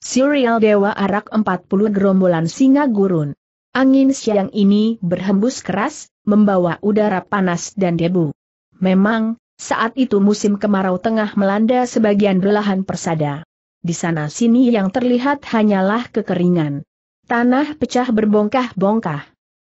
Serial Dewa Arak 40 Gerombolan Singa Gurun. Angin siang ini berhembus keras, membawa udara panas dan debu. Memang, saat itu musim kemarau tengah melanda sebagian belahan persada. Di sana-sini yang terlihat hanyalah kekeringan. Tanah pecah berbongkah-bongkah.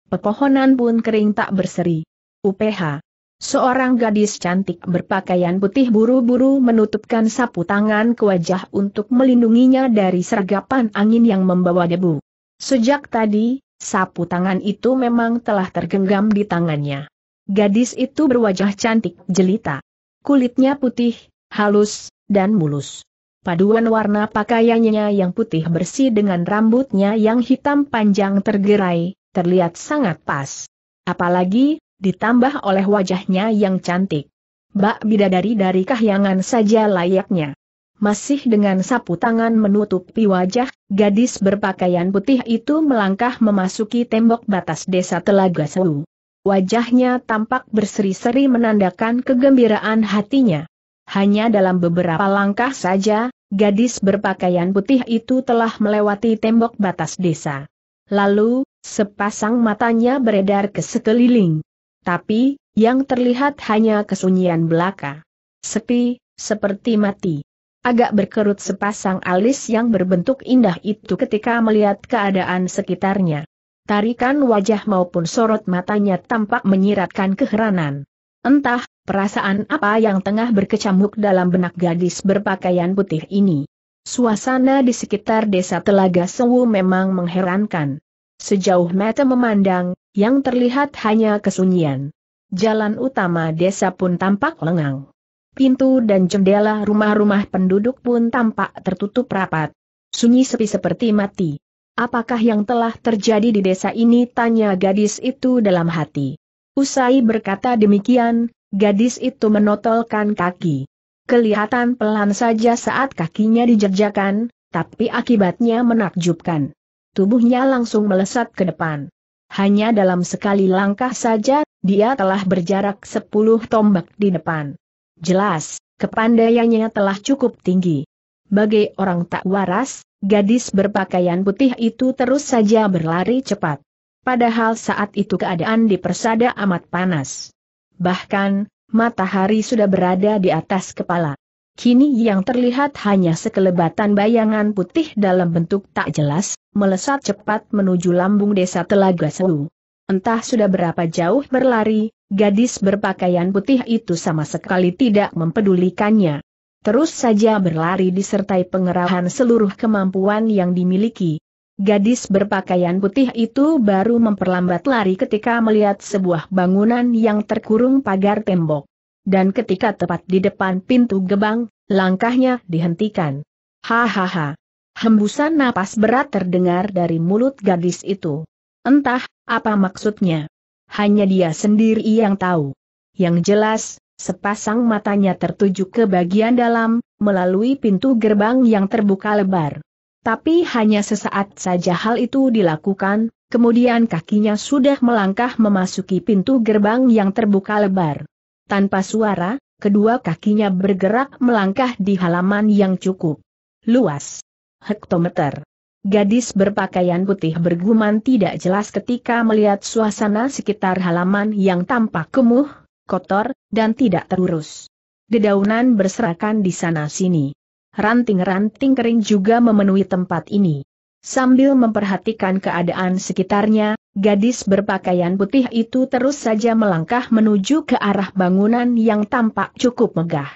Pepohonan pun kering tak berseri. UPH Seorang gadis cantik berpakaian putih buru-buru menutupkan sapu tangan ke wajah untuk melindunginya dari sergapan angin yang membawa debu. Sejak tadi, sapu tangan itu memang telah tergenggam di tangannya. Gadis itu berwajah cantik jelita. Kulitnya putih, halus, dan mulus. Paduan warna pakaiannya yang putih bersih dengan rambutnya yang hitam panjang tergerai, terlihat sangat pas. Apalagi, ditambah oleh wajahnya yang cantik. Bak bidadari dari kahyangan saja layaknya. Masih dengan sapu tangan menutupi wajah, gadis berpakaian putih itu melangkah memasuki tembok batas desa Telaga Selu. Wajahnya tampak berseri-seri menandakan kegembiraan hatinya. Hanya dalam beberapa langkah saja, gadis berpakaian putih itu telah melewati tembok batas desa. Lalu, sepasang matanya beredar ke sekeliling. Tapi, yang terlihat hanya kesunyian belaka. Sepi, seperti mati. Agak berkerut sepasang alis yang berbentuk indah itu ketika melihat keadaan sekitarnya. Tarikan wajah maupun sorot matanya tampak menyiratkan keheranan. Entah, perasaan apa yang tengah berkecamuk dalam benak gadis berpakaian putih ini. Suasana di sekitar desa Telaga Sewu memang mengherankan. Sejauh mata memandang, yang terlihat hanya kesunyian. Jalan utama desa pun tampak lengang. Pintu dan jendela rumah-rumah penduduk pun tampak tertutup rapat. Sunyi sepi seperti mati. Apakah yang telah terjadi di desa ini? Tanya gadis itu dalam hati. Usai berkata demikian, gadis itu menotolkan kaki. Kelihatan pelan saja saat kakinya dijerjakan, tapi akibatnya menakjubkan tubuhnya langsung melesat ke depan. Hanya dalam sekali langkah saja, dia telah berjarak sepuluh tombak di depan. Jelas, kepandaiannya telah cukup tinggi. Bagi orang tak waras, gadis berpakaian putih itu terus saja berlari cepat. Padahal saat itu keadaan di persada amat panas. Bahkan, matahari sudah berada di atas kepala. Kini yang terlihat hanya sekelebatan bayangan putih dalam bentuk tak jelas, melesat cepat menuju lambung desa Telaga Selu. Entah sudah berapa jauh berlari, gadis berpakaian putih itu sama sekali tidak mempedulikannya. Terus saja berlari disertai pengerahan seluruh kemampuan yang dimiliki. Gadis berpakaian putih itu baru memperlambat lari ketika melihat sebuah bangunan yang terkurung pagar tembok dan ketika tepat di depan pintu gebang, langkahnya dihentikan. Hahaha. Hembusan napas berat terdengar dari mulut gadis itu. Entah, apa maksudnya. Hanya dia sendiri yang tahu. Yang jelas, sepasang matanya tertuju ke bagian dalam, melalui pintu gerbang yang terbuka lebar. Tapi hanya sesaat saja hal itu dilakukan, kemudian kakinya sudah melangkah memasuki pintu gerbang yang terbuka lebar. Tanpa suara, kedua kakinya bergerak melangkah di halaman yang cukup luas. Hektometer. Gadis berpakaian putih bergumam tidak jelas ketika melihat suasana sekitar halaman yang tampak kumuh, kotor, dan tidak terurus. Dedaunan berserakan di sana-sini. Ranting-ranting kering juga memenuhi tempat ini. Sambil memperhatikan keadaan sekitarnya, Gadis berpakaian putih itu terus saja melangkah menuju ke arah bangunan yang tampak cukup megah.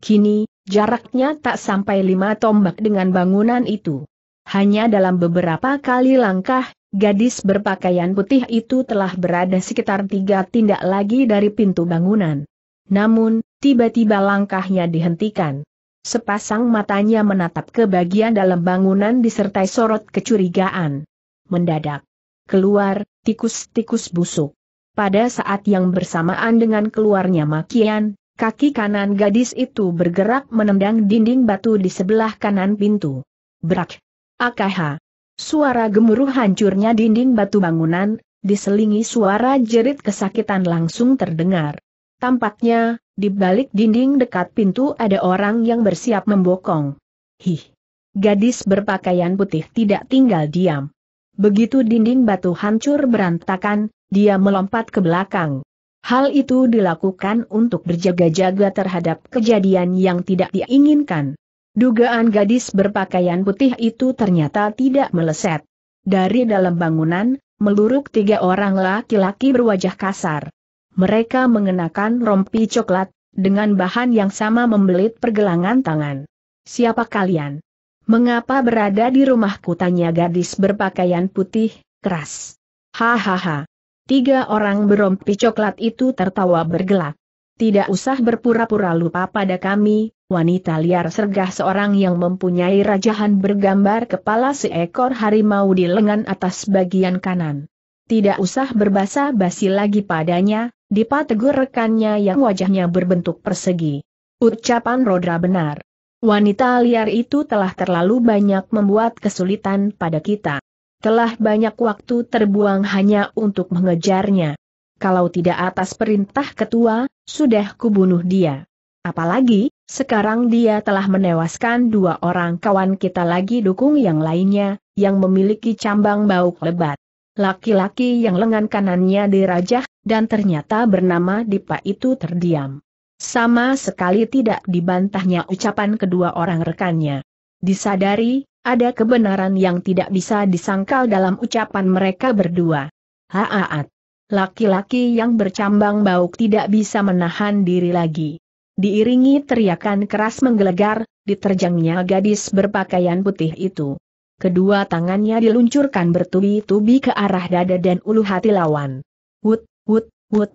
Kini, jaraknya tak sampai lima tombak dengan bangunan itu. Hanya dalam beberapa kali langkah, gadis berpakaian putih itu telah berada sekitar tiga tindak lagi dari pintu bangunan. Namun, tiba-tiba langkahnya dihentikan. Sepasang matanya menatap ke bagian dalam bangunan disertai sorot kecurigaan. Mendadak, Keluar, tikus-tikus busuk. Pada saat yang bersamaan dengan keluarnya makian, kaki kanan gadis itu bergerak menendang dinding batu di sebelah kanan pintu. Brak! AKH! Suara gemuruh hancurnya dinding batu bangunan, diselingi suara jerit kesakitan langsung terdengar. Tampaknya, di balik dinding dekat pintu ada orang yang bersiap membokong. Hih! Gadis berpakaian putih tidak tinggal diam. Begitu dinding batu hancur berantakan, dia melompat ke belakang. Hal itu dilakukan untuk berjaga-jaga terhadap kejadian yang tidak diinginkan. Dugaan gadis berpakaian putih itu ternyata tidak meleset. Dari dalam bangunan, meluruk tiga orang laki-laki berwajah kasar. Mereka mengenakan rompi coklat, dengan bahan yang sama membelit pergelangan tangan. Siapa kalian? Mengapa berada di rumahku? Tanya gadis berpakaian putih, keras. Hahaha. Tiga orang berompi coklat itu tertawa bergelak. Tidak usah berpura-pura lupa pada kami, wanita liar sergah seorang yang mempunyai rajahan bergambar kepala seekor harimau di lengan atas bagian kanan. Tidak usah berbasa basi lagi padanya, dipategur rekannya yang wajahnya berbentuk persegi. Ucapan Rodra benar. Wanita liar itu telah terlalu banyak membuat kesulitan pada kita. Telah banyak waktu terbuang hanya untuk mengejarnya. Kalau tidak atas perintah ketua, sudah kubunuh dia. Apalagi, sekarang dia telah menewaskan dua orang kawan kita lagi dukung yang lainnya, yang memiliki cambang bau lebat. Laki-laki yang lengan kanannya dirajah, dan ternyata bernama Dipa itu terdiam. Sama sekali tidak dibantahnya ucapan kedua orang rekannya. Disadari, ada kebenaran yang tidak bisa disangkal dalam ucapan mereka berdua. Haat. Laki-laki yang bercambang bau tidak bisa menahan diri lagi. Diiringi teriakan keras menggelegar, diterjangnya gadis berpakaian putih itu. Kedua tangannya diluncurkan bertubi-tubi ke arah dada dan ulu hati lawan. Wut, wut, wut,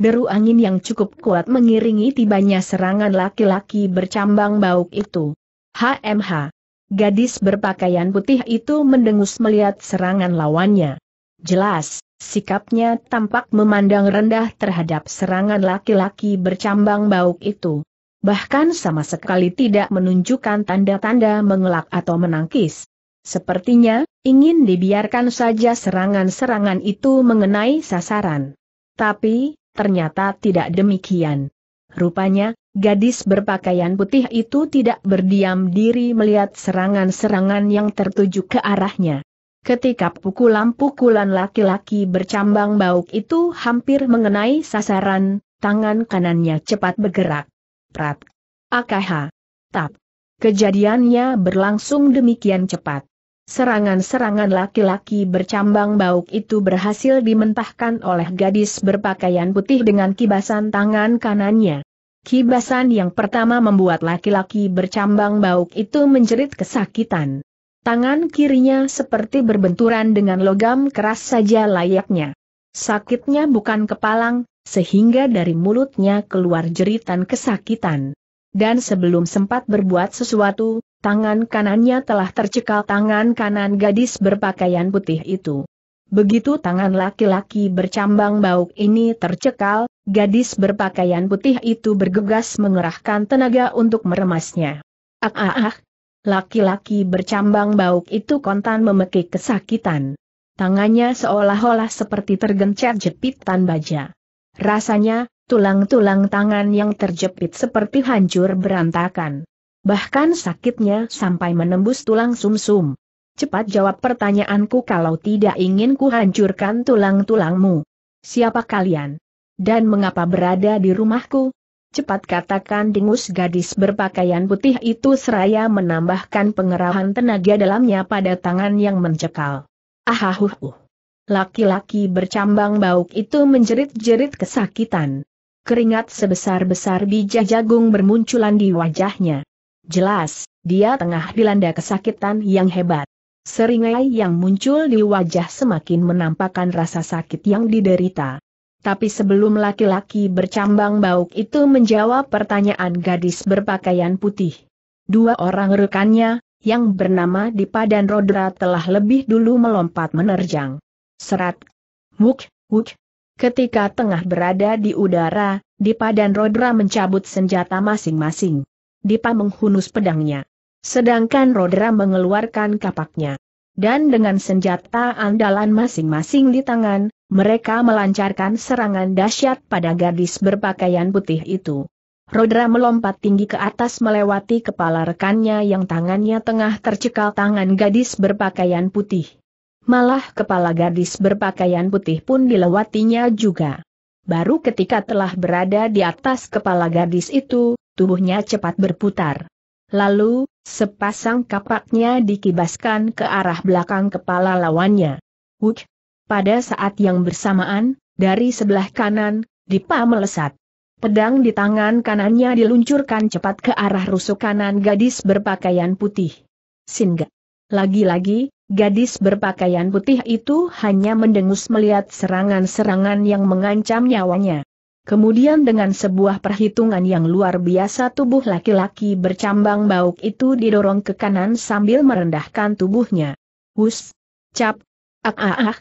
deru angin yang cukup kuat mengiringi tibanya serangan laki-laki bercambang bauk itu. HMH. Gadis berpakaian putih itu mendengus melihat serangan lawannya. Jelas, sikapnya tampak memandang rendah terhadap serangan laki-laki bercambang bauk itu. Bahkan sama sekali tidak menunjukkan tanda-tanda mengelak atau menangkis. Sepertinya, ingin dibiarkan saja serangan-serangan itu mengenai sasaran. Tapi, ternyata tidak demikian. Rupanya, gadis berpakaian putih itu tidak berdiam diri melihat serangan-serangan yang tertuju ke arahnya. Ketika pukulan-pukulan laki-laki bercambang bau itu hampir mengenai sasaran, tangan kanannya cepat bergerak. Prat. Akaha. Tap. Kejadiannya berlangsung demikian cepat. Serangan-serangan laki-laki bercambang bauk itu berhasil dimentahkan oleh gadis berpakaian putih dengan kibasan tangan kanannya. Kibasan yang pertama membuat laki-laki bercambang bauk itu menjerit kesakitan. Tangan kirinya seperti berbenturan dengan logam keras saja layaknya. Sakitnya bukan kepalang, sehingga dari mulutnya keluar jeritan kesakitan. Dan sebelum sempat berbuat sesuatu, Tangan kanannya telah tercekal tangan kanan gadis berpakaian putih itu. Begitu tangan laki-laki bercambang bau ini tercekal, gadis berpakaian putih itu bergegas mengerahkan tenaga untuk meremasnya. Ah ah ah! Laki-laki bercambang bau itu kontan memekik kesakitan. Tangannya seolah-olah seperti tergencet jepitan baja. Rasanya, tulang-tulang tangan yang terjepit seperti hancur berantakan. Bahkan sakitnya sampai menembus tulang sumsum. -sum. Cepat jawab pertanyaanku kalau tidak ingin kuhancurkan tulang-tulangmu. Siapa kalian? Dan mengapa berada di rumahku? Cepat katakan dengus gadis berpakaian putih itu seraya menambahkan pengerahan tenaga dalamnya pada tangan yang mencekal. Ahahuh. Laki-laki bercambang bauk itu menjerit-jerit kesakitan. Keringat sebesar-besar biji jagung bermunculan di wajahnya. Jelas, dia tengah dilanda kesakitan yang hebat. Seringai yang muncul di wajah semakin menampakkan rasa sakit yang diderita. Tapi sebelum laki-laki bercambang bauk itu menjawab pertanyaan gadis berpakaian putih. Dua orang rekannya, yang bernama Dipa dan Rodra telah lebih dulu melompat menerjang. Serat. Wuk, wuk. Ketika tengah berada di udara, Dipa dan Rodra mencabut senjata masing-masing. Dipa menghunus pedangnya. Sedangkan Rodra mengeluarkan kapaknya. Dan dengan senjata andalan masing-masing di tangan, mereka melancarkan serangan dahsyat pada gadis berpakaian putih itu. Rodra melompat tinggi ke atas melewati kepala rekannya yang tangannya tengah tercekal tangan gadis berpakaian putih. Malah kepala gadis berpakaian putih pun dilewatinya juga. Baru ketika telah berada di atas kepala gadis itu, tubuhnya cepat berputar. Lalu, sepasang kapaknya dikibaskan ke arah belakang kepala lawannya. Wuk! Pada saat yang bersamaan, dari sebelah kanan, Dipa melesat. Pedang di tangan kanannya diluncurkan cepat ke arah rusuk kanan gadis berpakaian putih. Singa. Lagi-lagi, Gadis berpakaian putih itu hanya mendengus melihat serangan-serangan yang mengancam nyawanya. Kemudian dengan sebuah perhitungan yang luar biasa tubuh laki-laki bercambang bauk itu didorong ke kanan sambil merendahkan tubuhnya. Hus! Cap! Ak ah ah!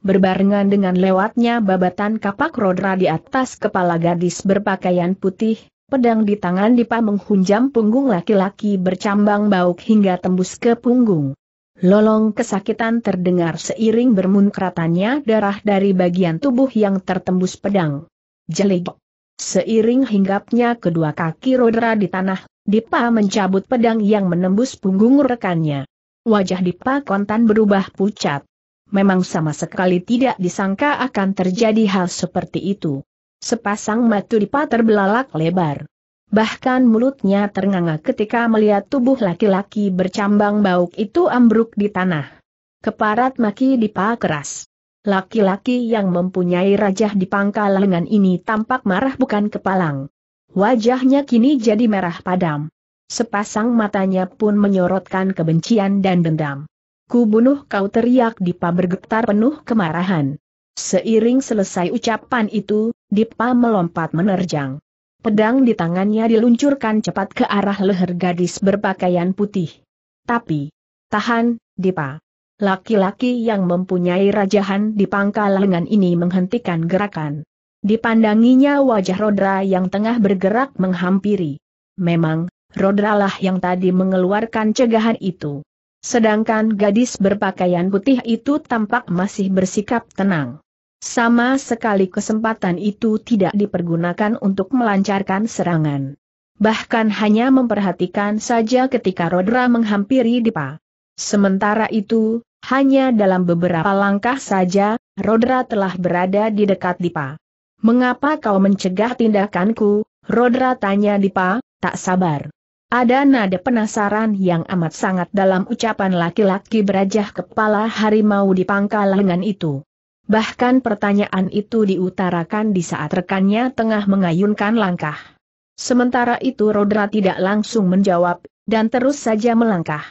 Berbarengan dengan lewatnya babatan kapak rodra di atas kepala gadis berpakaian putih, pedang di tangan Dipa menghunjam punggung laki-laki bercambang bauk hingga tembus ke punggung. Lolong kesakitan terdengar seiring bermunkratannya darah dari bagian tubuh yang tertembus pedang jelipok. Seiring hinggapnya kedua kaki Rodra di tanah, Dipa mencabut pedang yang menembus punggung rekannya. Wajah Dipa kontan berubah pucat. Memang sama sekali tidak disangka akan terjadi hal seperti itu. Sepasang mata Dipa terbelalak lebar. Bahkan mulutnya ternganga ketika melihat tubuh laki-laki bercambang bauk itu ambruk di tanah. Keparat maki Dipa keras. Laki-laki yang mempunyai rajah di pangkal lengan ini tampak marah bukan kepalang. Wajahnya kini jadi merah padam. Sepasang matanya pun menyorotkan kebencian dan dendam. Ku bunuh kau teriak Dipa bergetar penuh kemarahan. Seiring selesai ucapan itu, Dipa melompat menerjang. Pedang di tangannya diluncurkan cepat ke arah leher gadis berpakaian putih. Tapi, tahan, Dipa. Laki-laki yang mempunyai rajahan di pangkal lengan ini menghentikan gerakan. Dipandanginya wajah Rodra yang tengah bergerak menghampiri. Memang, Rodra lah yang tadi mengeluarkan cegahan itu. Sedangkan gadis berpakaian putih itu tampak masih bersikap tenang. Sama sekali kesempatan itu tidak dipergunakan untuk melancarkan serangan. Bahkan hanya memperhatikan saja ketika Rodra menghampiri Dipa. Sementara itu, hanya dalam beberapa langkah saja, Rodra telah berada di dekat Dipa. Mengapa kau mencegah tindakanku? Rodra tanya Dipa, tak sabar. Ada nada penasaran yang amat sangat dalam ucapan laki-laki berajah kepala harimau di pangkal lengan itu. Bahkan pertanyaan itu diutarakan di saat rekannya tengah mengayunkan langkah. Sementara itu Rodra tidak langsung menjawab, dan terus saja melangkah.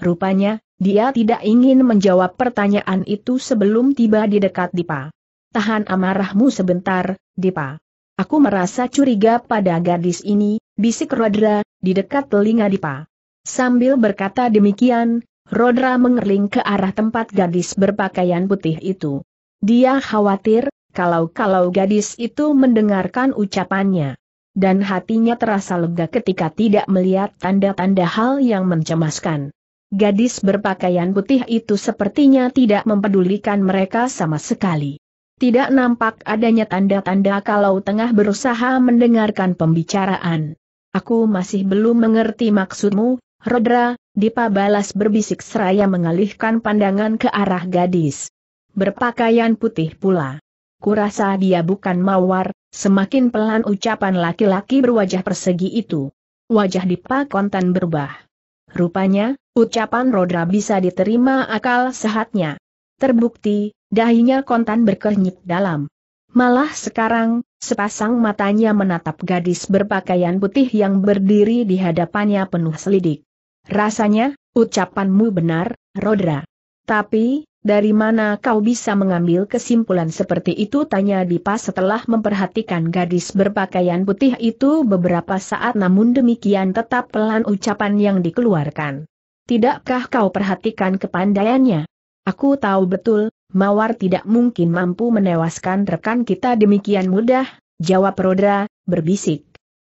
Rupanya, dia tidak ingin menjawab pertanyaan itu sebelum tiba di dekat Dipa. Tahan amarahmu sebentar, Dipa. Aku merasa curiga pada gadis ini, bisik Rodra, di dekat telinga Dipa. Sambil berkata demikian, Rodra mengerling ke arah tempat gadis berpakaian putih itu. Dia khawatir, kalau-kalau gadis itu mendengarkan ucapannya. Dan hatinya terasa lega ketika tidak melihat tanda-tanda hal yang mencemaskan. Gadis berpakaian putih itu sepertinya tidak mempedulikan mereka sama sekali. Tidak nampak adanya tanda-tanda kalau tengah berusaha mendengarkan pembicaraan. Aku masih belum mengerti maksudmu, Rodra, Dipa balas berbisik seraya mengalihkan pandangan ke arah gadis. Berpakaian putih pula. Kurasa dia bukan mawar, semakin pelan ucapan laki-laki berwajah persegi itu. Wajah Dipa kontan berubah. Rupanya, Ucapan Rodra bisa diterima akal sehatnya. Terbukti, dahinya kontan berkernyit dalam. Malah sekarang, sepasang matanya menatap gadis berpakaian putih yang berdiri di hadapannya penuh selidik. Rasanya, ucapanmu benar, Rodra. Tapi, dari mana kau bisa mengambil kesimpulan seperti itu? Tanya Dipa setelah memperhatikan gadis berpakaian putih itu beberapa saat namun demikian tetap pelan ucapan yang dikeluarkan. Tidakkah kau perhatikan kepandaiannya? Aku tahu betul, Mawar tidak mungkin mampu menewaskan rekan kita demikian mudah, jawab Rodra, berbisik.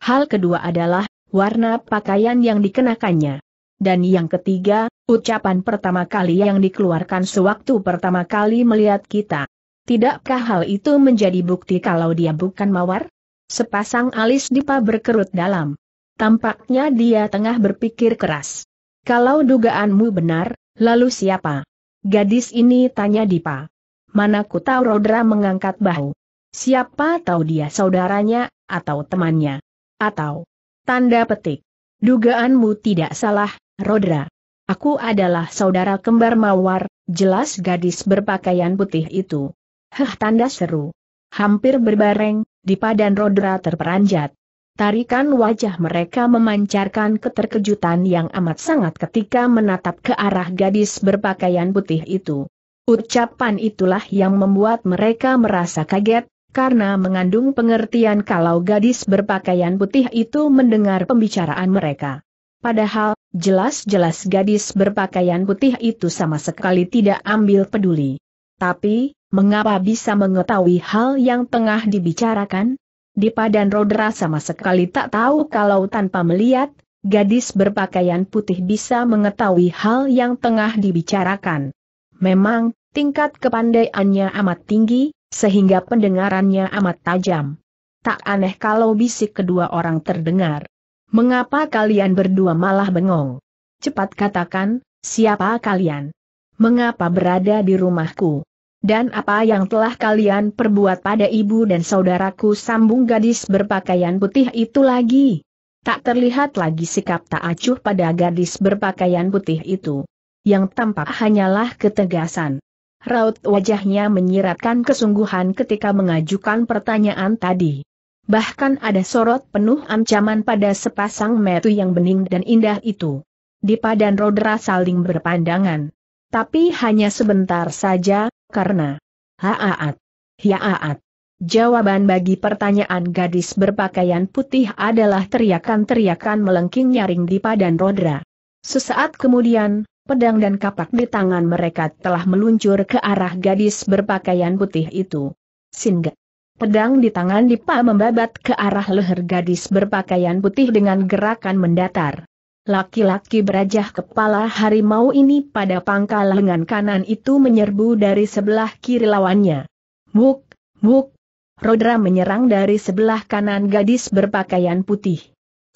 Hal kedua adalah, warna pakaian yang dikenakannya. Dan yang ketiga, ucapan pertama kali yang dikeluarkan sewaktu pertama kali melihat kita. Tidakkah hal itu menjadi bukti kalau dia bukan Mawar? Sepasang alis Dipa berkerut dalam. Tampaknya dia tengah berpikir keras. Kalau dugaanmu benar, lalu siapa? Gadis ini tanya Dipa. Mana ku tahu Rodra mengangkat bahu. Siapa tahu dia saudaranya, atau temannya. Atau. Tanda petik. Dugaanmu tidak salah, Rodra. Aku adalah saudara kembar Mawar, jelas gadis berpakaian putih itu. Heh tanda seru. Hampir berbareng, Dipa dan Rodra terperanjat. Tarikan wajah mereka memancarkan keterkejutan yang amat sangat ketika menatap ke arah gadis berpakaian putih itu. Ucapan itulah yang membuat mereka merasa kaget, karena mengandung pengertian kalau gadis berpakaian putih itu mendengar pembicaraan mereka. Padahal, jelas-jelas gadis berpakaian putih itu sama sekali tidak ambil peduli. Tapi, mengapa bisa mengetahui hal yang tengah dibicarakan? Di padan Rodra sama sekali tak tahu kalau tanpa melihat, gadis berpakaian putih bisa mengetahui hal yang tengah dibicarakan. Memang, tingkat kepandaiannya amat tinggi, sehingga pendengarannya amat tajam. Tak aneh kalau bisik kedua orang terdengar. Mengapa kalian berdua malah bengong? Cepat katakan, siapa kalian? Mengapa berada di rumahku? Dan apa yang telah kalian perbuat pada ibu dan saudaraku sambung gadis berpakaian putih itu lagi? Tak terlihat lagi sikap tak acuh pada gadis berpakaian putih itu. Yang tampak hanyalah ketegasan. Raut wajahnya menyiratkan kesungguhan ketika mengajukan pertanyaan tadi. Bahkan ada sorot penuh ancaman pada sepasang metu yang bening dan indah itu. Dipa dan Rodra saling berpandangan. Tapi hanya sebentar saja, karena Haaat. Hiaat. Jawaban bagi pertanyaan gadis berpakaian putih adalah teriakan-teriakan melengking nyaring di padan rodra. Sesaat kemudian, pedang dan kapak di tangan mereka telah meluncur ke arah gadis berpakaian putih itu. Singa. Pedang di tangan Dipa membabat ke arah leher gadis berpakaian putih dengan gerakan mendatar. Laki-laki berajah kepala harimau ini pada pangkal lengan kanan itu menyerbu dari sebelah kiri lawannya. Muk, muk. Rodra menyerang dari sebelah kanan gadis berpakaian putih.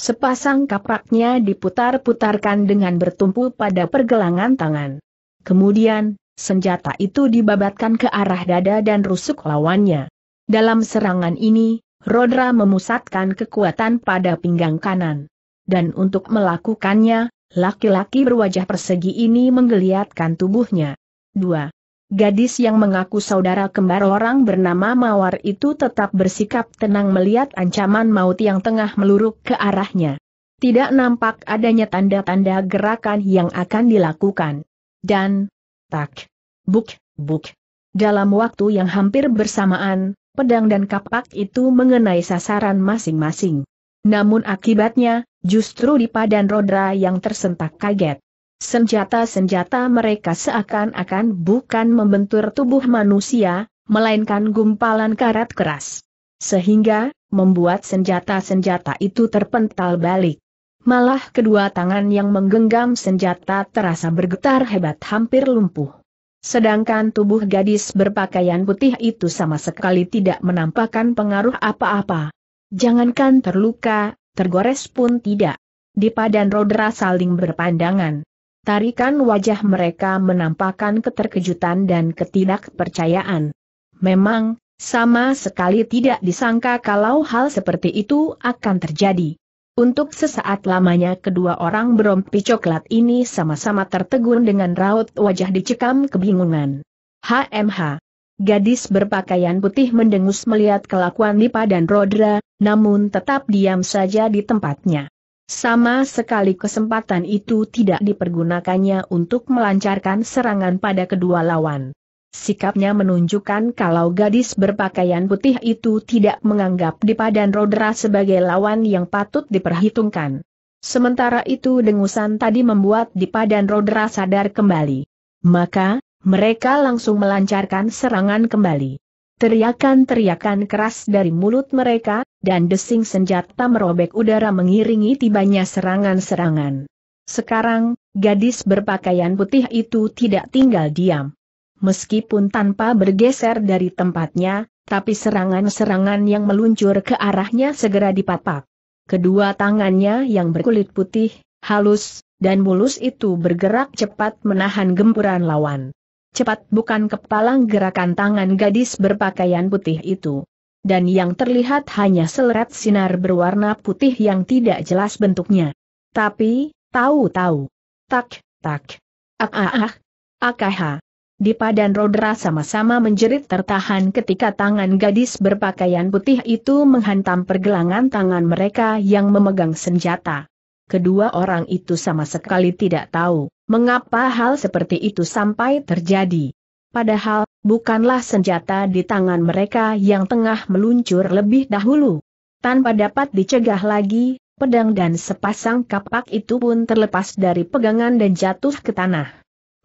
Sepasang kapaknya diputar-putarkan dengan bertumpu pada pergelangan tangan. Kemudian, senjata itu dibabatkan ke arah dada dan rusuk lawannya. Dalam serangan ini, Rodra memusatkan kekuatan pada pinggang kanan dan untuk melakukannya, laki-laki berwajah persegi ini menggeliatkan tubuhnya. 2. Gadis yang mengaku saudara kembar orang bernama Mawar itu tetap bersikap tenang melihat ancaman maut yang tengah meluruk ke arahnya. Tidak nampak adanya tanda-tanda gerakan yang akan dilakukan. Dan, tak, buk, buk. Dalam waktu yang hampir bersamaan, pedang dan kapak itu mengenai sasaran masing-masing. Namun akibatnya, Justru di padan Rodra yang tersentak kaget. Senjata-senjata mereka seakan-akan bukan membentur tubuh manusia, melainkan gumpalan karat keras. Sehingga, membuat senjata-senjata itu terpental balik. Malah kedua tangan yang menggenggam senjata terasa bergetar hebat hampir lumpuh. Sedangkan tubuh gadis berpakaian putih itu sama sekali tidak menampakkan pengaruh apa-apa. Jangankan terluka, tergores pun tidak. Di dan rodera saling berpandangan. Tarikan wajah mereka menampakkan keterkejutan dan ketidakpercayaan. Memang, sama sekali tidak disangka kalau hal seperti itu akan terjadi. Untuk sesaat lamanya kedua orang berompi coklat ini sama-sama tertegun dengan raut wajah dicekam kebingungan. HMH Gadis berpakaian putih mendengus melihat kelakuan Dipa dan Rodra, namun tetap diam saja di tempatnya. Sama sekali kesempatan itu tidak dipergunakannya untuk melancarkan serangan pada kedua lawan. Sikapnya menunjukkan kalau gadis berpakaian putih itu tidak menganggap Dipa dan Rodra sebagai lawan yang patut diperhitungkan. Sementara itu dengusan tadi membuat Dipa dan Rodra sadar kembali. Maka, mereka langsung melancarkan serangan kembali. Teriakan-teriakan keras dari mulut mereka, dan desing senjata merobek udara mengiringi tibanya serangan-serangan. Sekarang, gadis berpakaian putih itu tidak tinggal diam. Meskipun tanpa bergeser dari tempatnya, tapi serangan-serangan yang meluncur ke arahnya segera dipapak. Kedua tangannya yang berkulit putih, halus, dan mulus itu bergerak cepat menahan gempuran lawan cepat bukan kepalang gerakan tangan gadis berpakaian putih itu. Dan yang terlihat hanya seleret sinar berwarna putih yang tidak jelas bentuknya. Tapi, tahu-tahu. Tak, tak. Ah ah ah. Akaha. Dipa dan Rodra sama-sama menjerit tertahan ketika tangan gadis berpakaian putih itu menghantam pergelangan tangan mereka yang memegang senjata kedua orang itu sama sekali tidak tahu mengapa hal seperti itu sampai terjadi. Padahal, bukanlah senjata di tangan mereka yang tengah meluncur lebih dahulu. Tanpa dapat dicegah lagi, pedang dan sepasang kapak itu pun terlepas dari pegangan dan jatuh ke tanah.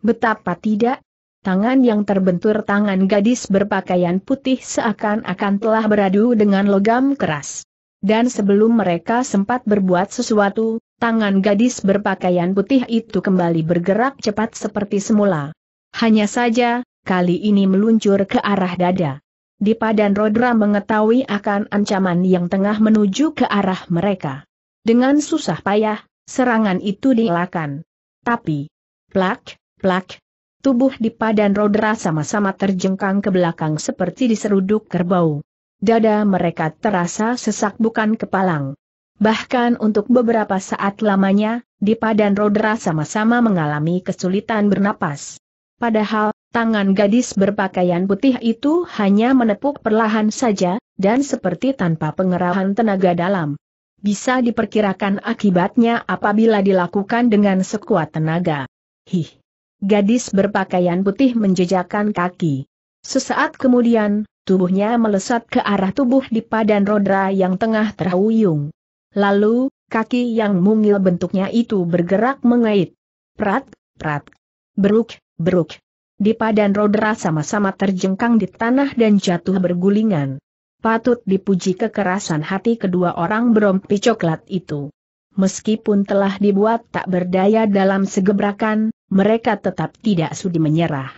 Betapa tidak, tangan yang terbentur tangan gadis berpakaian putih seakan-akan telah beradu dengan logam keras. Dan sebelum mereka sempat berbuat sesuatu, tangan gadis berpakaian putih itu kembali bergerak cepat seperti semula. Hanya saja, kali ini meluncur ke arah dada. Dipadan dan Rodra mengetahui akan ancaman yang tengah menuju ke arah mereka. Dengan susah payah, serangan itu dielakkan. Tapi, plak, plak, tubuh Dipadan dan Rodra sama-sama terjengkang ke belakang seperti diseruduk kerbau. Dada mereka terasa sesak bukan kepalang. Bahkan untuk beberapa saat lamanya, Dipa dan Rodra sama-sama mengalami kesulitan bernapas. Padahal, tangan gadis berpakaian putih itu hanya menepuk perlahan saja, dan seperti tanpa pengerahan tenaga dalam. Bisa diperkirakan akibatnya apabila dilakukan dengan sekuat tenaga. Hih! Gadis berpakaian putih menjejakkan kaki. Sesaat kemudian, tubuhnya melesat ke arah tubuh Dipa dan Rodra yang tengah terhuyung. Lalu, kaki yang mungil bentuknya itu bergerak mengait. Prat, prat. Beruk, beruk. Dipa dan Rodra sama-sama terjengkang di tanah dan jatuh bergulingan. Patut dipuji kekerasan hati kedua orang berompi coklat itu. Meskipun telah dibuat tak berdaya dalam segebrakan, mereka tetap tidak sudi menyerah.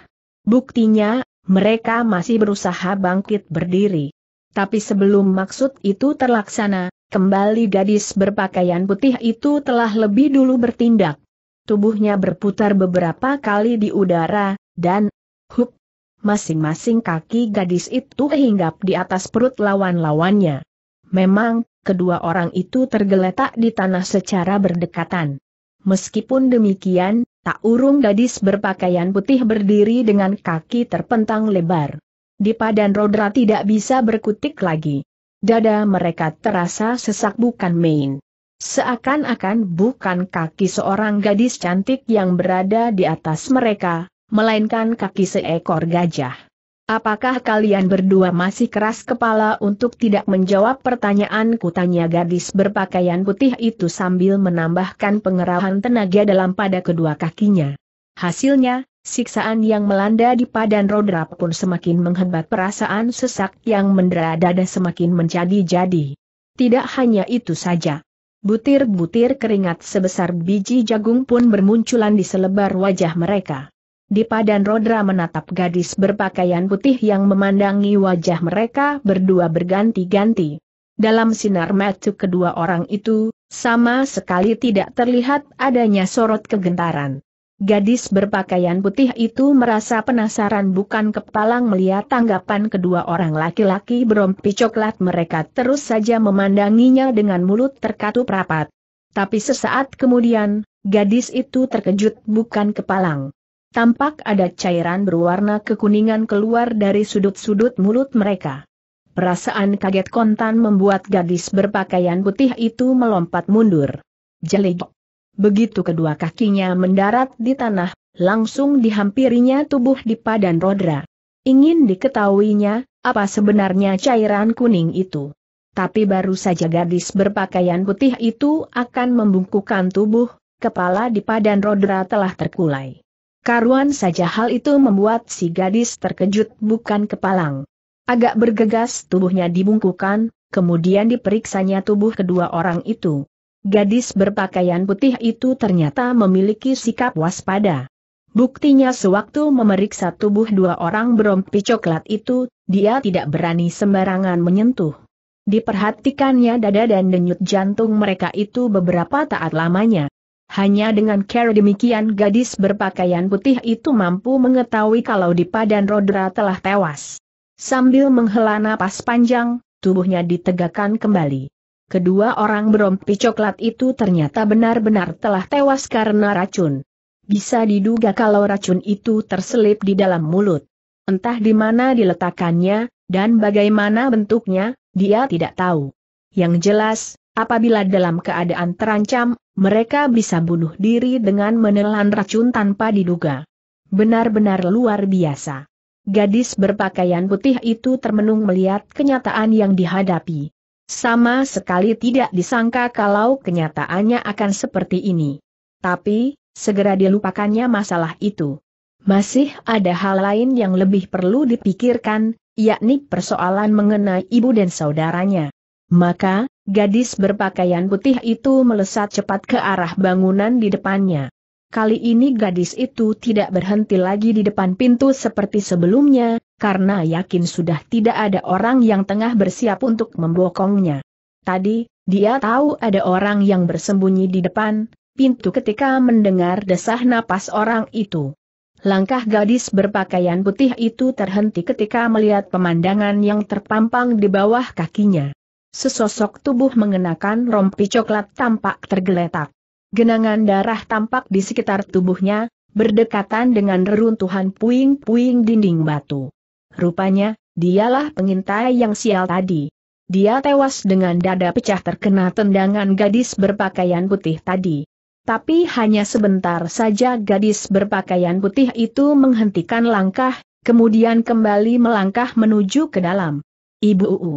Buktinya, mereka masih berusaha bangkit berdiri. Tapi sebelum maksud itu terlaksana, Kembali gadis berpakaian putih itu telah lebih dulu bertindak. Tubuhnya berputar beberapa kali di udara, dan, hup, masing-masing kaki gadis itu hinggap di atas perut lawan-lawannya. Memang, kedua orang itu tergeletak di tanah secara berdekatan. Meskipun demikian, tak urung gadis berpakaian putih berdiri dengan kaki terpentang lebar. Di padan Rodra tidak bisa berkutik lagi. Dada mereka terasa sesak bukan main. Seakan-akan bukan kaki seorang gadis cantik yang berada di atas mereka, melainkan kaki seekor gajah. Apakah kalian berdua masih keras kepala untuk tidak menjawab pertanyaan kutanya gadis berpakaian putih itu sambil menambahkan pengerahan tenaga dalam pada kedua kakinya. Hasilnya, Siksaan yang melanda di padan rodra pun semakin menghambat perasaan sesak yang mendera dada semakin menjadi-jadi. Tidak hanya itu saja. Butir-butir keringat sebesar biji jagung pun bermunculan di selebar wajah mereka. Di padan rodra menatap gadis berpakaian putih yang memandangi wajah mereka berdua berganti-ganti. Dalam sinar mata kedua orang itu, sama sekali tidak terlihat adanya sorot kegentaran. Gadis berpakaian putih itu merasa penasaran bukan kepalang melihat tanggapan kedua orang laki-laki berompi coklat mereka terus saja memandanginya dengan mulut terkatup rapat. Tapi sesaat kemudian, gadis itu terkejut bukan kepalang. Tampak ada cairan berwarna kekuningan keluar dari sudut-sudut mulut mereka. Perasaan kaget kontan membuat gadis berpakaian putih itu melompat mundur. Jelik. Begitu kedua kakinya mendarat di tanah, langsung dihampirinya tubuh di padan Rodra. Ingin diketahuinya, apa sebenarnya cairan kuning itu. Tapi baru saja gadis berpakaian putih itu akan membungkukan tubuh, kepala di padan Rodra telah terkulai. Karuan saja hal itu membuat si gadis terkejut bukan kepalang. Agak bergegas tubuhnya dibungkukan, kemudian diperiksanya tubuh kedua orang itu. Gadis berpakaian putih itu ternyata memiliki sikap waspada. Buktinya sewaktu memeriksa tubuh dua orang berompi coklat itu, dia tidak berani sembarangan menyentuh. Diperhatikannya dada dan denyut jantung mereka itu beberapa taat lamanya. Hanya dengan care demikian gadis berpakaian putih itu mampu mengetahui kalau di dan Rodra telah tewas. Sambil menghela napas panjang, tubuhnya ditegakkan kembali. Kedua orang berompi coklat itu ternyata benar-benar telah tewas karena racun. Bisa diduga kalau racun itu terselip di dalam mulut. Entah di mana diletakkannya, dan bagaimana bentuknya, dia tidak tahu. Yang jelas, apabila dalam keadaan terancam, mereka bisa bunuh diri dengan menelan racun tanpa diduga. Benar-benar luar biasa. Gadis berpakaian putih itu termenung melihat kenyataan yang dihadapi. Sama sekali tidak disangka kalau kenyataannya akan seperti ini. Tapi, segera dilupakannya masalah itu. Masih ada hal lain yang lebih perlu dipikirkan, yakni persoalan mengenai ibu dan saudaranya. Maka, gadis berpakaian putih itu melesat cepat ke arah bangunan di depannya. Kali ini gadis itu tidak berhenti lagi di depan pintu seperti sebelumnya, karena yakin sudah tidak ada orang yang tengah bersiap untuk membokongnya. Tadi, dia tahu ada orang yang bersembunyi di depan pintu ketika mendengar desah napas orang itu. Langkah gadis berpakaian putih itu terhenti ketika melihat pemandangan yang terpampang di bawah kakinya. Sesosok tubuh mengenakan rompi coklat tampak tergeletak. Genangan darah tampak di sekitar tubuhnya, berdekatan dengan reruntuhan puing-puing dinding batu. Rupanya, dialah pengintai yang sial tadi. Dia tewas dengan dada pecah terkena tendangan gadis berpakaian putih tadi. Tapi hanya sebentar saja gadis berpakaian putih itu menghentikan langkah, kemudian kembali melangkah menuju ke dalam. Ibu Uu.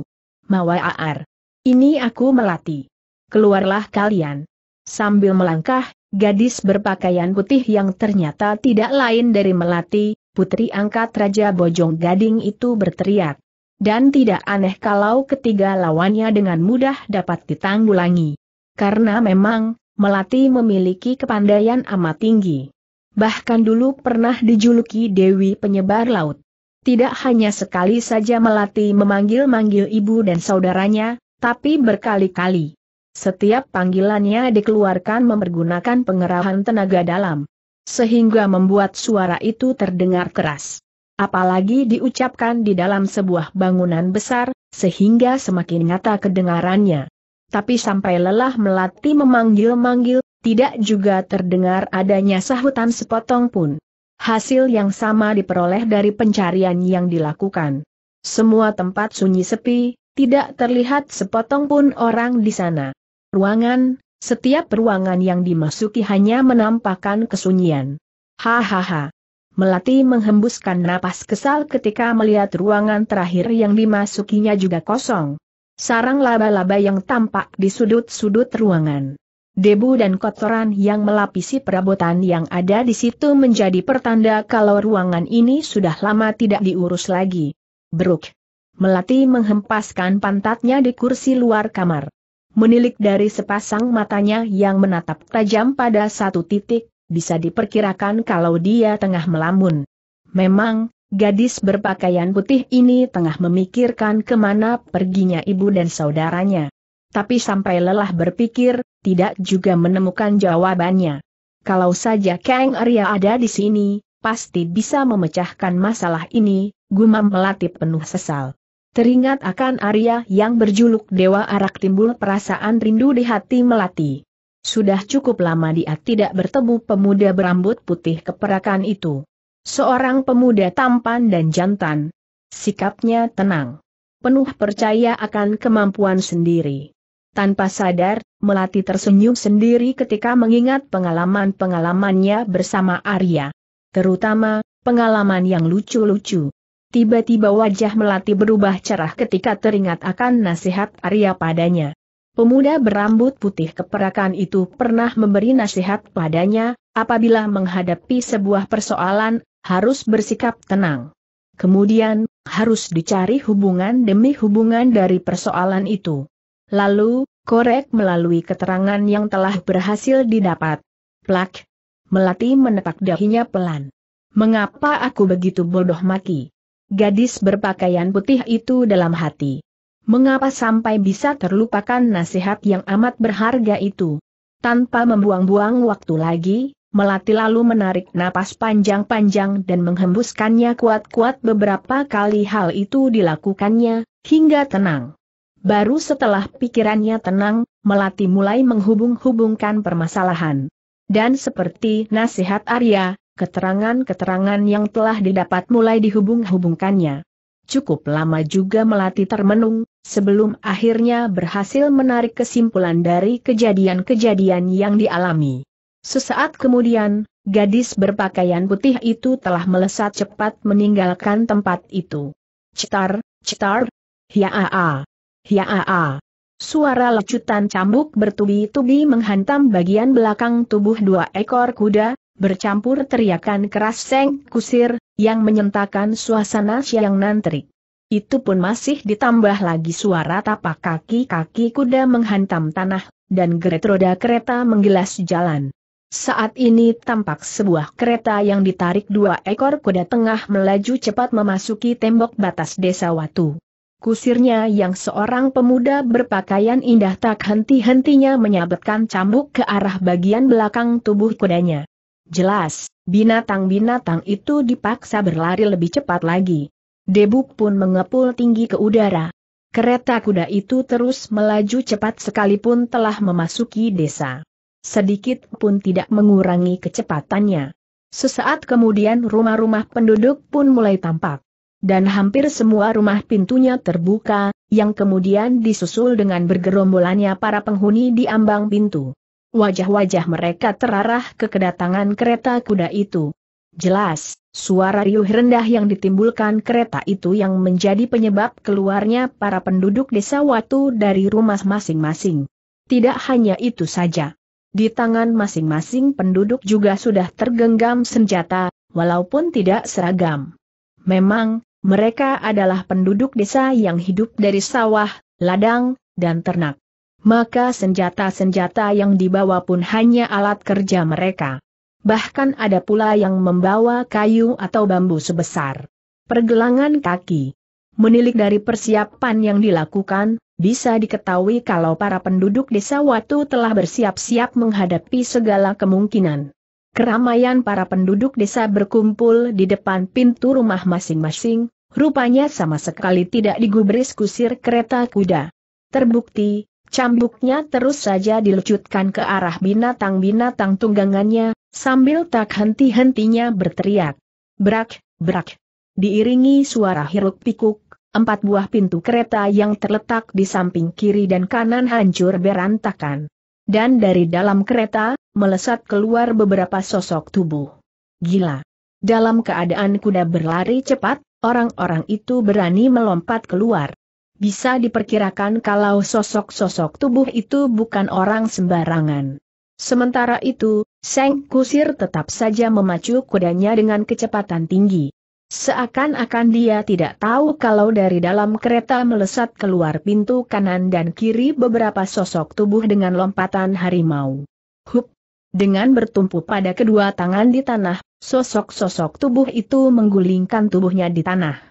Mawai Aar. Ini aku melati. Keluarlah kalian. Sambil melangkah, gadis berpakaian putih yang ternyata tidak lain dari melati, putri angkat Raja Bojong Gading itu berteriak. Dan tidak aneh kalau ketiga lawannya dengan mudah dapat ditanggulangi. Karena memang, Melati memiliki kepandaian amat tinggi. Bahkan dulu pernah dijuluki Dewi Penyebar Laut. Tidak hanya sekali saja Melati memanggil-manggil ibu dan saudaranya, tapi berkali-kali. Setiap panggilannya dikeluarkan mempergunakan pengerahan tenaga dalam sehingga membuat suara itu terdengar keras. Apalagi diucapkan di dalam sebuah bangunan besar, sehingga semakin nyata kedengarannya. Tapi sampai lelah melatih memanggil-manggil, tidak juga terdengar adanya sahutan sepotong pun. Hasil yang sama diperoleh dari pencarian yang dilakukan. Semua tempat sunyi sepi, tidak terlihat sepotong pun orang di sana. Ruangan, setiap ruangan yang dimasuki hanya menampakkan kesunyian. Hahaha. Melati menghembuskan napas kesal ketika melihat ruangan terakhir yang dimasukinya juga kosong. Sarang laba-laba yang tampak di sudut-sudut ruangan. Debu dan kotoran yang melapisi perabotan yang ada di situ menjadi pertanda kalau ruangan ini sudah lama tidak diurus lagi. Bruk. Melati menghempaskan pantatnya di kursi luar kamar. Menilik dari sepasang matanya yang menatap tajam pada satu titik, bisa diperkirakan kalau dia tengah melamun. Memang, gadis berpakaian putih ini tengah memikirkan kemana perginya ibu dan saudaranya. Tapi sampai lelah berpikir, tidak juga menemukan jawabannya. Kalau saja Kang Arya ada di sini, pasti bisa memecahkan masalah ini, gumam melatih penuh sesal. Teringat akan Arya yang berjuluk Dewa Arak timbul perasaan rindu di hati Melati. Sudah cukup lama dia tidak bertemu pemuda berambut putih keperakan itu. Seorang pemuda tampan dan jantan. Sikapnya tenang. Penuh percaya akan kemampuan sendiri. Tanpa sadar, Melati tersenyum sendiri ketika mengingat pengalaman-pengalamannya bersama Arya. Terutama, pengalaman yang lucu-lucu. Tiba-tiba wajah Melati berubah cerah ketika teringat akan nasihat Arya padanya. Pemuda berambut putih keperakan itu pernah memberi nasihat padanya, apabila menghadapi sebuah persoalan, harus bersikap tenang. Kemudian, harus dicari hubungan demi hubungan dari persoalan itu. Lalu, korek melalui keterangan yang telah berhasil didapat. Plak! Melati menepak dahinya pelan. Mengapa aku begitu bodoh Maki? Gadis berpakaian putih itu dalam hati. Mengapa sampai bisa terlupakan nasihat yang amat berharga itu? Tanpa membuang-buang waktu lagi, Melati lalu menarik napas panjang-panjang dan menghembuskannya kuat-kuat beberapa kali hal itu dilakukannya, hingga tenang. Baru setelah pikirannya tenang, Melati mulai menghubung-hubungkan permasalahan. Dan seperti nasihat Arya, keterangan-keterangan yang telah didapat mulai dihubung-hubungkannya. Cukup lama juga melatih termenung, sebelum akhirnya berhasil menarik kesimpulan dari kejadian-kejadian yang dialami. Sesaat kemudian, gadis berpakaian putih itu telah melesat cepat meninggalkan tempat itu. Cetar, cetar, hiaa, hiaa. Suara lecutan cambuk bertubi-tubi menghantam bagian belakang tubuh dua ekor kuda, bercampur teriakan keras Seng Kusir, yang menyentakan suasana siang nantri. Itu pun masih ditambah lagi suara tapak kaki-kaki kuda menghantam tanah, dan geret roda kereta menggilas jalan. Saat ini tampak sebuah kereta yang ditarik dua ekor kuda tengah melaju cepat memasuki tembok batas desa Watu. Kusirnya yang seorang pemuda berpakaian indah tak henti-hentinya menyabetkan cambuk ke arah bagian belakang tubuh kudanya. Jelas, binatang-binatang itu dipaksa berlari lebih cepat lagi. Debuk pun mengepul tinggi ke udara. Kereta kuda itu terus melaju cepat sekalipun telah memasuki desa. Sedikit pun tidak mengurangi kecepatannya. Sesaat kemudian rumah-rumah penduduk pun mulai tampak. Dan hampir semua rumah pintunya terbuka, yang kemudian disusul dengan bergerombolannya para penghuni di ambang pintu. Wajah-wajah mereka terarah ke kedatangan kereta kuda itu. Jelas, suara riuh rendah yang ditimbulkan kereta itu yang menjadi penyebab keluarnya para penduduk desa Watu dari rumah masing-masing. Tidak hanya itu saja. Di tangan masing-masing penduduk juga sudah tergenggam senjata, walaupun tidak seragam. Memang, mereka adalah penduduk desa yang hidup dari sawah, ladang, dan ternak maka senjata-senjata yang dibawa pun hanya alat kerja mereka. Bahkan ada pula yang membawa kayu atau bambu sebesar pergelangan kaki. Menilik dari persiapan yang dilakukan, bisa diketahui kalau para penduduk desa Watu telah bersiap-siap menghadapi segala kemungkinan. Keramaian para penduduk desa berkumpul di depan pintu rumah masing-masing, rupanya sama sekali tidak digubris kusir kereta kuda. Terbukti, Cambuknya terus saja dilucutkan ke arah binatang-binatang tunggangannya, sambil tak henti-hentinya berteriak. Brak, brak. Diiringi suara hiruk pikuk, empat buah pintu kereta yang terletak di samping kiri dan kanan hancur berantakan. Dan dari dalam kereta, melesat keluar beberapa sosok tubuh. Gila. Dalam keadaan kuda berlari cepat, orang-orang itu berani melompat keluar. Bisa diperkirakan kalau sosok-sosok tubuh itu bukan orang sembarangan. Sementara itu, Seng Kusir tetap saja memacu kudanya dengan kecepatan tinggi. Seakan-akan dia tidak tahu kalau dari dalam kereta melesat keluar pintu kanan dan kiri beberapa sosok tubuh dengan lompatan harimau. Hup! Dengan bertumpu pada kedua tangan di tanah, sosok-sosok tubuh itu menggulingkan tubuhnya di tanah.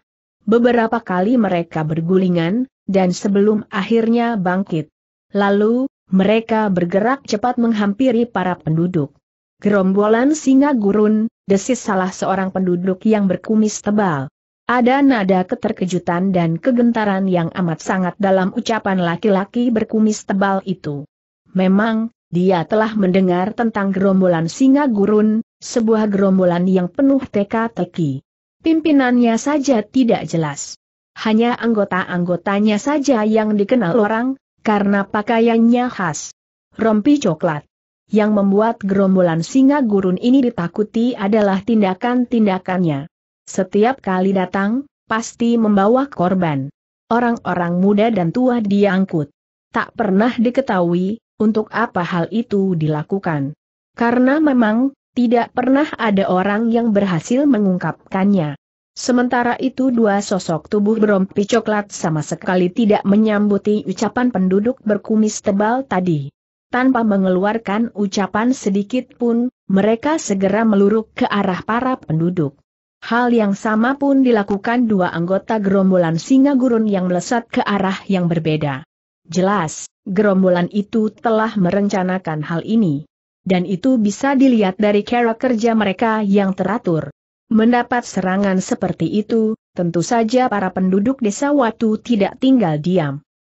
Beberapa kali mereka bergulingan, dan sebelum akhirnya bangkit. Lalu, mereka bergerak cepat menghampiri para penduduk. Gerombolan singa gurun, desis salah seorang penduduk yang berkumis tebal. Ada nada keterkejutan dan kegentaran yang amat sangat dalam ucapan laki-laki berkumis tebal itu. Memang, dia telah mendengar tentang gerombolan singa gurun, sebuah gerombolan yang penuh teka-teki. Pimpinannya saja tidak jelas. Hanya anggota-anggotanya saja yang dikenal orang, karena pakaiannya khas. Rompi coklat. Yang membuat gerombolan singa gurun ini ditakuti adalah tindakan-tindakannya. Setiap kali datang, pasti membawa korban. Orang-orang muda dan tua diangkut. Tak pernah diketahui, untuk apa hal itu dilakukan. Karena memang, tidak pernah ada orang yang berhasil mengungkapkannya. Sementara itu dua sosok tubuh berompi coklat sama sekali tidak menyambuti ucapan penduduk berkumis tebal tadi. Tanpa mengeluarkan ucapan sedikit pun, mereka segera meluruk ke arah para penduduk. Hal yang sama pun dilakukan dua anggota gerombolan singa gurun yang melesat ke arah yang berbeda. Jelas, gerombolan itu telah merencanakan hal ini dan itu bisa dilihat dari cara kerja mereka yang teratur. Mendapat serangan seperti itu, tentu saja para penduduk desa Watu tidak tinggal diam.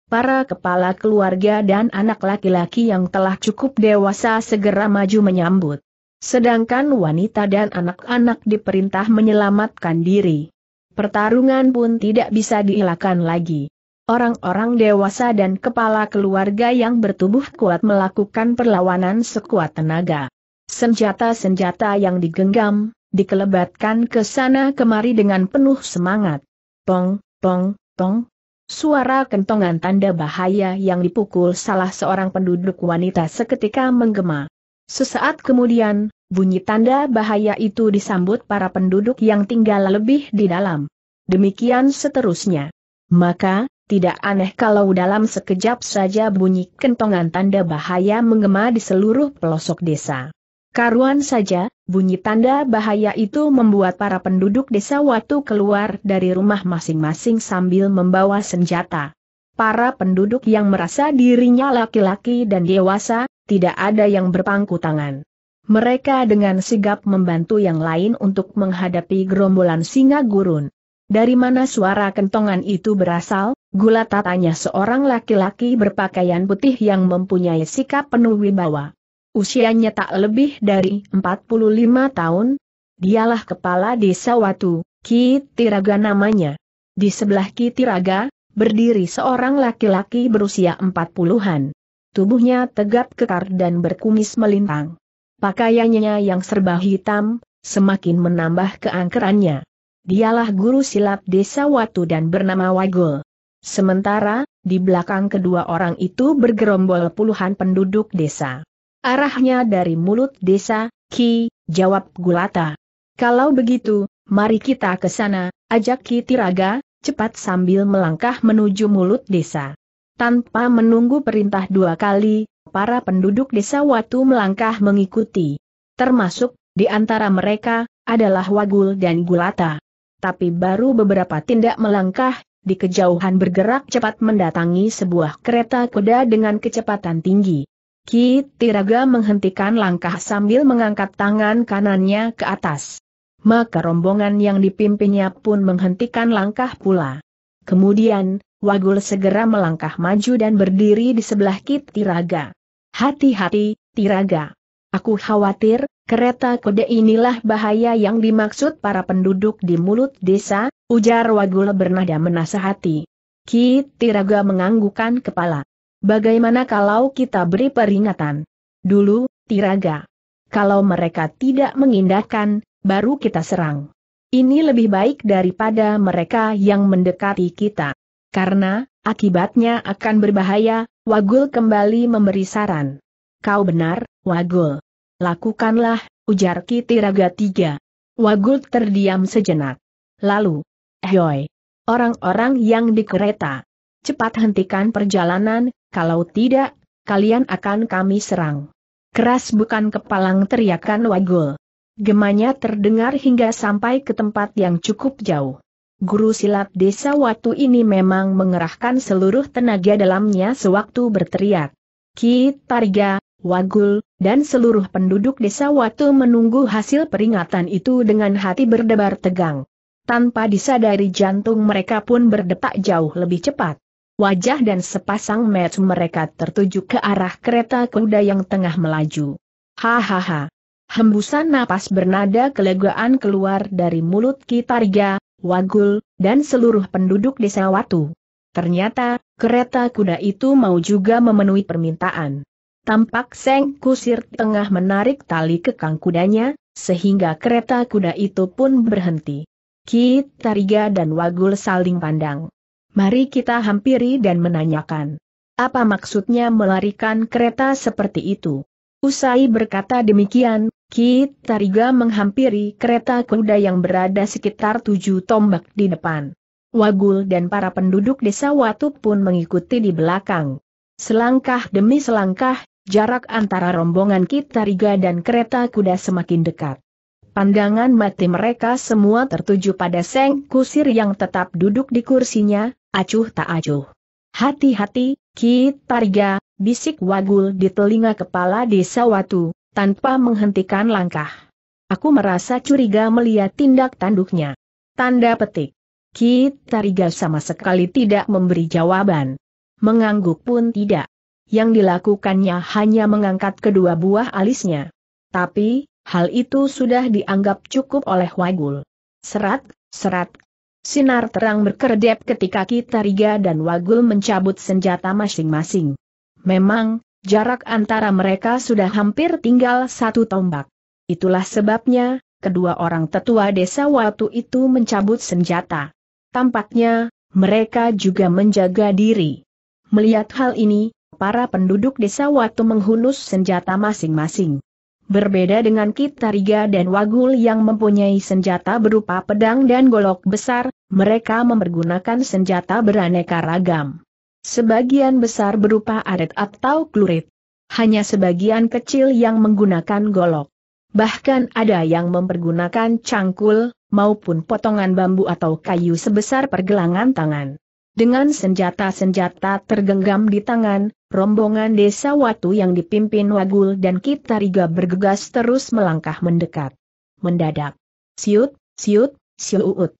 Para kepala keluarga dan anak laki-laki yang telah cukup dewasa segera maju menyambut. Sedangkan wanita dan anak-anak diperintah menyelamatkan diri. Pertarungan pun tidak bisa dielakkan lagi. Orang-orang dewasa dan kepala keluarga yang bertubuh kuat melakukan perlawanan sekuat tenaga. Senjata-senjata yang digenggam, dikelebatkan ke sana kemari dengan penuh semangat. Tong, tong, tong. Suara kentongan tanda bahaya yang dipukul salah seorang penduduk wanita seketika menggema. Sesaat kemudian, bunyi tanda bahaya itu disambut para penduduk yang tinggal lebih di dalam. Demikian seterusnya. Maka, tidak aneh kalau dalam sekejap saja bunyi kentongan tanda bahaya menggema di seluruh pelosok desa. Karuan saja, bunyi tanda bahaya itu membuat para penduduk desa waktu keluar dari rumah masing-masing sambil membawa senjata. Para penduduk yang merasa dirinya laki-laki dan dewasa, tidak ada yang berpangku tangan. Mereka dengan sigap membantu yang lain untuk menghadapi gerombolan singa gurun. Dari mana suara kentongan itu berasal? Gula tatanya seorang laki-laki berpakaian putih yang mempunyai sikap penuh wibawa. Usianya tak lebih dari 45 tahun. Dialah kepala desa Watu, Kitiraga namanya. Di sebelah Kitiraga, berdiri seorang laki-laki berusia 40-an. Tubuhnya tegap kekar dan berkumis melintang. Pakaiannya yang serba hitam, semakin menambah keangkerannya. Dialah guru silat desa Watu dan bernama Wagul. Sementara, di belakang kedua orang itu bergerombol puluhan penduduk desa. Arahnya dari mulut desa, Ki, jawab Gulata. Kalau begitu, mari kita ke sana, ajak Ki Tiraga, cepat sambil melangkah menuju mulut desa. Tanpa menunggu perintah dua kali, para penduduk desa Watu melangkah mengikuti. Termasuk, di antara mereka, adalah Wagul dan Gulata. Tapi baru beberapa tindak melangkah, di kejauhan bergerak cepat mendatangi sebuah kereta kuda dengan kecepatan tinggi. Ki Tiraga menghentikan langkah sambil mengangkat tangan kanannya ke atas. Maka rombongan yang dipimpinnya pun menghentikan langkah pula. Kemudian, Wagul segera melangkah maju dan berdiri di sebelah Ki Tiraga. Hati-hati, Tiraga. Aku khawatir, kereta kode inilah bahaya yang dimaksud para penduduk di mulut desa, ujar Wagul bernada menasehati. Ki Tiraga menganggukan kepala. Bagaimana kalau kita beri peringatan? Dulu, Tiraga. Kalau mereka tidak mengindahkan, baru kita serang. Ini lebih baik daripada mereka yang mendekati kita. Karena, akibatnya akan berbahaya, Wagul kembali memberi saran. Kau benar, Wagul. Lakukanlah, ujar Kitiraga tiga. Wagut terdiam sejenak. Lalu, Hoi, orang-orang yang di kereta. Cepat hentikan perjalanan, kalau tidak, kalian akan kami serang. Keras bukan kepalang teriakan Wagul. Gemanya terdengar hingga sampai ke tempat yang cukup jauh. Guru silat desa waktu ini memang mengerahkan seluruh tenaga dalamnya sewaktu berteriak. Ki Targa, Wagul, dan seluruh penduduk desa Watu menunggu hasil peringatan itu dengan hati berdebar tegang. Tanpa disadari jantung mereka pun berdetak jauh lebih cepat. Wajah dan sepasang mata mereka tertuju ke arah kereta kuda yang tengah melaju. Hahaha. Hembusan napas bernada kelegaan keluar dari mulut Ki Kitarga, Wagul, dan seluruh penduduk desa Watu. Ternyata, kereta kuda itu mau juga memenuhi permintaan. Tampak Seng Kusir tengah menarik tali kekang kudanya, sehingga kereta kuda itu pun berhenti. Ki Tariga dan Wagul saling pandang. Mari kita hampiri dan menanyakan. Apa maksudnya melarikan kereta seperti itu? Usai berkata demikian, Ki Tariga menghampiri kereta kuda yang berada sekitar tujuh tombak di depan. Wagul dan para penduduk desa Watu pun mengikuti di belakang. Selangkah demi selangkah, Jarak antara rombongan Kitariga dan kereta kuda semakin dekat. Pandangan mati mereka semua tertuju pada Seng Kusir yang tetap duduk di kursinya, acuh tak acuh. Hati-hati, Kitariga, bisik Wagul di telinga kepala desa Watu, tanpa menghentikan langkah. Aku merasa curiga melihat tindak tanduknya. Tanda petik. Kitariga sama sekali tidak memberi jawaban. Mengangguk pun tidak yang dilakukannya hanya mengangkat kedua buah alisnya. Tapi, hal itu sudah dianggap cukup oleh Wagul. Serat, serat. Sinar terang berkedip ketika kita Riga dan Wagul mencabut senjata masing-masing. Memang, jarak antara mereka sudah hampir tinggal satu tombak. Itulah sebabnya, kedua orang tetua desa waktu itu mencabut senjata. Tampaknya, mereka juga menjaga diri. Melihat hal ini, para penduduk desa waktu menghunus senjata masing-masing. Berbeda dengan Kitariga dan Wagul yang mempunyai senjata berupa pedang dan golok besar, mereka mempergunakan senjata beraneka ragam. Sebagian besar berupa aret atau klurit. Hanya sebagian kecil yang menggunakan golok. Bahkan ada yang mempergunakan cangkul, maupun potongan bambu atau kayu sebesar pergelangan tangan. Dengan senjata-senjata tergenggam di tangan, rombongan desa Watu yang dipimpin Wagul dan Kitariga bergegas terus melangkah mendekat. Mendadak. Siut, siut, siut,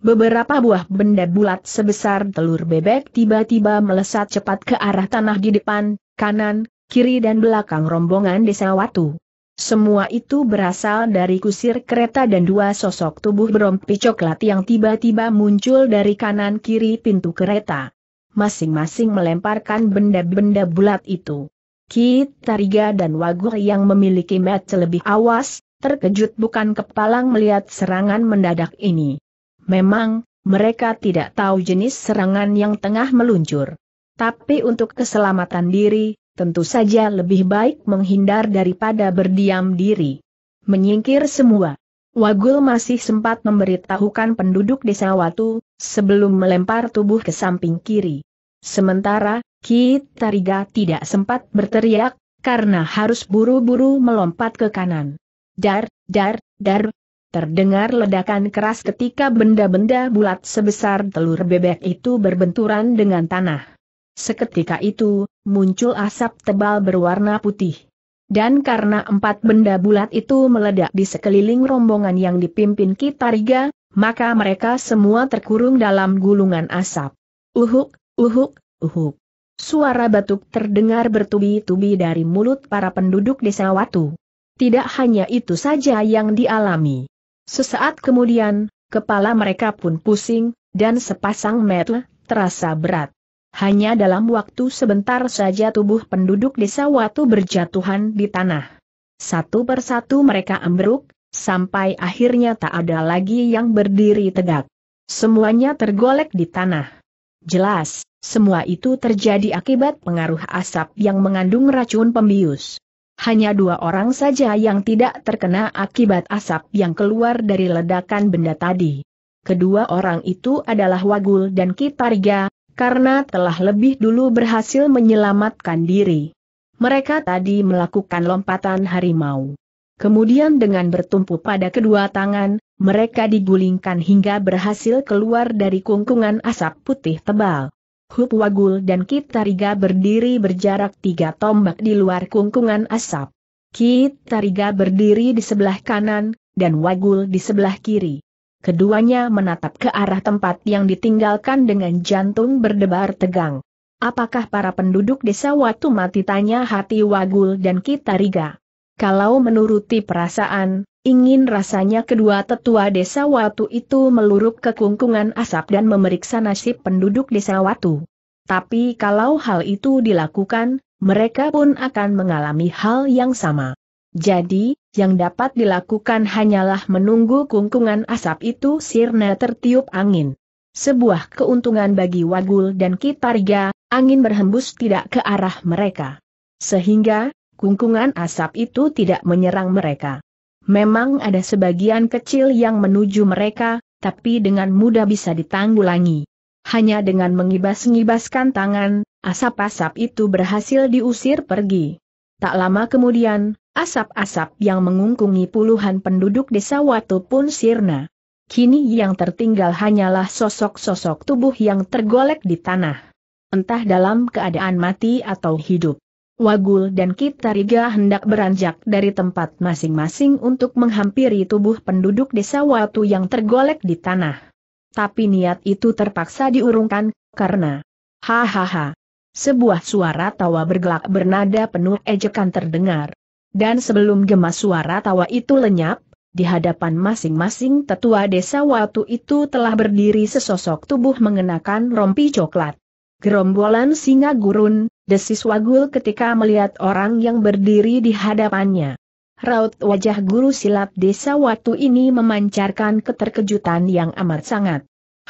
Beberapa buah benda bulat sebesar telur bebek tiba-tiba melesat cepat ke arah tanah di depan, kanan, kiri dan belakang rombongan desa Watu. Semua itu berasal dari kusir kereta dan dua sosok tubuh berompi coklat yang tiba-tiba muncul dari kanan kiri pintu kereta masing-masing melemparkan benda-benda bulat itu. Kit Tariga dan Wagur yang memiliki match lebih awas, terkejut bukan kepalang melihat serangan mendadak ini. Memang, mereka tidak tahu jenis serangan yang tengah meluncur. Tapi untuk keselamatan diri, tentu saja lebih baik menghindar daripada berdiam diri. Menyingkir semua. Wagul masih sempat memberitahukan penduduk desa Watu, sebelum melempar tubuh ke samping kiri. Sementara, Ki Tariga tidak sempat berteriak, karena harus buru-buru melompat ke kanan. Dar, dar, dar. Terdengar ledakan keras ketika benda-benda bulat sebesar telur bebek itu berbenturan dengan tanah. Seketika itu, muncul asap tebal berwarna putih. Dan karena empat benda bulat itu meledak di sekeliling rombongan yang dipimpin Kitariga, maka mereka semua terkurung dalam gulungan asap. Uhuk, uhuk, uhuk. Suara batuk terdengar bertubi-tubi dari mulut para penduduk desa Watu. Tidak hanya itu saja yang dialami. Sesaat kemudian, kepala mereka pun pusing, dan sepasang metel terasa berat. Hanya dalam waktu sebentar saja tubuh penduduk desa Watu berjatuhan di tanah. Satu persatu mereka ambruk, sampai akhirnya tak ada lagi yang berdiri tegak. Semuanya tergolek di tanah. Jelas, semua itu terjadi akibat pengaruh asap yang mengandung racun pembius. Hanya dua orang saja yang tidak terkena akibat asap yang keluar dari ledakan benda tadi. Kedua orang itu adalah Wagul dan Kitarga, karena telah lebih dulu berhasil menyelamatkan diri. Mereka tadi melakukan lompatan harimau. Kemudian dengan bertumpu pada kedua tangan, mereka digulingkan hingga berhasil keluar dari kungkungan asap putih tebal. Hup Wagul dan Kitariga berdiri berjarak tiga tombak di luar kungkungan asap. Kitariga berdiri di sebelah kanan, dan Wagul di sebelah kiri keduanya menatap ke arah tempat yang ditinggalkan dengan jantung berdebar tegang. Apakah para penduduk desa Watu mati tanya hati Wagul dan Kitariga? Kalau menuruti perasaan, ingin rasanya kedua tetua desa Watu itu meluruk kekungkungan asap dan memeriksa nasib penduduk desa Watu. Tapi kalau hal itu dilakukan, mereka pun akan mengalami hal yang sama. Jadi, yang dapat dilakukan hanyalah menunggu kungkungan asap itu sirna tertiup angin. Sebuah keuntungan bagi Wagul dan Kitariga, angin berhembus tidak ke arah mereka. Sehingga, kungkungan asap itu tidak menyerang mereka. Memang ada sebagian kecil yang menuju mereka, tapi dengan mudah bisa ditanggulangi. Hanya dengan mengibas-ngibaskan tangan, asap-asap itu berhasil diusir pergi. Tak lama kemudian, asap-asap yang mengungkungi puluhan penduduk desa Watu pun sirna. Kini yang tertinggal hanyalah sosok-sosok tubuh yang tergolek di tanah. Entah dalam keadaan mati atau hidup. Wagul dan Kitariga hendak beranjak dari tempat masing-masing untuk menghampiri tubuh penduduk desa Watu yang tergolek di tanah. Tapi niat itu terpaksa diurungkan, karena... Hahaha, sebuah suara tawa bergelak bernada penuh ejekan terdengar. Dan sebelum gemas suara tawa itu lenyap, di hadapan masing-masing tetua desa waktu itu telah berdiri sesosok tubuh mengenakan rompi coklat. Gerombolan singa gurun, desis wagul ketika melihat orang yang berdiri di hadapannya. Raut wajah guru silat desa waktu ini memancarkan keterkejutan yang amat sangat.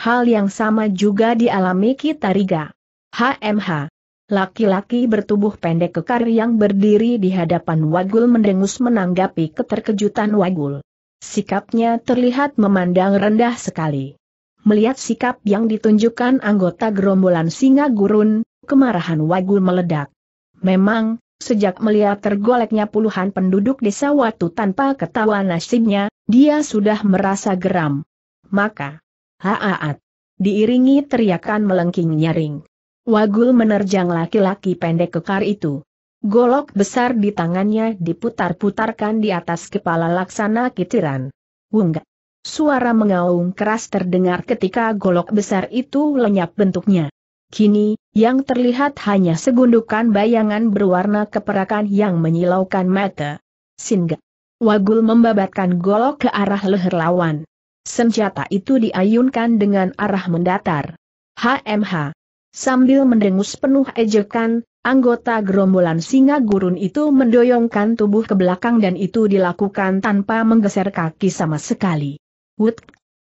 Hal yang sama juga dialami Kitariga. HMH. Laki-laki bertubuh pendek kekar yang berdiri di hadapan Wagul mendengus menanggapi keterkejutan Wagul. Sikapnya terlihat memandang rendah sekali. Melihat sikap yang ditunjukkan anggota gerombolan singa gurun, kemarahan Wagul meledak. Memang, sejak melihat tergoleknya puluhan penduduk desa Watu tanpa ketahuan nasibnya, dia sudah merasa geram. Maka, haaat, diiringi teriakan melengking nyaring. Wagul menerjang laki-laki pendek kekar itu. Golok besar di tangannya diputar-putarkan di atas kepala laksana kitiran. Wungga. Suara mengaung keras terdengar ketika golok besar itu lenyap bentuknya. Kini, yang terlihat hanya segundukan bayangan berwarna keperakan yang menyilaukan mata. Singa. Wagul membabatkan golok ke arah leher lawan. Senjata itu diayunkan dengan arah mendatar. HMH. Sambil mendengus penuh ejekan, anggota gerombolan singa gurun itu mendoyongkan tubuh ke belakang dan itu dilakukan tanpa menggeser kaki sama sekali. Wut!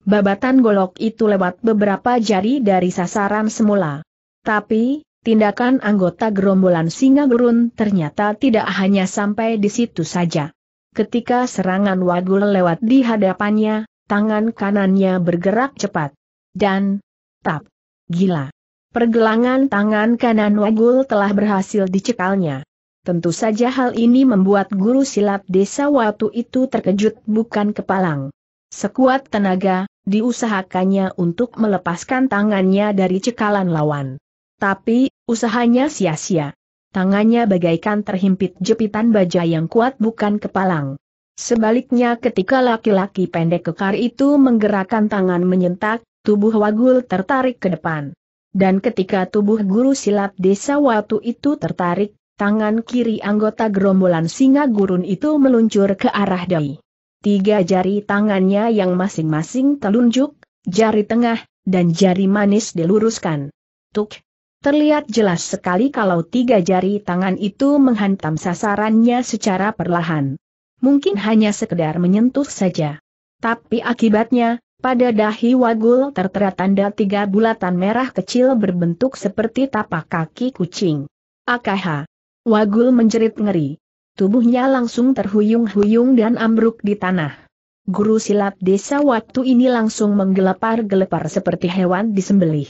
Babatan golok itu lewat beberapa jari dari sasaran semula. Tapi, tindakan anggota gerombolan singa gurun ternyata tidak hanya sampai di situ saja. Ketika serangan wagul lewat di hadapannya, tangan kanannya bergerak cepat. Dan, tap, gila pergelangan tangan kanan Wagul telah berhasil dicekalnya. Tentu saja hal ini membuat guru silat desa waktu itu terkejut bukan kepalang. Sekuat tenaga, diusahakannya untuk melepaskan tangannya dari cekalan lawan. Tapi, usahanya sia-sia. Tangannya bagaikan terhimpit jepitan baja yang kuat bukan kepalang. Sebaliknya ketika laki-laki pendek kekar itu menggerakkan tangan menyentak, tubuh Wagul tertarik ke depan. Dan ketika tubuh guru silat desa Watu itu tertarik, tangan kiri anggota gerombolan singa gurun itu meluncur ke arah Dai. Tiga jari tangannya yang masing-masing telunjuk, jari tengah, dan jari manis diluruskan. Tuk! Terlihat jelas sekali kalau tiga jari tangan itu menghantam sasarannya secara perlahan. Mungkin hanya sekedar menyentuh saja. Tapi akibatnya, pada dahi Wagul tertera tanda tiga bulatan merah kecil berbentuk seperti tapak kaki kucing. Akaha. Wagul menjerit ngeri. Tubuhnya langsung terhuyung-huyung dan ambruk di tanah. Guru silat desa waktu ini langsung menggelepar-gelepar seperti hewan disembelih.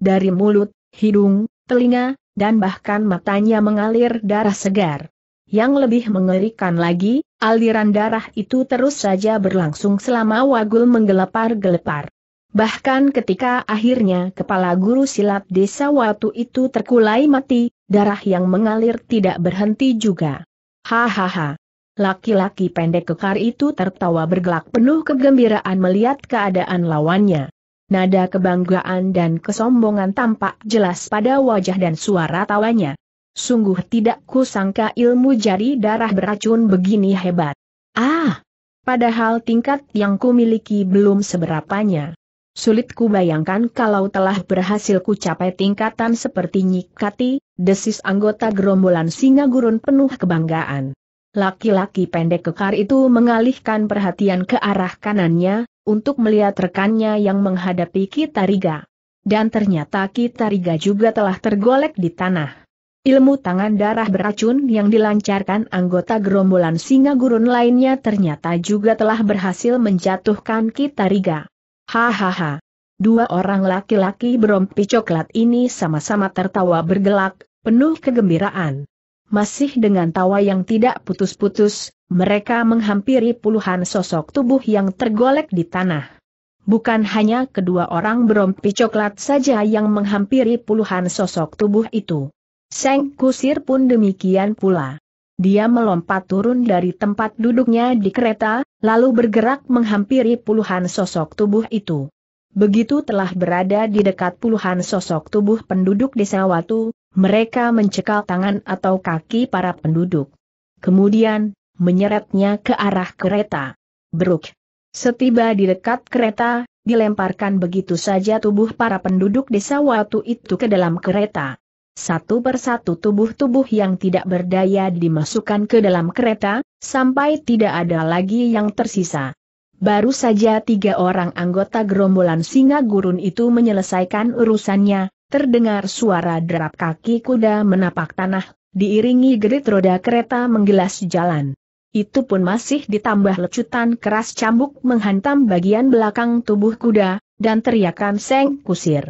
Dari mulut, hidung, telinga, dan bahkan matanya mengalir darah segar. Yang lebih mengerikan lagi, aliran darah itu terus saja berlangsung selama Wagul menggelepar-gelepar. Bahkan ketika akhirnya kepala guru silat desa Watu itu terkulai mati, darah yang mengalir tidak berhenti juga. Hahaha. Laki-laki pendek kekar itu tertawa bergelak penuh kegembiraan melihat keadaan lawannya. Nada kebanggaan dan kesombongan tampak jelas pada wajah dan suara tawanya. Sungguh tidak kusangka ilmu jari darah beracun begini hebat. Ah! Padahal tingkat yang kumiliki belum seberapanya. Sulit kubayangkan kalau telah berhasil kucapai tingkatan seperti Nyikati, desis anggota gerombolan singa gurun penuh kebanggaan. Laki-laki pendek kekar itu mengalihkan perhatian ke arah kanannya, untuk melihat rekannya yang menghadapi Kitariga. Dan ternyata Kitariga juga telah tergolek di tanah. Ilmu tangan darah beracun yang dilancarkan anggota gerombolan singa gurun lainnya ternyata juga telah berhasil menjatuhkan Kitariga. Hahaha. Dua orang laki-laki berompi coklat ini sama-sama tertawa bergelak, penuh kegembiraan. Masih dengan tawa yang tidak putus-putus, mereka menghampiri puluhan sosok tubuh yang tergolek di tanah. Bukan hanya kedua orang berompi coklat saja yang menghampiri puluhan sosok tubuh itu. Seng Kusir pun demikian pula. Dia melompat turun dari tempat duduknya di kereta, lalu bergerak menghampiri puluhan sosok tubuh itu. Begitu telah berada di dekat puluhan sosok tubuh penduduk desa Watu, mereka mencekal tangan atau kaki para penduduk. Kemudian, menyeretnya ke arah kereta. Beruk. Setiba di dekat kereta, dilemparkan begitu saja tubuh para penduduk desa Watu itu ke dalam kereta satu persatu tubuh-tubuh yang tidak berdaya dimasukkan ke dalam kereta, sampai tidak ada lagi yang tersisa. Baru saja tiga orang anggota gerombolan singa gurun itu menyelesaikan urusannya, terdengar suara derap kaki kuda menapak tanah, diiringi gerit roda kereta menggelas jalan. Itu pun masih ditambah lecutan keras cambuk menghantam bagian belakang tubuh kuda, dan teriakan seng kusir.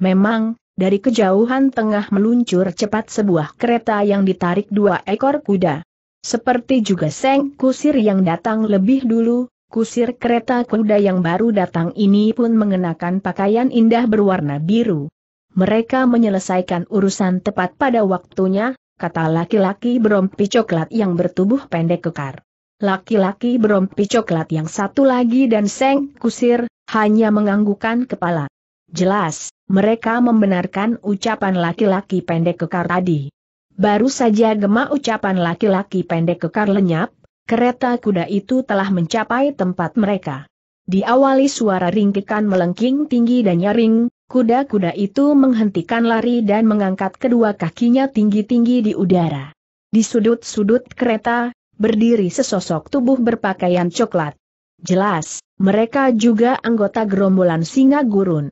Memang, dari kejauhan tengah meluncur cepat sebuah kereta yang ditarik dua ekor kuda. Seperti juga Seng Kusir yang datang lebih dulu, kusir kereta kuda yang baru datang ini pun mengenakan pakaian indah berwarna biru. Mereka menyelesaikan urusan tepat pada waktunya, kata laki-laki berompi coklat yang bertubuh pendek kekar. Laki-laki berompi coklat yang satu lagi dan Seng Kusir, hanya menganggukan kepala. Jelas, mereka membenarkan ucapan laki-laki pendek kekar tadi. Baru saja gema ucapan laki-laki pendek kekar lenyap, kereta kuda itu telah mencapai tempat mereka. Diawali suara ringkikan melengking tinggi dan nyaring, kuda-kuda itu menghentikan lari dan mengangkat kedua kakinya tinggi-tinggi di udara. Di sudut-sudut kereta, berdiri sesosok tubuh berpakaian coklat. Jelas, mereka juga anggota gerombolan singa gurun.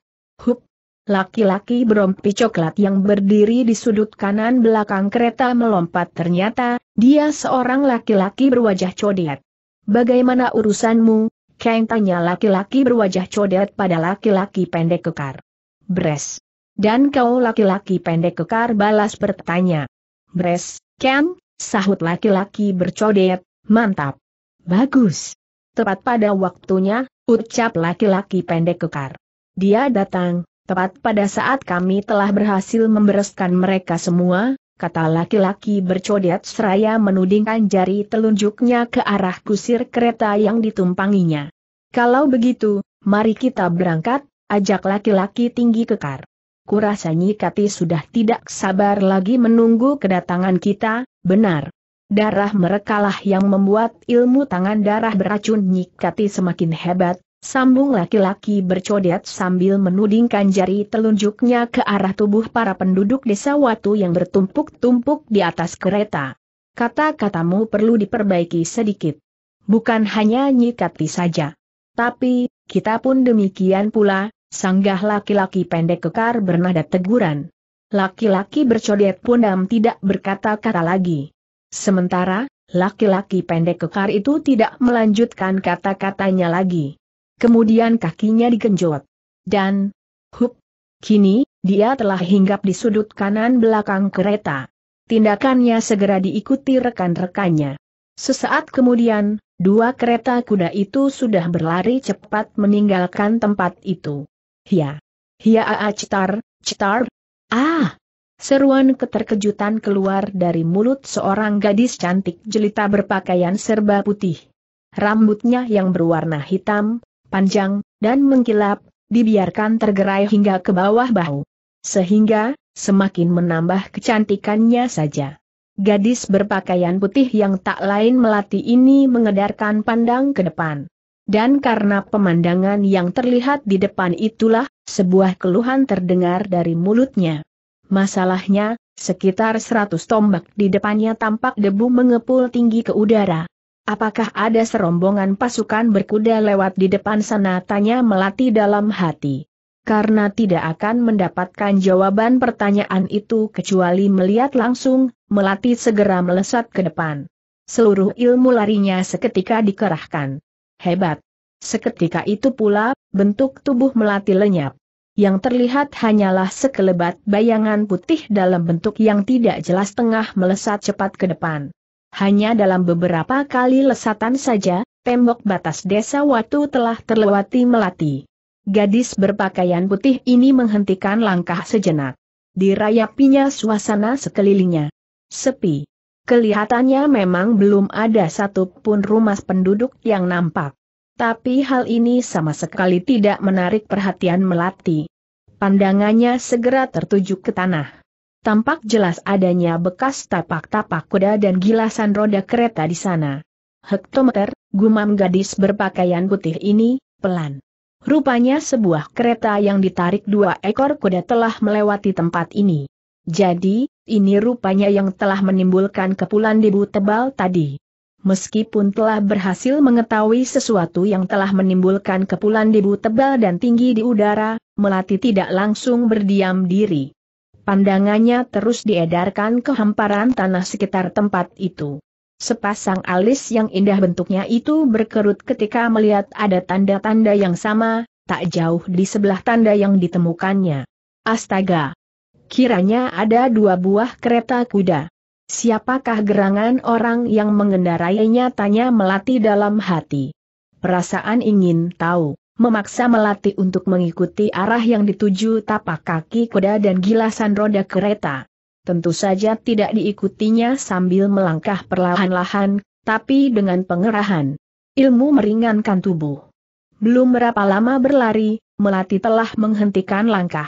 Laki-laki berompi coklat yang berdiri di sudut kanan belakang kereta melompat ternyata, dia seorang laki-laki berwajah codet. Bagaimana urusanmu? Kang tanya laki-laki berwajah codet pada laki-laki pendek kekar. Bres. Dan kau laki-laki pendek kekar balas bertanya. Bres, Ken, sahut laki-laki bercodet, mantap. Bagus. Tepat pada waktunya, ucap laki-laki pendek kekar. Dia datang, Tepat pada saat kami telah berhasil membereskan mereka semua, kata laki-laki bercodet seraya menudingkan jari telunjuknya ke arah kusir kereta yang ditumpanginya. Kalau begitu, mari kita berangkat, ajak laki-laki tinggi kekar. Kurasa Nyikati sudah tidak sabar lagi menunggu kedatangan kita, benar. Darah merekalah yang membuat ilmu tangan darah beracun Nyikati semakin hebat, Sambung laki-laki bercodet sambil menudingkan jari telunjuknya ke arah tubuh para penduduk desa Watu yang bertumpuk-tumpuk di atas kereta. Kata-katamu perlu diperbaiki sedikit. Bukan hanya nyikati saja. Tapi, kita pun demikian pula, sanggah laki-laki pendek kekar bernada teguran. Laki-laki bercodet pundam tidak berkata-kata lagi. Sementara, laki-laki pendek kekar itu tidak melanjutkan kata-katanya lagi kemudian kakinya digenjot. Dan, hup, kini, dia telah hinggap di sudut kanan belakang kereta. Tindakannya segera diikuti rekan-rekannya. Sesaat kemudian, dua kereta kuda itu sudah berlari cepat meninggalkan tempat itu. Hia! Hia aa citar, citar! Ah! Seruan keterkejutan keluar dari mulut seorang gadis cantik jelita berpakaian serba putih. Rambutnya yang berwarna hitam, panjang, dan mengkilap, dibiarkan tergerai hingga ke bawah bahu. Sehingga, semakin menambah kecantikannya saja. Gadis berpakaian putih yang tak lain melati ini mengedarkan pandang ke depan. Dan karena pemandangan yang terlihat di depan itulah, sebuah keluhan terdengar dari mulutnya. Masalahnya, sekitar seratus tombak di depannya tampak debu mengepul tinggi ke udara. Apakah ada serombongan pasukan berkuda lewat di depan sana tanya Melati dalam hati. Karena tidak akan mendapatkan jawaban pertanyaan itu kecuali melihat langsung, Melati segera melesat ke depan. Seluruh ilmu larinya seketika dikerahkan. Hebat. Seketika itu pula, bentuk tubuh Melati lenyap. Yang terlihat hanyalah sekelebat bayangan putih dalam bentuk yang tidak jelas tengah melesat cepat ke depan. Hanya dalam beberapa kali lesatan saja, tembok batas desa Watu telah terlewati melati. Gadis berpakaian putih ini menghentikan langkah sejenak. Dirayapinya suasana sekelilingnya. Sepi. Kelihatannya memang belum ada satupun rumah penduduk yang nampak. Tapi hal ini sama sekali tidak menarik perhatian Melati. Pandangannya segera tertuju ke tanah tampak jelas adanya bekas tapak-tapak kuda dan gilasan roda kereta di sana. Hektometer, gumam gadis berpakaian putih ini, pelan. Rupanya sebuah kereta yang ditarik dua ekor kuda telah melewati tempat ini. Jadi, ini rupanya yang telah menimbulkan kepulan debu tebal tadi. Meskipun telah berhasil mengetahui sesuatu yang telah menimbulkan kepulan debu tebal dan tinggi di udara, Melati tidak langsung berdiam diri. Pandangannya terus diedarkan ke hamparan tanah sekitar tempat itu. Sepasang alis yang indah bentuknya itu berkerut ketika melihat ada tanda-tanda yang sama, tak jauh di sebelah tanda yang ditemukannya. Astaga! Kiranya ada dua buah kereta kuda. Siapakah gerangan orang yang mengendarainya tanya melati dalam hati. Perasaan ingin tahu memaksa melati untuk mengikuti arah yang dituju tapak kaki kuda dan gilasan roda kereta. Tentu saja tidak diikutinya sambil melangkah perlahan-lahan, tapi dengan pengerahan. Ilmu meringankan tubuh. Belum berapa lama berlari, Melati telah menghentikan langkah.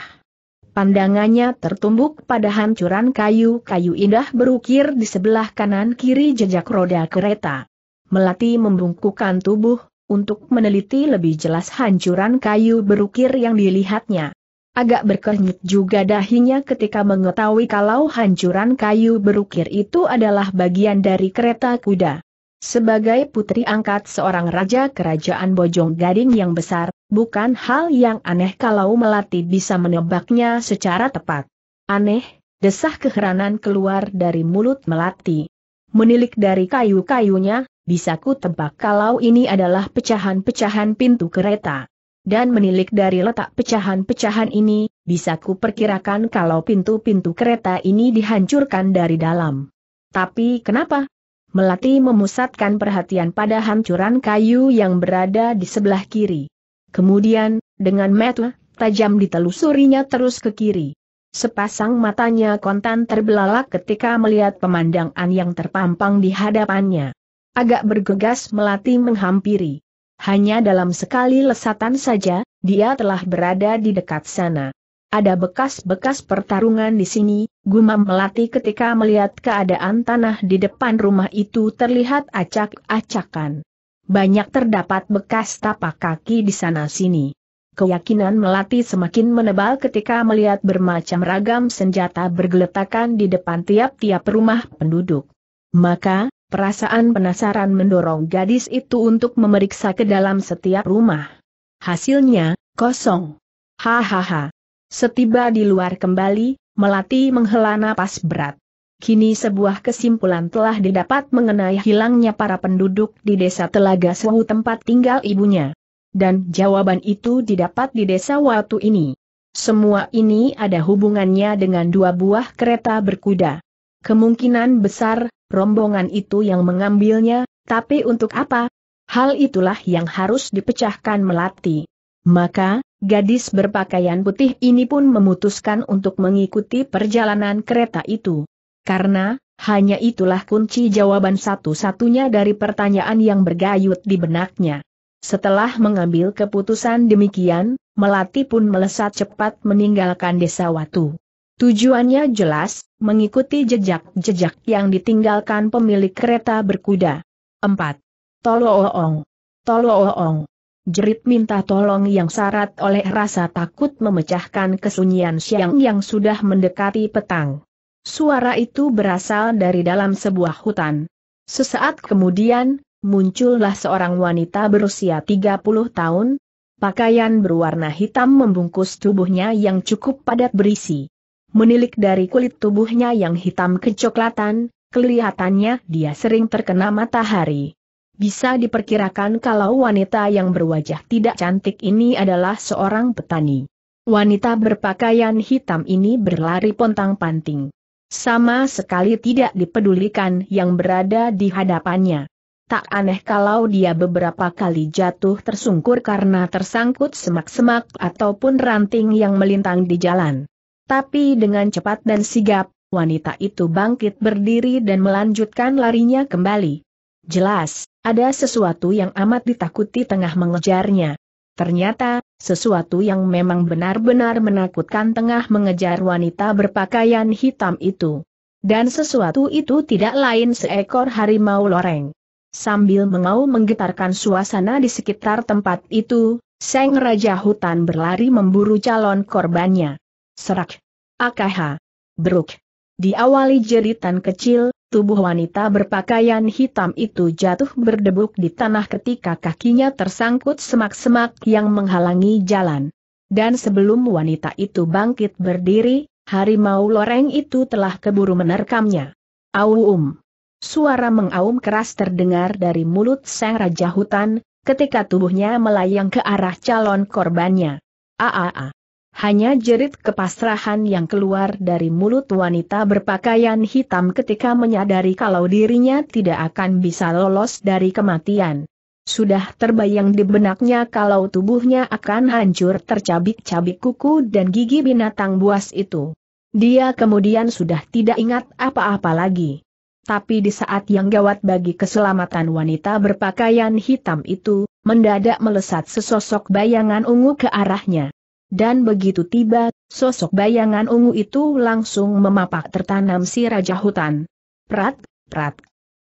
Pandangannya tertumbuk pada hancuran kayu-kayu indah berukir di sebelah kanan kiri jejak roda kereta. Melati membungkukkan tubuh, untuk meneliti lebih jelas hancuran kayu berukir yang dilihatnya. Agak berkernyit juga dahinya ketika mengetahui kalau hancuran kayu berukir itu adalah bagian dari kereta kuda. Sebagai putri angkat seorang raja kerajaan Bojong Gading yang besar, bukan hal yang aneh kalau Melati bisa menebaknya secara tepat. Aneh, desah keheranan keluar dari mulut Melati. Menilik dari kayu-kayunya, bisa ku tebak kalau ini adalah pecahan-pecahan pintu kereta. Dan menilik dari letak pecahan-pecahan ini, bisa ku perkirakan kalau pintu-pintu kereta ini dihancurkan dari dalam. Tapi kenapa? Melati memusatkan perhatian pada hancuran kayu yang berada di sebelah kiri. Kemudian, dengan mata tajam ditelusurinya terus ke kiri. Sepasang matanya kontan terbelalak ketika melihat pemandangan yang terpampang di hadapannya agak bergegas melati menghampiri. Hanya dalam sekali lesatan saja, dia telah berada di dekat sana. Ada bekas-bekas pertarungan di sini, gumam melati ketika melihat keadaan tanah di depan rumah itu terlihat acak-acakan. Banyak terdapat bekas tapak kaki di sana-sini. Keyakinan melati semakin menebal ketika melihat bermacam ragam senjata bergeletakan di depan tiap-tiap rumah penduduk. Maka, Perasaan penasaran mendorong gadis itu untuk memeriksa ke dalam setiap rumah. Hasilnya, kosong. Hahaha. Setiba di luar kembali, Melati menghela napas berat. Kini sebuah kesimpulan telah didapat mengenai hilangnya para penduduk di desa Telaga Sewu tempat tinggal ibunya. Dan jawaban itu didapat di desa Watu ini. Semua ini ada hubungannya dengan dua buah kereta berkuda. Kemungkinan besar, rombongan itu yang mengambilnya, tapi untuk apa? Hal itulah yang harus dipecahkan melati. Maka, gadis berpakaian putih ini pun memutuskan untuk mengikuti perjalanan kereta itu. Karena, hanya itulah kunci jawaban satu-satunya dari pertanyaan yang bergayut di benaknya. Setelah mengambil keputusan demikian, Melati pun melesat cepat meninggalkan desa Watu. Tujuannya jelas, mengikuti jejak-jejak yang ditinggalkan pemilik kereta berkuda. 4. Tolooong. Tolooong. Jerit minta tolong yang syarat oleh rasa takut memecahkan kesunyian siang yang sudah mendekati petang. Suara itu berasal dari dalam sebuah hutan. Sesaat kemudian, muncullah seorang wanita berusia 30 tahun, pakaian berwarna hitam membungkus tubuhnya yang cukup padat berisi Menilik dari kulit tubuhnya yang hitam kecoklatan, kelihatannya dia sering terkena matahari. Bisa diperkirakan kalau wanita yang berwajah tidak cantik ini adalah seorang petani. Wanita berpakaian hitam ini berlari pontang-panting. Sama sekali tidak dipedulikan yang berada di hadapannya. Tak aneh kalau dia beberapa kali jatuh tersungkur karena tersangkut semak-semak ataupun ranting yang melintang di jalan. Tapi dengan cepat dan sigap, wanita itu bangkit berdiri dan melanjutkan larinya kembali. Jelas, ada sesuatu yang amat ditakuti tengah mengejarnya. Ternyata, sesuatu yang memang benar-benar menakutkan tengah mengejar wanita berpakaian hitam itu. Dan sesuatu itu tidak lain seekor harimau loreng. Sambil mengau menggetarkan suasana di sekitar tempat itu, Seng Raja Hutan berlari memburu calon korbannya. Serak! AKH. Bruk. Diawali jeritan kecil, tubuh wanita berpakaian hitam itu jatuh berdebuk di tanah ketika kakinya tersangkut semak-semak yang menghalangi jalan. Dan sebelum wanita itu bangkit berdiri, harimau loreng itu telah keburu menerkamnya. Aum. Suara mengaum keras terdengar dari mulut sang raja hutan, ketika tubuhnya melayang ke arah calon korbannya. Aaa. Hanya jerit kepasrahan yang keluar dari mulut wanita berpakaian hitam ketika menyadari kalau dirinya tidak akan bisa lolos dari kematian. Sudah terbayang di benaknya kalau tubuhnya akan hancur tercabik-cabik kuku dan gigi binatang buas itu. Dia kemudian sudah tidak ingat apa-apa lagi. Tapi di saat yang gawat bagi keselamatan wanita berpakaian hitam itu, mendadak melesat sesosok bayangan ungu ke arahnya. Dan begitu tiba, sosok bayangan ungu itu langsung memapak tertanam si Raja Hutan. Prat, prat,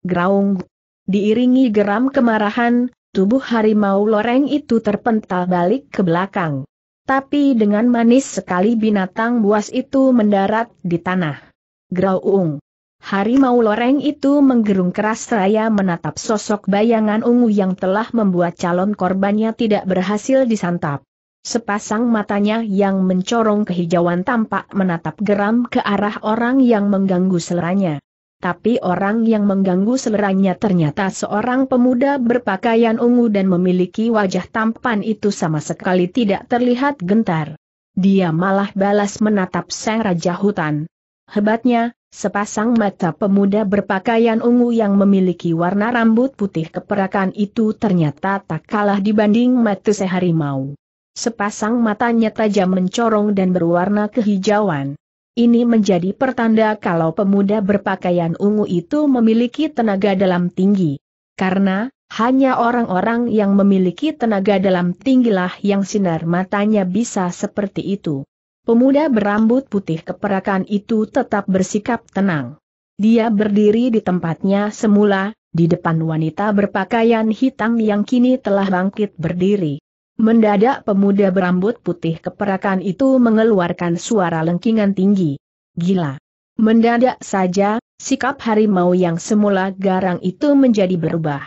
graung. Diiringi geram kemarahan, tubuh harimau loreng itu terpental balik ke belakang. Tapi dengan manis sekali binatang buas itu mendarat di tanah. Graung. Harimau loreng itu menggerung keras raya menatap sosok bayangan ungu yang telah membuat calon korbannya tidak berhasil disantap. Sepasang matanya yang mencorong kehijauan tampak menatap geram ke arah orang yang mengganggu seleranya. Tapi orang yang mengganggu seleranya ternyata seorang pemuda berpakaian ungu dan memiliki wajah tampan itu sama sekali tidak terlihat gentar. Dia malah balas menatap sang raja hutan. Hebatnya, sepasang mata pemuda berpakaian ungu yang memiliki warna rambut putih keperakan itu ternyata tak kalah dibanding mata seharimau. Sepasang matanya tajam mencorong dan berwarna kehijauan. Ini menjadi pertanda kalau pemuda berpakaian ungu itu memiliki tenaga dalam tinggi. Karena, hanya orang-orang yang memiliki tenaga dalam tinggilah yang sinar matanya bisa seperti itu. Pemuda berambut putih keperakan itu tetap bersikap tenang. Dia berdiri di tempatnya semula, di depan wanita berpakaian hitam yang kini telah bangkit berdiri. Mendadak pemuda berambut putih keperakan itu mengeluarkan suara lengkingan tinggi. Gila. Mendadak saja, sikap harimau yang semula garang itu menjadi berubah.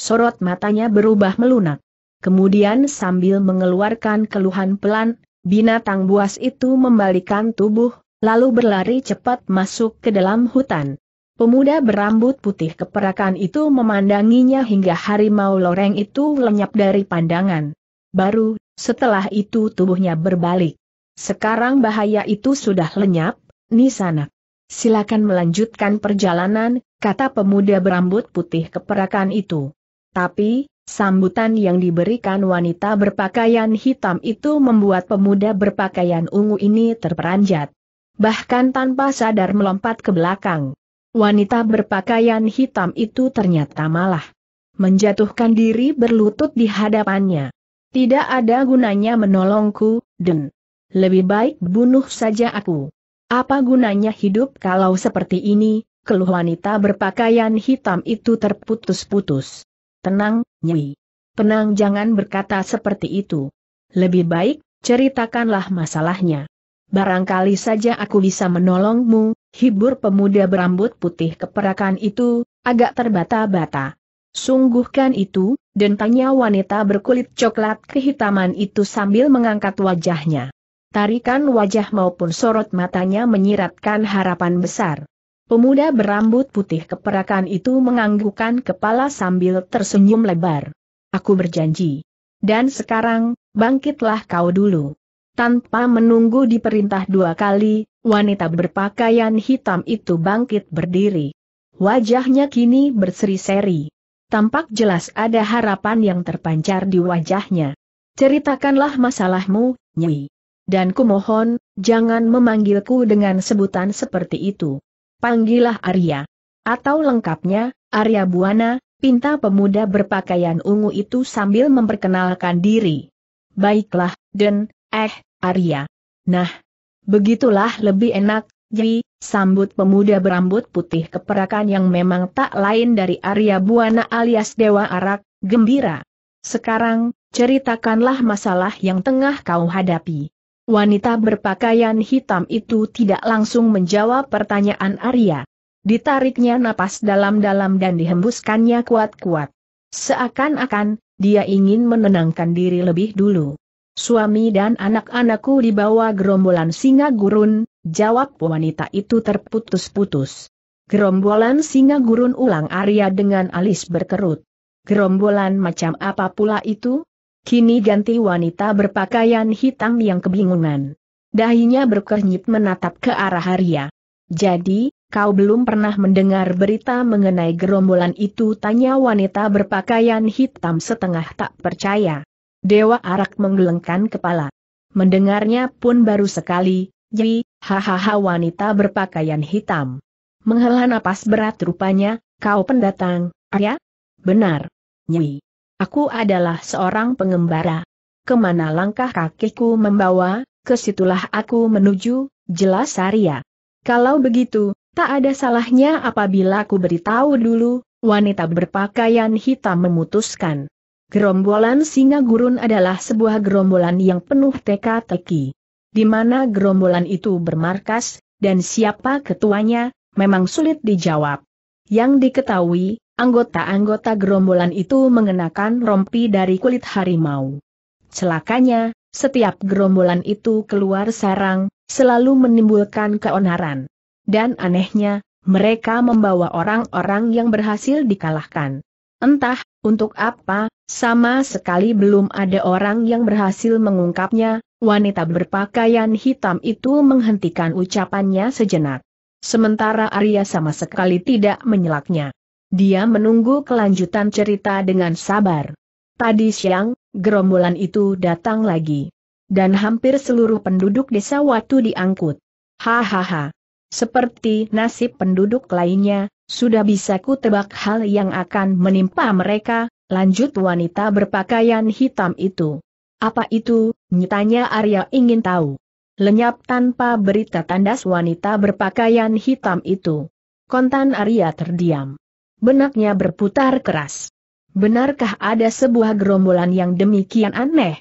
Sorot matanya berubah melunak. Kemudian sambil mengeluarkan keluhan pelan, binatang buas itu membalikan tubuh, lalu berlari cepat masuk ke dalam hutan. Pemuda berambut putih keperakan itu memandanginya hingga harimau loreng itu lenyap dari pandangan. Baru, setelah itu tubuhnya berbalik. Sekarang bahaya itu sudah lenyap, Nisanak. Silakan melanjutkan perjalanan, kata pemuda berambut putih keperakan itu. Tapi, sambutan yang diberikan wanita berpakaian hitam itu membuat pemuda berpakaian ungu ini terperanjat. Bahkan tanpa sadar melompat ke belakang. Wanita berpakaian hitam itu ternyata malah menjatuhkan diri berlutut di hadapannya. Tidak ada gunanya menolongku, Den. Lebih baik bunuh saja aku. Apa gunanya hidup kalau seperti ini, keluh wanita berpakaian hitam itu terputus-putus. Tenang, Nyi. Tenang jangan berkata seperti itu. Lebih baik, ceritakanlah masalahnya. Barangkali saja aku bisa menolongmu, hibur pemuda berambut putih keperakan itu, agak terbata-bata. Sungguhkan itu, dan tanya wanita berkulit coklat kehitaman itu sambil mengangkat wajahnya. Tarikan wajah maupun sorot matanya menyiratkan harapan besar. Pemuda berambut putih keperakan itu menganggukkan kepala sambil tersenyum lebar. Aku berjanji. Dan sekarang, bangkitlah kau dulu. Tanpa menunggu diperintah dua kali, wanita berpakaian hitam itu bangkit berdiri. Wajahnya kini berseri-seri. Tampak jelas ada harapan yang terpancar di wajahnya. Ceritakanlah masalahmu, Nyi. Dan kumohon, jangan memanggilku dengan sebutan seperti itu. Panggillah Arya. Atau lengkapnya, Arya Buana, pinta pemuda berpakaian ungu itu sambil memperkenalkan diri. Baiklah, Den, eh, Arya. Nah, begitulah lebih enak, Nyi, sambut pemuda berambut putih keperakan yang memang tak lain dari Arya Buana alias Dewa Arak, gembira. Sekarang, ceritakanlah masalah yang tengah kau hadapi. Wanita berpakaian hitam itu tidak langsung menjawab pertanyaan Arya. Ditariknya napas dalam-dalam dan dihembuskannya kuat-kuat. Seakan-akan, dia ingin menenangkan diri lebih dulu. Suami dan anak-anakku dibawa gerombolan singa gurun, jawab wanita itu terputus-putus. Gerombolan singa gurun ulang Arya dengan alis berkerut. Gerombolan macam apa pula itu? Kini ganti wanita berpakaian hitam yang kebingungan. Dahinya berkernyit menatap ke arah Arya. Jadi, kau belum pernah mendengar berita mengenai gerombolan itu? Tanya wanita berpakaian hitam setengah tak percaya. Dewa Arak menggelengkan kepala. Mendengarnya pun baru sekali, Ji, hahaha wanita berpakaian hitam. Menghela napas berat rupanya, kau pendatang, Arya? Benar. Nyi. Aku adalah seorang pengembara. Kemana langkah kakiku membawa, kesitulah aku menuju, jelas Arya. Kalau begitu, tak ada salahnya apabila aku beritahu dulu, wanita berpakaian hitam memutuskan. Gerombolan singa gurun adalah sebuah gerombolan yang penuh teka-teki. Di mana gerombolan itu bermarkas, dan siapa ketuanya, memang sulit dijawab. Yang diketahui, anggota-anggota gerombolan itu mengenakan rompi dari kulit harimau. Celakanya, setiap gerombolan itu keluar sarang, selalu menimbulkan keonaran. Dan anehnya, mereka membawa orang-orang yang berhasil dikalahkan. Entah untuk apa, sama sekali belum ada orang yang berhasil mengungkapnya, wanita berpakaian hitam itu menghentikan ucapannya sejenak. Sementara Arya sama sekali tidak menyelaknya. Dia menunggu kelanjutan cerita dengan sabar. Tadi siang, gerombolan itu datang lagi. Dan hampir seluruh penduduk desa Watu diangkut. Hahaha. Seperti nasib penduduk lainnya, sudah bisa ku hal yang akan menimpa mereka, lanjut wanita berpakaian hitam itu. Apa itu, nyatanya Arya ingin tahu. Lenyap tanpa berita tandas wanita berpakaian hitam itu. Kontan Arya terdiam. Benaknya berputar keras. Benarkah ada sebuah gerombolan yang demikian aneh?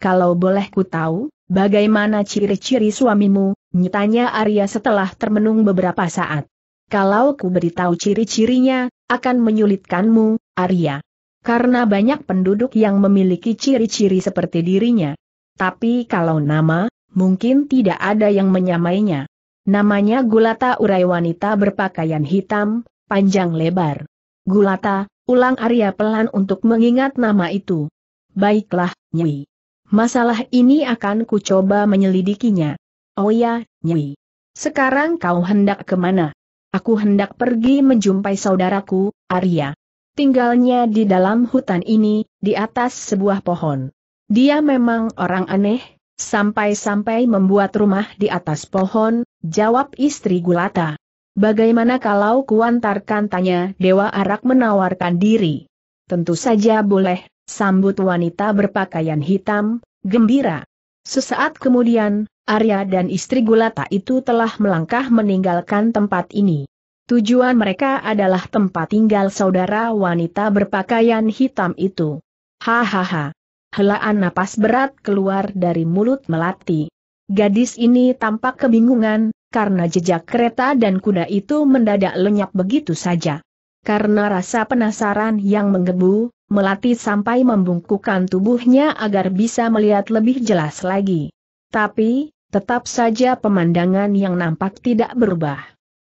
Kalau boleh ku tahu, bagaimana ciri-ciri suamimu, Nyitanya Arya setelah termenung beberapa saat. Kalau ku beritahu ciri-cirinya, akan menyulitkanmu, Arya. Karena banyak penduduk yang memiliki ciri-ciri seperti dirinya. Tapi kalau nama, mungkin tidak ada yang menyamainya. Namanya Gulata Urai wanita berpakaian hitam, panjang lebar. Gulata, ulang Arya pelan untuk mengingat nama itu. Baiklah, Nyi. Masalah ini akan kucoba menyelidikinya. Oh ya, Nyi. Sekarang kau hendak kemana? Aku hendak pergi menjumpai saudaraku, Arya. Tinggalnya di dalam hutan ini, di atas sebuah pohon. Dia memang orang aneh, sampai-sampai membuat rumah di atas pohon, jawab istri Gulata. Bagaimana kalau kuantarkan tanya Dewa Arak menawarkan diri? Tentu saja boleh, sambut wanita berpakaian hitam, gembira. Sesaat kemudian, Arya dan istri Gulata itu telah melangkah meninggalkan tempat ini. Tujuan mereka adalah tempat tinggal saudara wanita berpakaian hitam itu. Hahaha. Helaan napas berat keluar dari mulut Melati. Gadis ini tampak kebingungan, karena jejak kereta dan kuda itu mendadak lenyap begitu saja. Karena rasa penasaran yang menggebu, Melati sampai membungkukkan tubuhnya agar bisa melihat lebih jelas lagi. Tapi, tetap saja pemandangan yang nampak tidak berubah.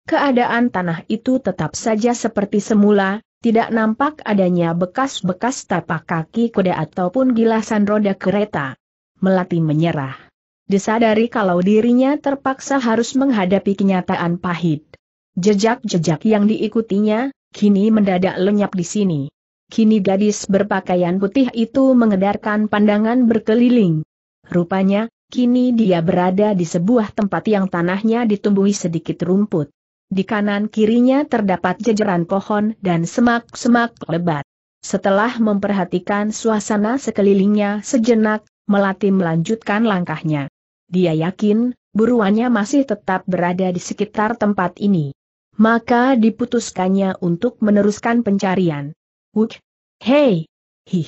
Keadaan tanah itu tetap saja seperti semula, tidak nampak adanya bekas-bekas tapak kaki kuda ataupun gilasan roda kereta. Melati menyerah. Disadari kalau dirinya terpaksa harus menghadapi kenyataan pahit. Jejak-jejak yang diikutinya, kini mendadak lenyap di sini. Kini gadis berpakaian putih itu mengedarkan pandangan berkeliling. Rupanya, kini dia berada di sebuah tempat yang tanahnya ditumbuhi sedikit rumput. Di kanan kirinya terdapat jejeran pohon dan semak-semak lebat. Setelah memperhatikan suasana sekelilingnya sejenak, Melati melanjutkan langkahnya. Dia yakin, buruannya masih tetap berada di sekitar tempat ini maka diputuskannya untuk meneruskan pencarian. Wuk! Hei! Hi.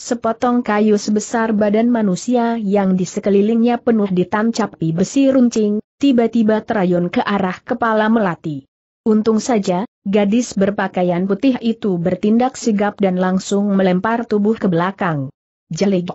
Sepotong kayu sebesar badan manusia yang di sekelilingnya penuh ditancapi besi runcing, tiba-tiba terayun ke arah kepala melati. Untung saja, gadis berpakaian putih itu bertindak sigap dan langsung melempar tubuh ke belakang. Jelik!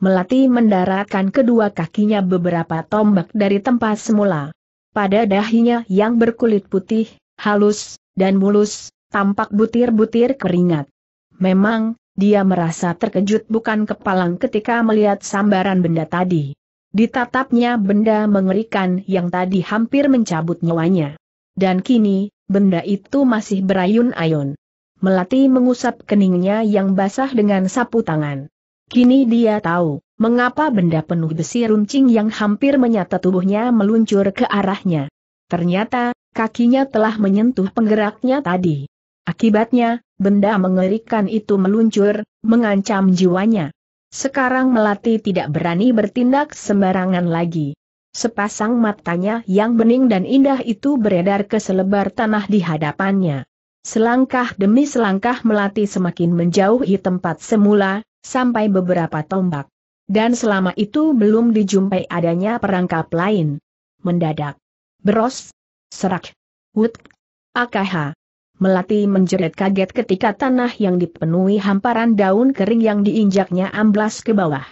Melati mendaratkan kedua kakinya beberapa tombak dari tempat semula pada dahinya yang berkulit putih, halus, dan mulus, tampak butir-butir keringat. Memang, dia merasa terkejut bukan kepalang ketika melihat sambaran benda tadi. Ditatapnya benda mengerikan yang tadi hampir mencabut nyawanya. Dan kini, benda itu masih berayun-ayun. Melati mengusap keningnya yang basah dengan sapu tangan. Kini dia tahu, mengapa benda penuh besi runcing yang hampir menyata tubuhnya meluncur ke arahnya. Ternyata, kakinya telah menyentuh penggeraknya tadi. Akibatnya, benda mengerikan itu meluncur, mengancam jiwanya. Sekarang Melati tidak berani bertindak sembarangan lagi. Sepasang matanya yang bening dan indah itu beredar ke selebar tanah di hadapannya. Selangkah demi selangkah Melati semakin menjauhi tempat semula, sampai beberapa tombak. Dan selama itu belum dijumpai adanya perangkap lain. Mendadak. Bros, Serak. Wut. AKH. Melati menjerit kaget ketika tanah yang dipenuhi hamparan daun kering yang diinjaknya amblas ke bawah.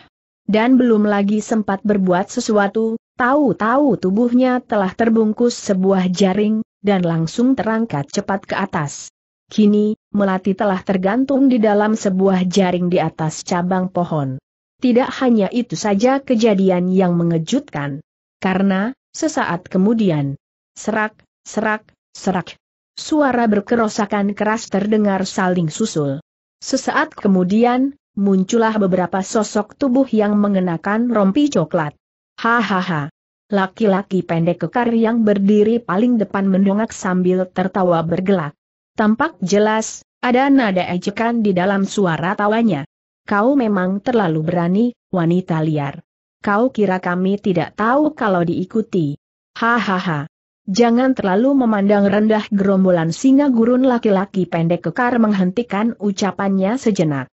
Dan belum lagi sempat berbuat sesuatu, tahu-tahu tubuhnya telah terbungkus sebuah jaring, dan langsung terangkat cepat ke atas. Kini, melati telah tergantung di dalam sebuah jaring di atas cabang pohon. Tidak hanya itu saja kejadian yang mengejutkan. Karena, sesaat kemudian, serak, serak, serak. Suara berkerosakan keras terdengar saling susul. Sesaat kemudian, muncullah beberapa sosok tubuh yang mengenakan rompi coklat. Hahaha. Laki-laki pendek kekar yang berdiri paling depan mendongak sambil tertawa bergelak. Tampak jelas, ada nada ejekan di dalam suara tawanya. Kau memang terlalu berani, wanita liar. Kau kira kami tidak tahu kalau diikuti. Hahaha. Jangan terlalu memandang rendah gerombolan singa gurun laki-laki pendek kekar menghentikan ucapannya sejenak.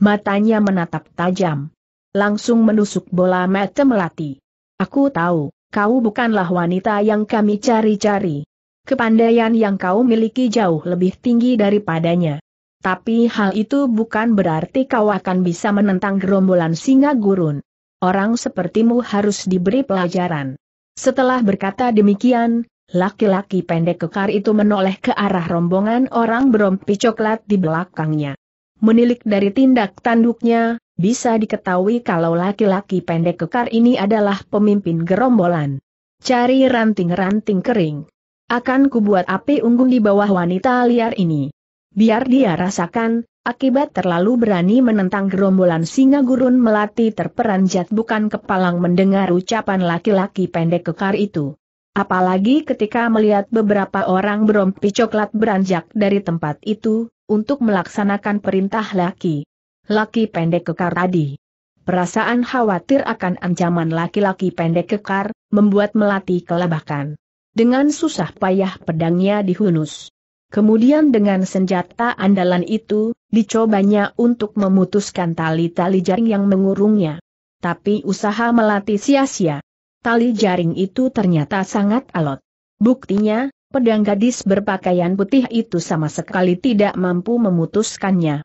Matanya menatap tajam. Langsung menusuk bola mata melati. Aku tahu, kau bukanlah wanita yang kami cari-cari. Kepandaian yang kau miliki jauh lebih tinggi daripadanya. Tapi hal itu bukan berarti kau akan bisa menentang gerombolan singa gurun. Orang sepertimu harus diberi pelajaran. Setelah berkata demikian, laki-laki pendek kekar itu menoleh ke arah rombongan orang berompi coklat di belakangnya. Menilik dari tindak tanduknya, bisa diketahui kalau laki-laki pendek kekar ini adalah pemimpin gerombolan. Cari ranting-ranting kering. Akan kubuat api unggun di bawah wanita liar ini. Biar dia rasakan, akibat terlalu berani menentang gerombolan singa gurun melati terperanjat bukan kepalang mendengar ucapan laki-laki pendek kekar itu. Apalagi ketika melihat beberapa orang berompi coklat beranjak dari tempat itu, untuk melaksanakan perintah laki. Laki pendek kekar tadi. Perasaan khawatir akan ancaman laki-laki pendek kekar, membuat melati kelabakan. Dengan susah payah pedangnya dihunus. Kemudian dengan senjata andalan itu, dicobanya untuk memutuskan tali-tali jaring yang mengurungnya. Tapi usaha melatih sia-sia. Tali jaring itu ternyata sangat alot. Buktinya, pedang gadis berpakaian putih itu sama sekali tidak mampu memutuskannya.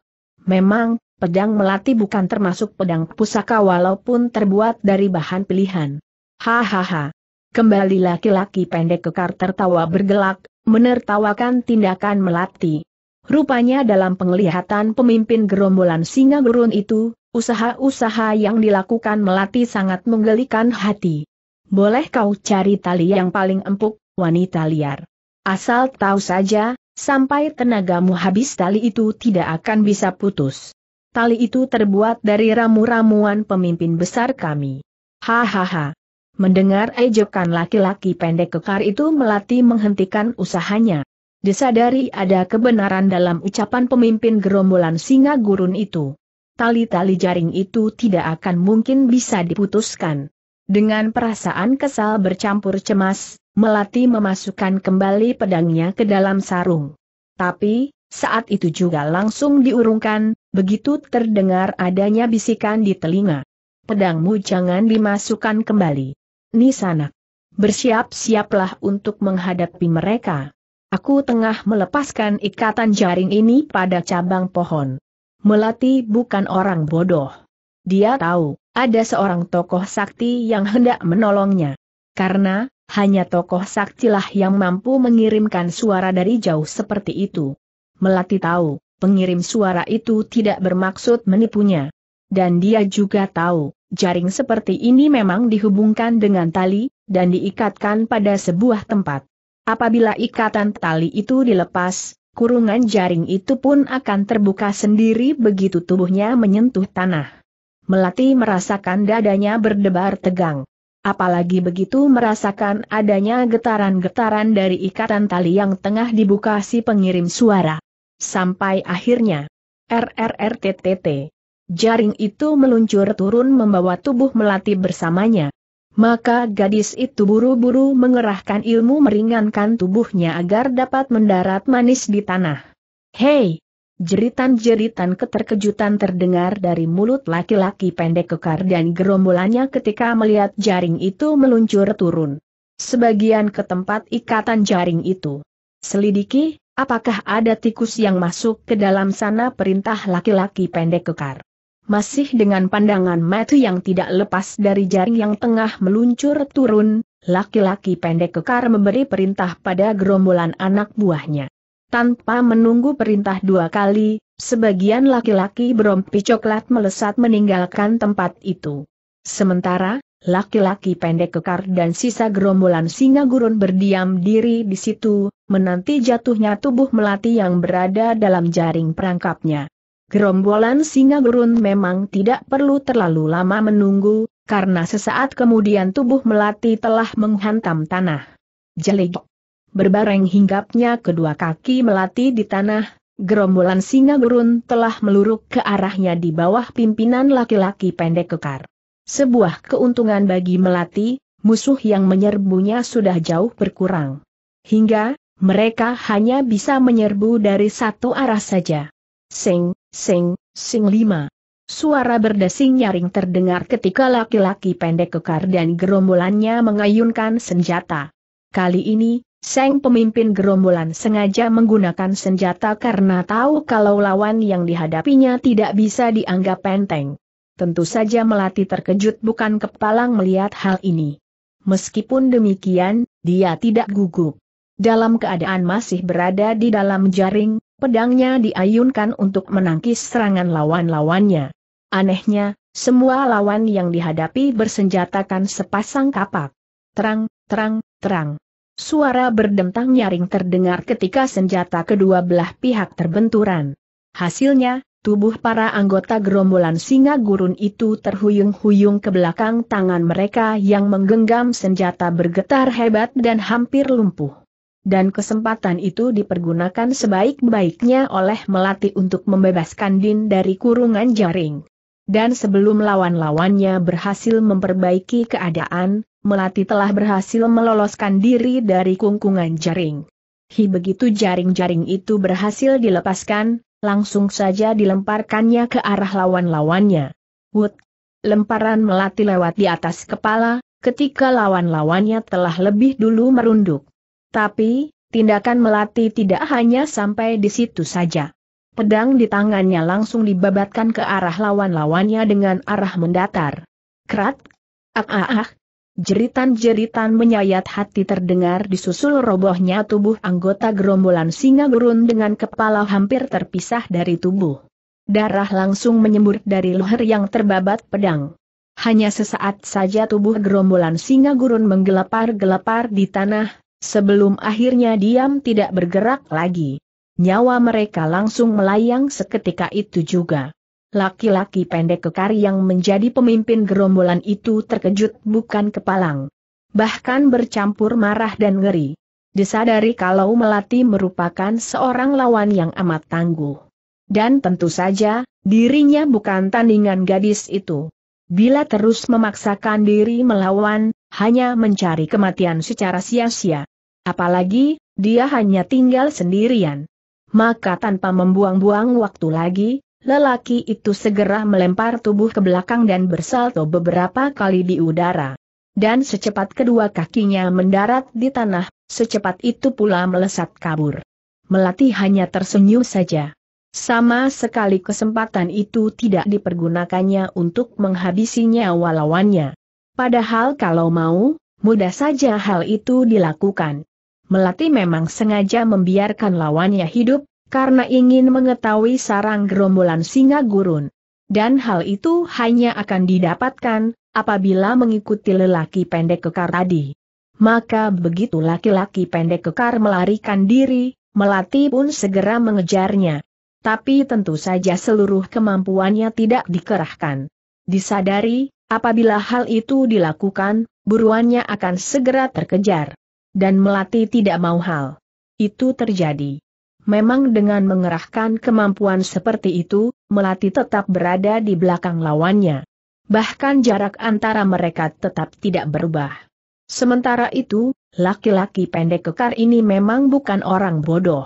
Memang, pedang melati bukan termasuk pedang pusaka walaupun terbuat dari bahan pilihan. Hahaha, Kembali laki-laki pendek kekar tertawa bergelak, menertawakan tindakan melati. Rupanya dalam penglihatan pemimpin gerombolan singa gurun itu, usaha-usaha yang dilakukan melati sangat menggelikan hati. Boleh kau cari tali yang paling empuk, wanita liar. Asal tahu saja, sampai tenagamu habis tali itu tidak akan bisa putus. Tali itu terbuat dari ramu-ramuan pemimpin besar kami. Hahaha. Mendengar ejekan laki-laki pendek kekar itu melati menghentikan usahanya. Disadari ada kebenaran dalam ucapan pemimpin gerombolan singa gurun itu. Tali-tali jaring itu tidak akan mungkin bisa diputuskan. Dengan perasaan kesal bercampur cemas, Melati memasukkan kembali pedangnya ke dalam sarung. Tapi, saat itu juga langsung diurungkan, begitu terdengar adanya bisikan di telinga. Pedangmu jangan dimasukkan kembali. Nisanak. Bersiap-siaplah untuk menghadapi mereka. Aku tengah melepaskan ikatan jaring ini pada cabang pohon. Melati bukan orang bodoh. Dia tahu, ada seorang tokoh sakti yang hendak menolongnya. Karena, hanya tokoh saktilah yang mampu mengirimkan suara dari jauh seperti itu. Melati tahu, pengirim suara itu tidak bermaksud menipunya. Dan dia juga tahu, jaring seperti ini memang dihubungkan dengan tali, dan diikatkan pada sebuah tempat. Apabila ikatan tali itu dilepas, kurungan jaring itu pun akan terbuka sendiri begitu tubuhnya menyentuh tanah. Melati merasakan dadanya berdebar tegang. Apalagi begitu merasakan adanya getaran-getaran dari ikatan tali yang tengah dibuka si pengirim suara. Sampai akhirnya. RRRTTT. Jaring itu meluncur turun membawa tubuh melati bersamanya. Maka gadis itu buru-buru mengerahkan ilmu meringankan tubuhnya agar dapat mendarat manis di tanah. Hei! Jeritan-jeritan keterkejutan terdengar dari mulut laki-laki pendek kekar dan gerombolannya ketika melihat jaring itu meluncur turun. Sebagian ke tempat ikatan jaring itu. Selidiki, apakah ada tikus yang masuk ke dalam sana perintah laki-laki pendek kekar masih dengan pandangan mata yang tidak lepas dari jaring yang tengah meluncur turun, laki-laki pendek kekar memberi perintah pada gerombolan anak buahnya. Tanpa menunggu perintah dua kali, sebagian laki-laki berompi coklat melesat meninggalkan tempat itu. Sementara, laki-laki pendek kekar dan sisa gerombolan singa gurun berdiam diri di situ, menanti jatuhnya tubuh melati yang berada dalam jaring perangkapnya. Gerombolan singa gurun memang tidak perlu terlalu lama menunggu, karena sesaat kemudian tubuh melati telah menghantam tanah. Jelik. Berbareng hinggapnya kedua kaki melati di tanah, gerombolan singa gurun telah meluruk ke arahnya di bawah pimpinan laki-laki pendek kekar. Sebuah keuntungan bagi melati, musuh yang menyerbunya sudah jauh berkurang. Hingga, mereka hanya bisa menyerbu dari satu arah saja. Sing, sing, sing lima. Suara berdesing nyaring terdengar ketika laki-laki pendek kekar dan gerombolannya mengayunkan senjata. Kali ini, Seng pemimpin gerombolan sengaja menggunakan senjata karena tahu kalau lawan yang dihadapinya tidak bisa dianggap penting. Tentu saja Melati terkejut bukan kepalang melihat hal ini. Meskipun demikian, dia tidak gugup. Dalam keadaan masih berada di dalam jaring, pedangnya diayunkan untuk menangkis serangan lawan-lawannya. Anehnya, semua lawan yang dihadapi bersenjatakan sepasang kapak. Terang, terang, terang. Suara berdentang nyaring terdengar ketika senjata kedua belah pihak terbenturan. Hasilnya, tubuh para anggota gerombolan singa gurun itu terhuyung-huyung ke belakang tangan mereka yang menggenggam senjata bergetar hebat dan hampir lumpuh dan kesempatan itu dipergunakan sebaik-baiknya oleh Melati untuk membebaskan Din dari kurungan jaring. Dan sebelum lawan-lawannya berhasil memperbaiki keadaan, Melati telah berhasil meloloskan diri dari kungkungan jaring. Hi begitu jaring-jaring itu berhasil dilepaskan, langsung saja dilemparkannya ke arah lawan-lawannya. Wut! Lemparan Melati lewat di atas kepala, ketika lawan-lawannya telah lebih dulu merunduk. Tapi, tindakan melati tidak hanya sampai di situ saja. Pedang di tangannya langsung dibabatkan ke arah lawan-lawannya dengan arah mendatar. Krat, ak ah, ah, ah, Jeritan-jeritan menyayat hati terdengar disusul robohnya tubuh anggota gerombolan singa gurun dengan kepala hampir terpisah dari tubuh. Darah langsung menyembur dari leher yang terbabat pedang. Hanya sesaat saja tubuh gerombolan singa gurun menggelepar-gelepar di tanah, sebelum akhirnya diam tidak bergerak lagi. Nyawa mereka langsung melayang seketika itu juga. Laki-laki pendek kekar yang menjadi pemimpin gerombolan itu terkejut bukan kepalang. Bahkan bercampur marah dan ngeri. Disadari kalau Melati merupakan seorang lawan yang amat tangguh. Dan tentu saja, dirinya bukan tandingan gadis itu. Bila terus memaksakan diri melawan, hanya mencari kematian secara sia-sia. Apalagi, dia hanya tinggal sendirian. Maka tanpa membuang-buang waktu lagi, lelaki itu segera melempar tubuh ke belakang dan bersalto beberapa kali di udara. Dan secepat kedua kakinya mendarat di tanah, secepat itu pula melesat kabur. Melati hanya tersenyum saja. Sama sekali kesempatan itu tidak dipergunakannya untuk menghabisi nyawa lawannya. Padahal kalau mau, mudah saja hal itu dilakukan. Melati memang sengaja membiarkan lawannya hidup, karena ingin mengetahui sarang gerombolan singa gurun. Dan hal itu hanya akan didapatkan, apabila mengikuti lelaki pendek kekar tadi. Maka begitu laki-laki pendek kekar melarikan diri, Melati pun segera mengejarnya. Tapi tentu saja seluruh kemampuannya tidak dikerahkan. Disadari, apabila hal itu dilakukan, buruannya akan segera terkejar. Dan Melati tidak mau hal. Itu terjadi. Memang dengan mengerahkan kemampuan seperti itu, Melati tetap berada di belakang lawannya. Bahkan jarak antara mereka tetap tidak berubah. Sementara itu, laki-laki pendek kekar ini memang bukan orang bodoh.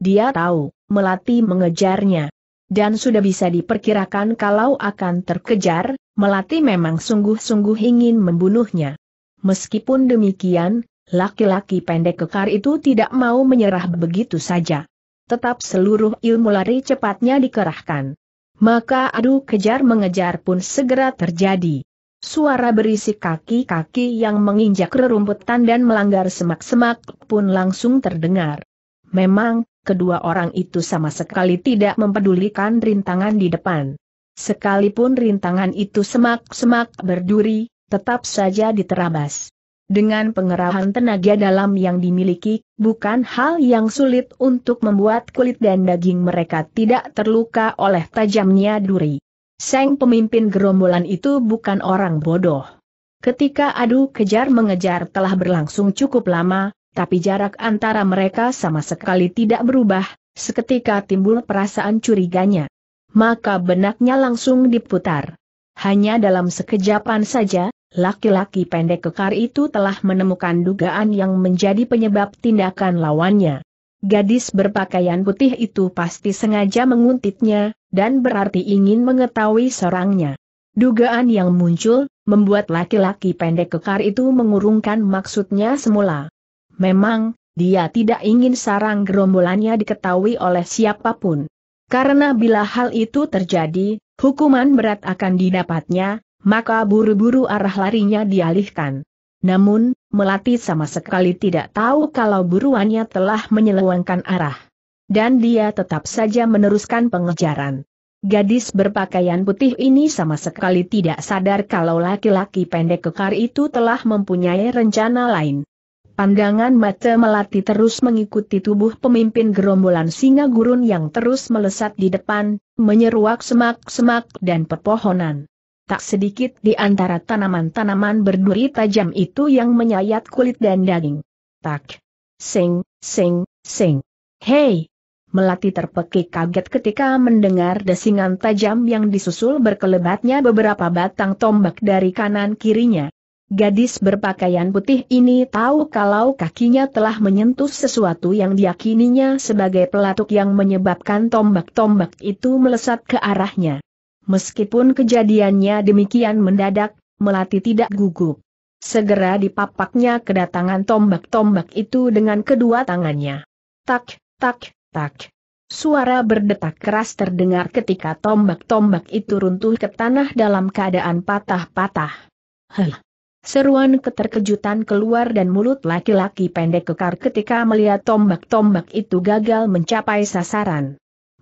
Dia tahu, Melati mengejarnya. Dan sudah bisa diperkirakan kalau akan terkejar, Melati memang sungguh-sungguh ingin membunuhnya. Meskipun demikian, Laki-laki pendek kekar itu tidak mau menyerah begitu saja. Tetap seluruh ilmu lari cepatnya dikerahkan. Maka adu kejar mengejar pun segera terjadi. Suara berisik kaki-kaki yang menginjak rerumputan dan melanggar semak-semak pun langsung terdengar. Memang, kedua orang itu sama sekali tidak mempedulikan rintangan di depan. Sekalipun rintangan itu semak-semak berduri, tetap saja diterabas. Dengan pengerahan tenaga dalam yang dimiliki, bukan hal yang sulit untuk membuat kulit dan daging mereka tidak terluka oleh tajamnya duri. Seng pemimpin gerombolan itu bukan orang bodoh. Ketika adu kejar mengejar telah berlangsung cukup lama, tapi jarak antara mereka sama sekali tidak berubah, seketika timbul perasaan curiganya. Maka benaknya langsung diputar. Hanya dalam sekejapan saja, Laki-laki pendek kekar itu telah menemukan dugaan yang menjadi penyebab tindakan lawannya. Gadis berpakaian putih itu pasti sengaja menguntitnya, dan berarti ingin mengetahui serangnya. Dugaan yang muncul, membuat laki-laki pendek kekar itu mengurungkan maksudnya semula. Memang, dia tidak ingin sarang gerombolannya diketahui oleh siapapun. Karena bila hal itu terjadi, hukuman berat akan didapatnya, maka buru-buru arah larinya dialihkan. Namun, Melati sama sekali tidak tahu kalau buruannya telah menyelewengkan arah. Dan dia tetap saja meneruskan pengejaran. Gadis berpakaian putih ini sama sekali tidak sadar kalau laki-laki pendek kekar itu telah mempunyai rencana lain. Pandangan mata melati terus mengikuti tubuh pemimpin gerombolan singa gurun yang terus melesat di depan, menyeruak semak-semak dan pepohonan tak sedikit di antara tanaman-tanaman berduri tajam itu yang menyayat kulit dan daging. Tak. Sing, sing, sing. Hei! Melati terpekik kaget ketika mendengar desingan tajam yang disusul berkelebatnya beberapa batang tombak dari kanan kirinya. Gadis berpakaian putih ini tahu kalau kakinya telah menyentuh sesuatu yang diakininya sebagai pelatuk yang menyebabkan tombak-tombak itu melesat ke arahnya. Meskipun kejadiannya demikian mendadak, Melati tidak gugup. Segera dipapaknya kedatangan tombak-tombak itu dengan kedua tangannya. Tak, tak, tak. Suara berdetak keras terdengar ketika tombak-tombak itu runtuh ke tanah dalam keadaan patah-patah. Hah. Seruan keterkejutan keluar dan mulut laki-laki pendek kekar ketika melihat tombak-tombak itu gagal mencapai sasaran.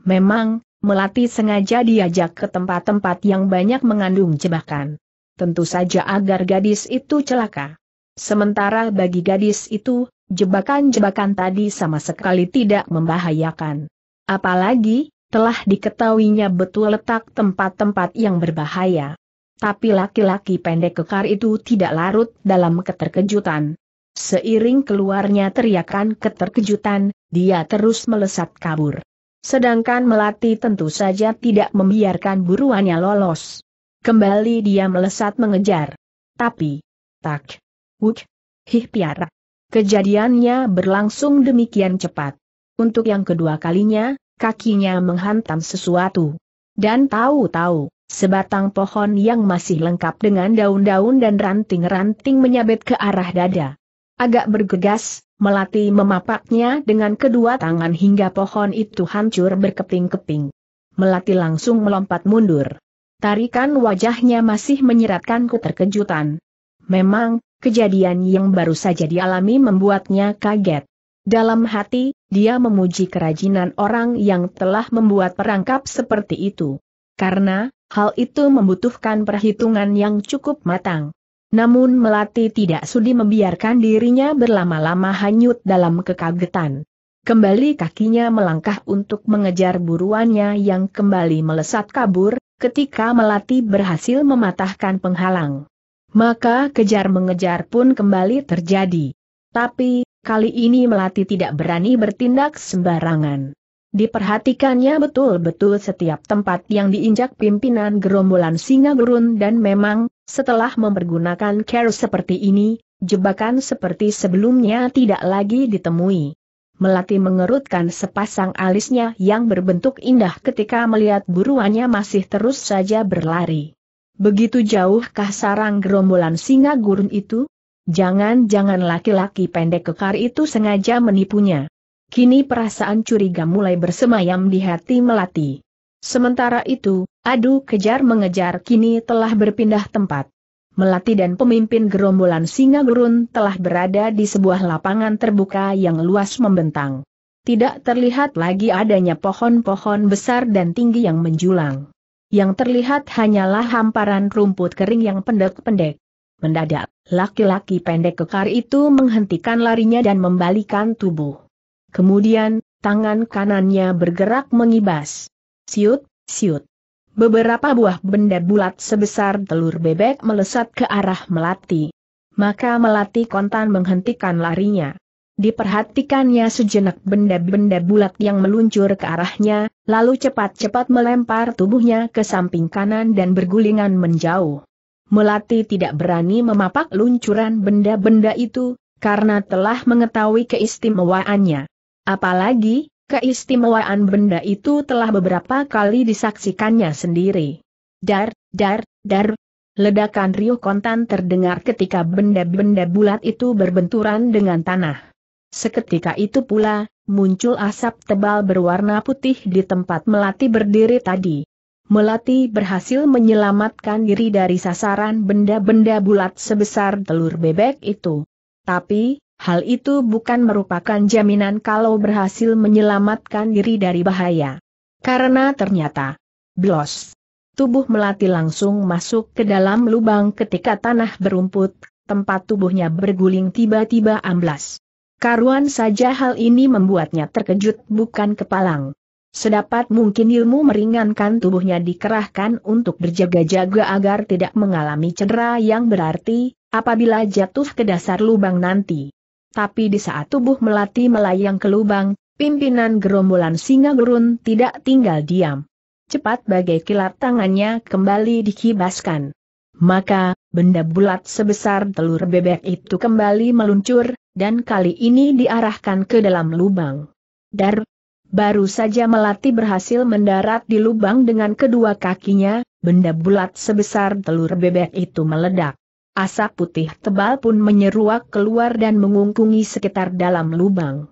Memang, Melati sengaja diajak ke tempat-tempat yang banyak mengandung jebakan. Tentu saja agar gadis itu celaka. Sementara bagi gadis itu, jebakan-jebakan tadi sama sekali tidak membahayakan. Apalagi, telah diketahuinya betul letak tempat-tempat yang berbahaya. Tapi laki-laki pendek kekar itu tidak larut dalam keterkejutan. Seiring keluarnya teriakan keterkejutan, dia terus melesat kabur. Sedangkan Melati tentu saja tidak membiarkan buruannya lolos. Kembali dia melesat mengejar. Tapi, tak, wuk, hih piara. Kejadiannya berlangsung demikian cepat. Untuk yang kedua kalinya, kakinya menghantam sesuatu. Dan tahu-tahu, sebatang pohon yang masih lengkap dengan daun-daun dan ranting-ranting menyabet ke arah dada. Agak bergegas, Melati memapaknya dengan kedua tangan hingga pohon itu hancur berkeping-keping. Melati langsung melompat mundur. Tarikan wajahnya masih menyeratkanku keterkejutan. Memang, kejadian yang baru saja dialami membuatnya kaget. Dalam hati, dia memuji kerajinan orang yang telah membuat perangkap seperti itu. Karena, hal itu membutuhkan perhitungan yang cukup matang. Namun Melati tidak sudi membiarkan dirinya berlama-lama hanyut dalam kekagetan. Kembali kakinya melangkah untuk mengejar buruannya yang kembali melesat kabur, ketika Melati berhasil mematahkan penghalang. Maka kejar-mengejar pun kembali terjadi. Tapi, kali ini Melati tidak berani bertindak sembarangan. Diperhatikannya betul-betul setiap tempat yang diinjak pimpinan gerombolan singa gurun dan memang, setelah mempergunakan care seperti ini, jebakan seperti sebelumnya tidak lagi ditemui. Melati mengerutkan sepasang alisnya yang berbentuk indah ketika melihat buruannya masih terus saja berlari. Begitu jauhkah sarang gerombolan singa gurun itu? Jangan-jangan laki-laki pendek kekar itu sengaja menipunya. Kini perasaan curiga mulai bersemayam di hati Melati. Sementara itu, adu kejar mengejar kini telah berpindah tempat. Melati dan pemimpin gerombolan singa gurun telah berada di sebuah lapangan terbuka yang luas membentang. Tidak terlihat lagi adanya pohon-pohon besar dan tinggi yang menjulang. Yang terlihat hanyalah hamparan rumput kering yang pendek-pendek. Mendadak, laki-laki pendek kekar itu menghentikan larinya dan membalikan tubuh. Kemudian, tangan kanannya bergerak mengibas. Siut, siut. Beberapa buah benda bulat sebesar telur bebek melesat ke arah Melati. Maka Melati kontan menghentikan larinya. Diperhatikannya sejenak benda-benda bulat yang meluncur ke arahnya, lalu cepat-cepat melempar tubuhnya ke samping kanan dan bergulingan menjauh. Melati tidak berani memapak luncuran benda-benda itu, karena telah mengetahui keistimewaannya. Apalagi, Keistimewaan benda itu telah beberapa kali disaksikannya sendiri. Dar, dar, dar. Ledakan riuh kontan terdengar ketika benda-benda bulat itu berbenturan dengan tanah. Seketika itu pula, muncul asap tebal berwarna putih di tempat Melati berdiri tadi. Melati berhasil menyelamatkan diri dari sasaran benda-benda bulat sebesar telur bebek itu. Tapi, hal itu bukan merupakan jaminan kalau berhasil menyelamatkan diri dari bahaya. Karena ternyata, blos. Tubuh melati langsung masuk ke dalam lubang ketika tanah berumput, tempat tubuhnya berguling tiba-tiba amblas. Karuan saja hal ini membuatnya terkejut bukan kepalang. Sedapat mungkin ilmu meringankan tubuhnya dikerahkan untuk berjaga-jaga agar tidak mengalami cedera yang berarti, apabila jatuh ke dasar lubang nanti. Tapi di saat tubuh melati melayang ke lubang, pimpinan gerombolan singa gurun tidak tinggal diam. Cepat bagai kilat tangannya kembali dikibaskan. Maka, benda bulat sebesar telur bebek itu kembali meluncur, dan kali ini diarahkan ke dalam lubang. Dar, baru saja melati berhasil mendarat di lubang dengan kedua kakinya, benda bulat sebesar telur bebek itu meledak. Asap putih tebal pun menyeruak keluar dan mengungkungi sekitar dalam lubang.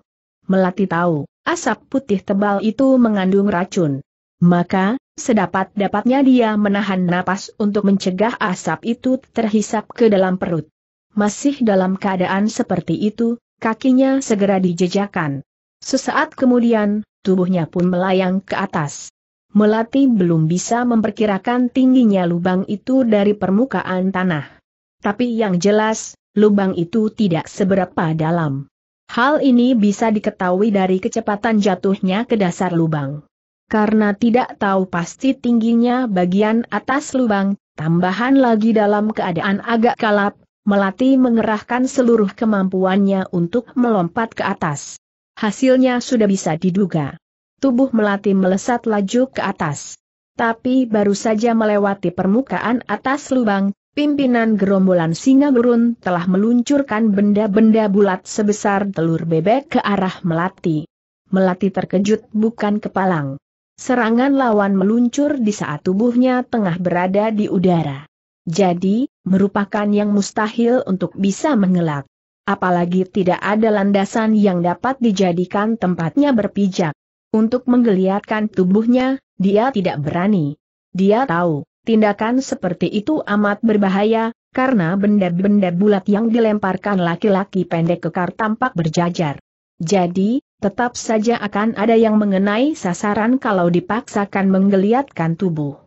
Melati tahu, asap putih tebal itu mengandung racun. Maka, sedapat-dapatnya dia menahan napas untuk mencegah asap itu terhisap ke dalam perut. Masih dalam keadaan seperti itu, kakinya segera dijejakan. Sesaat kemudian, tubuhnya pun melayang ke atas. Melati belum bisa memperkirakan tingginya lubang itu dari permukaan tanah. Tapi yang jelas, lubang itu tidak seberapa dalam. Hal ini bisa diketahui dari kecepatan jatuhnya ke dasar lubang. Karena tidak tahu pasti tingginya bagian atas lubang, tambahan lagi dalam keadaan agak kalap, Melati mengerahkan seluruh kemampuannya untuk melompat ke atas. Hasilnya sudah bisa diduga. Tubuh Melati melesat laju ke atas. Tapi baru saja melewati permukaan atas lubang, Pimpinan gerombolan singa gurun telah meluncurkan benda-benda bulat sebesar telur bebek ke arah Melati. Melati terkejut bukan kepalang. Serangan lawan meluncur di saat tubuhnya tengah berada di udara. Jadi, merupakan yang mustahil untuk bisa mengelak. Apalagi tidak ada landasan yang dapat dijadikan tempatnya berpijak. Untuk menggeliatkan tubuhnya, dia tidak berani. Dia tahu, Tindakan seperti itu amat berbahaya, karena benda-benda bulat yang dilemparkan laki-laki pendek kekar tampak berjajar. Jadi, tetap saja akan ada yang mengenai sasaran kalau dipaksakan menggeliatkan tubuh.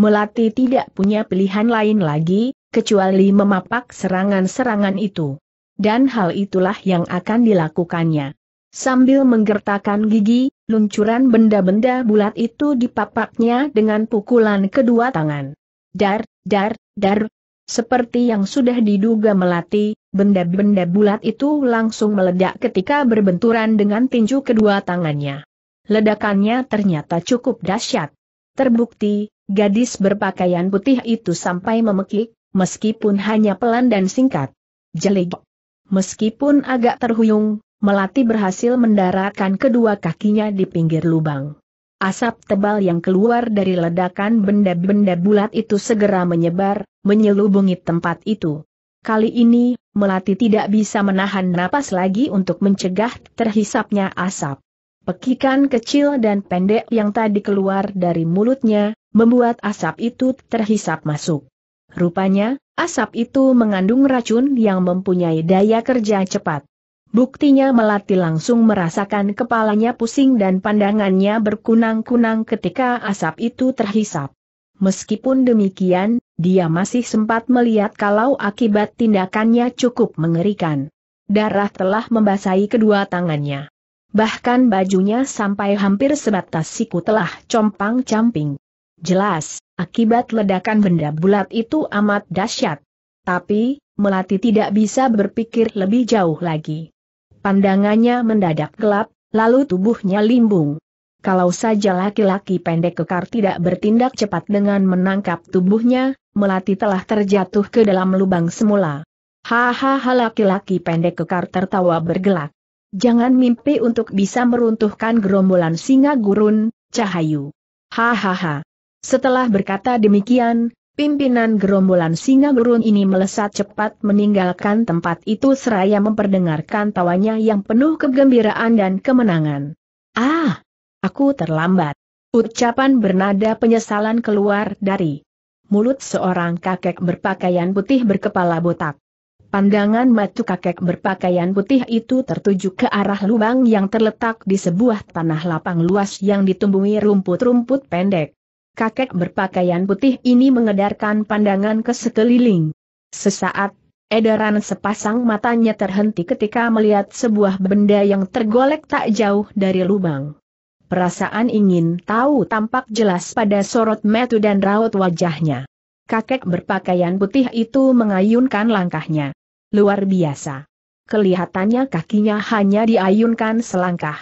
Melati tidak punya pilihan lain lagi, kecuali memapak serangan-serangan itu. Dan hal itulah yang akan dilakukannya. Sambil menggertakkan gigi, luncuran benda-benda bulat itu dipapaknya dengan pukulan kedua tangan. Dar, dar, dar. Seperti yang sudah diduga melati, benda-benda bulat itu langsung meledak ketika berbenturan dengan tinju kedua tangannya. Ledakannya ternyata cukup dahsyat. Terbukti, gadis berpakaian putih itu sampai memekik, meskipun hanya pelan dan singkat. Jelik. Meskipun agak terhuyung, Melati berhasil mendaratkan kedua kakinya di pinggir lubang. Asap tebal yang keluar dari ledakan benda-benda bulat itu segera menyebar, menyelubungi tempat itu. Kali ini, Melati tidak bisa menahan napas lagi untuk mencegah terhisapnya asap. Pekikan kecil dan pendek yang tadi keluar dari mulutnya, membuat asap itu terhisap masuk. Rupanya, asap itu mengandung racun yang mempunyai daya kerja cepat. Buktinya Melati langsung merasakan kepalanya pusing dan pandangannya berkunang-kunang ketika asap itu terhisap. Meskipun demikian, dia masih sempat melihat kalau akibat tindakannya cukup mengerikan. Darah telah membasahi kedua tangannya. Bahkan bajunya sampai hampir sebatas siku telah compang-camping. Jelas, akibat ledakan benda bulat itu amat dahsyat. Tapi, Melati tidak bisa berpikir lebih jauh lagi. Pandangannya mendadak gelap, lalu tubuhnya limbung. Kalau saja laki-laki pendek kekar tidak bertindak cepat dengan menangkap tubuhnya, Melati telah terjatuh ke dalam lubang semula. Hahaha laki-laki pendek kekar tertawa bergelak. Jangan mimpi untuk bisa meruntuhkan gerombolan singa gurun, Cahayu. Hahaha. Setelah berkata demikian, Pimpinan gerombolan singa gurun ini melesat cepat meninggalkan tempat itu seraya memperdengarkan tawanya yang penuh kegembiraan dan kemenangan. Ah! Aku terlambat. Ucapan bernada penyesalan keluar dari mulut seorang kakek berpakaian putih berkepala botak. Pandangan matu kakek berpakaian putih itu tertuju ke arah lubang yang terletak di sebuah tanah lapang luas yang ditumbuhi rumput-rumput pendek kakek berpakaian putih ini mengedarkan pandangan ke sekeliling. Sesaat, edaran sepasang matanya terhenti ketika melihat sebuah benda yang tergolek tak jauh dari lubang. Perasaan ingin tahu tampak jelas pada sorot metu dan raut wajahnya. Kakek berpakaian putih itu mengayunkan langkahnya. Luar biasa. Kelihatannya kakinya hanya diayunkan selangkah.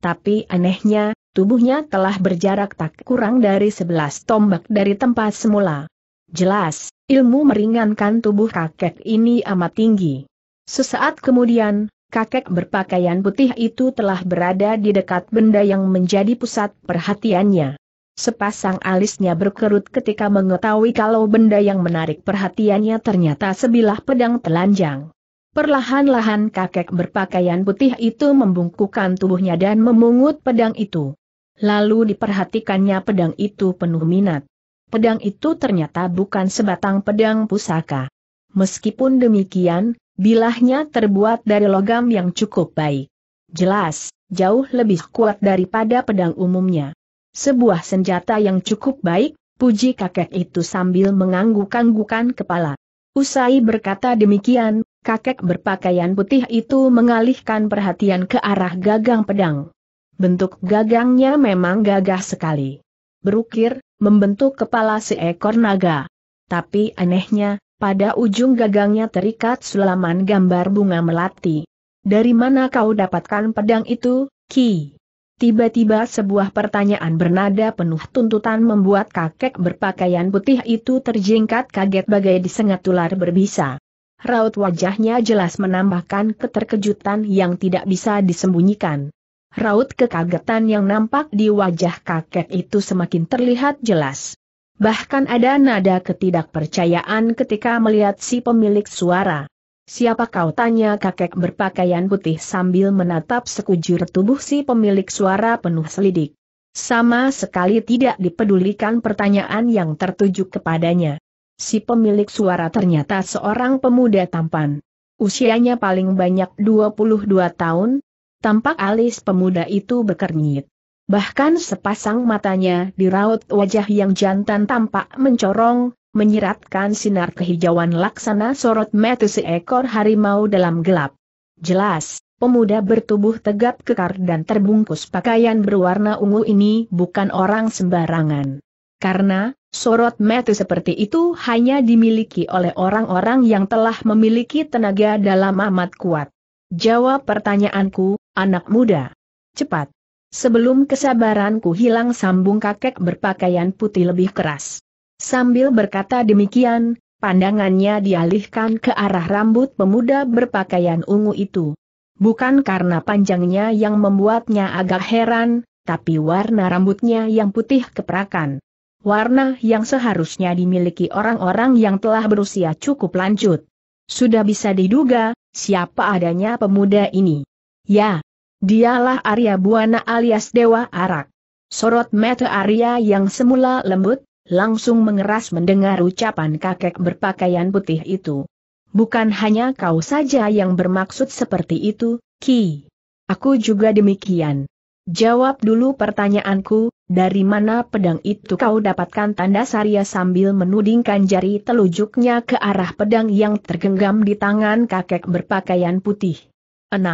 Tapi anehnya, Tubuhnya telah berjarak tak kurang dari sebelas tombak dari tempat semula. Jelas, ilmu meringankan tubuh kakek ini amat tinggi. Sesaat kemudian, kakek berpakaian putih itu telah berada di dekat benda yang menjadi pusat perhatiannya. Sepasang alisnya berkerut ketika mengetahui kalau benda yang menarik perhatiannya ternyata sebilah pedang telanjang. Perlahan-lahan kakek berpakaian putih itu membungkukkan tubuhnya dan memungut pedang itu. Lalu diperhatikannya pedang itu penuh minat. Pedang itu ternyata bukan sebatang pedang pusaka. Meskipun demikian, bilahnya terbuat dari logam yang cukup baik. Jelas, jauh lebih kuat daripada pedang umumnya. Sebuah senjata yang cukup baik, puji kakek itu sambil mengangguk-anggukan kepala. Usai berkata demikian, kakek berpakaian putih itu mengalihkan perhatian ke arah gagang pedang. Bentuk gagangnya memang gagah sekali. Berukir, membentuk kepala seekor naga. Tapi anehnya, pada ujung gagangnya terikat sulaman gambar bunga melati. Dari mana kau dapatkan pedang itu, Ki? Tiba-tiba sebuah pertanyaan bernada penuh tuntutan membuat kakek berpakaian putih itu terjingkat kaget bagai disengat ular berbisa. Raut wajahnya jelas menambahkan keterkejutan yang tidak bisa disembunyikan raut kekagetan yang nampak di wajah kakek itu semakin terlihat jelas. Bahkan ada nada ketidakpercayaan ketika melihat si pemilik suara. Siapa kau tanya kakek berpakaian putih sambil menatap sekujur tubuh si pemilik suara penuh selidik. Sama sekali tidak dipedulikan pertanyaan yang tertuju kepadanya. Si pemilik suara ternyata seorang pemuda tampan. Usianya paling banyak 22 tahun, tampak alis pemuda itu berkernyit. Bahkan sepasang matanya diraut wajah yang jantan tampak mencorong, menyiratkan sinar kehijauan laksana sorot mata seekor harimau dalam gelap. Jelas, pemuda bertubuh tegap kekar dan terbungkus pakaian berwarna ungu ini bukan orang sembarangan. Karena, sorot mata seperti itu hanya dimiliki oleh orang-orang yang telah memiliki tenaga dalam amat kuat. Jawab pertanyaanku, anak muda. Cepat. Sebelum kesabaranku hilang sambung kakek berpakaian putih lebih keras. Sambil berkata demikian, pandangannya dialihkan ke arah rambut pemuda berpakaian ungu itu. Bukan karena panjangnya yang membuatnya agak heran, tapi warna rambutnya yang putih keperakan. Warna yang seharusnya dimiliki orang-orang yang telah berusia cukup lanjut. Sudah bisa diduga, siapa adanya pemuda ini. Ya, dialah Arya Buana alias Dewa Arak. Sorot mata Arya yang semula lembut, langsung mengeras mendengar ucapan kakek berpakaian putih itu. Bukan hanya kau saja yang bermaksud seperti itu, Ki. Aku juga demikian. Jawab dulu pertanyaanku, dari mana pedang itu kau dapatkan tanda Saria sambil menudingkan jari telujuknya ke arah pedang yang tergenggam di tangan kakek berpakaian putih. 6.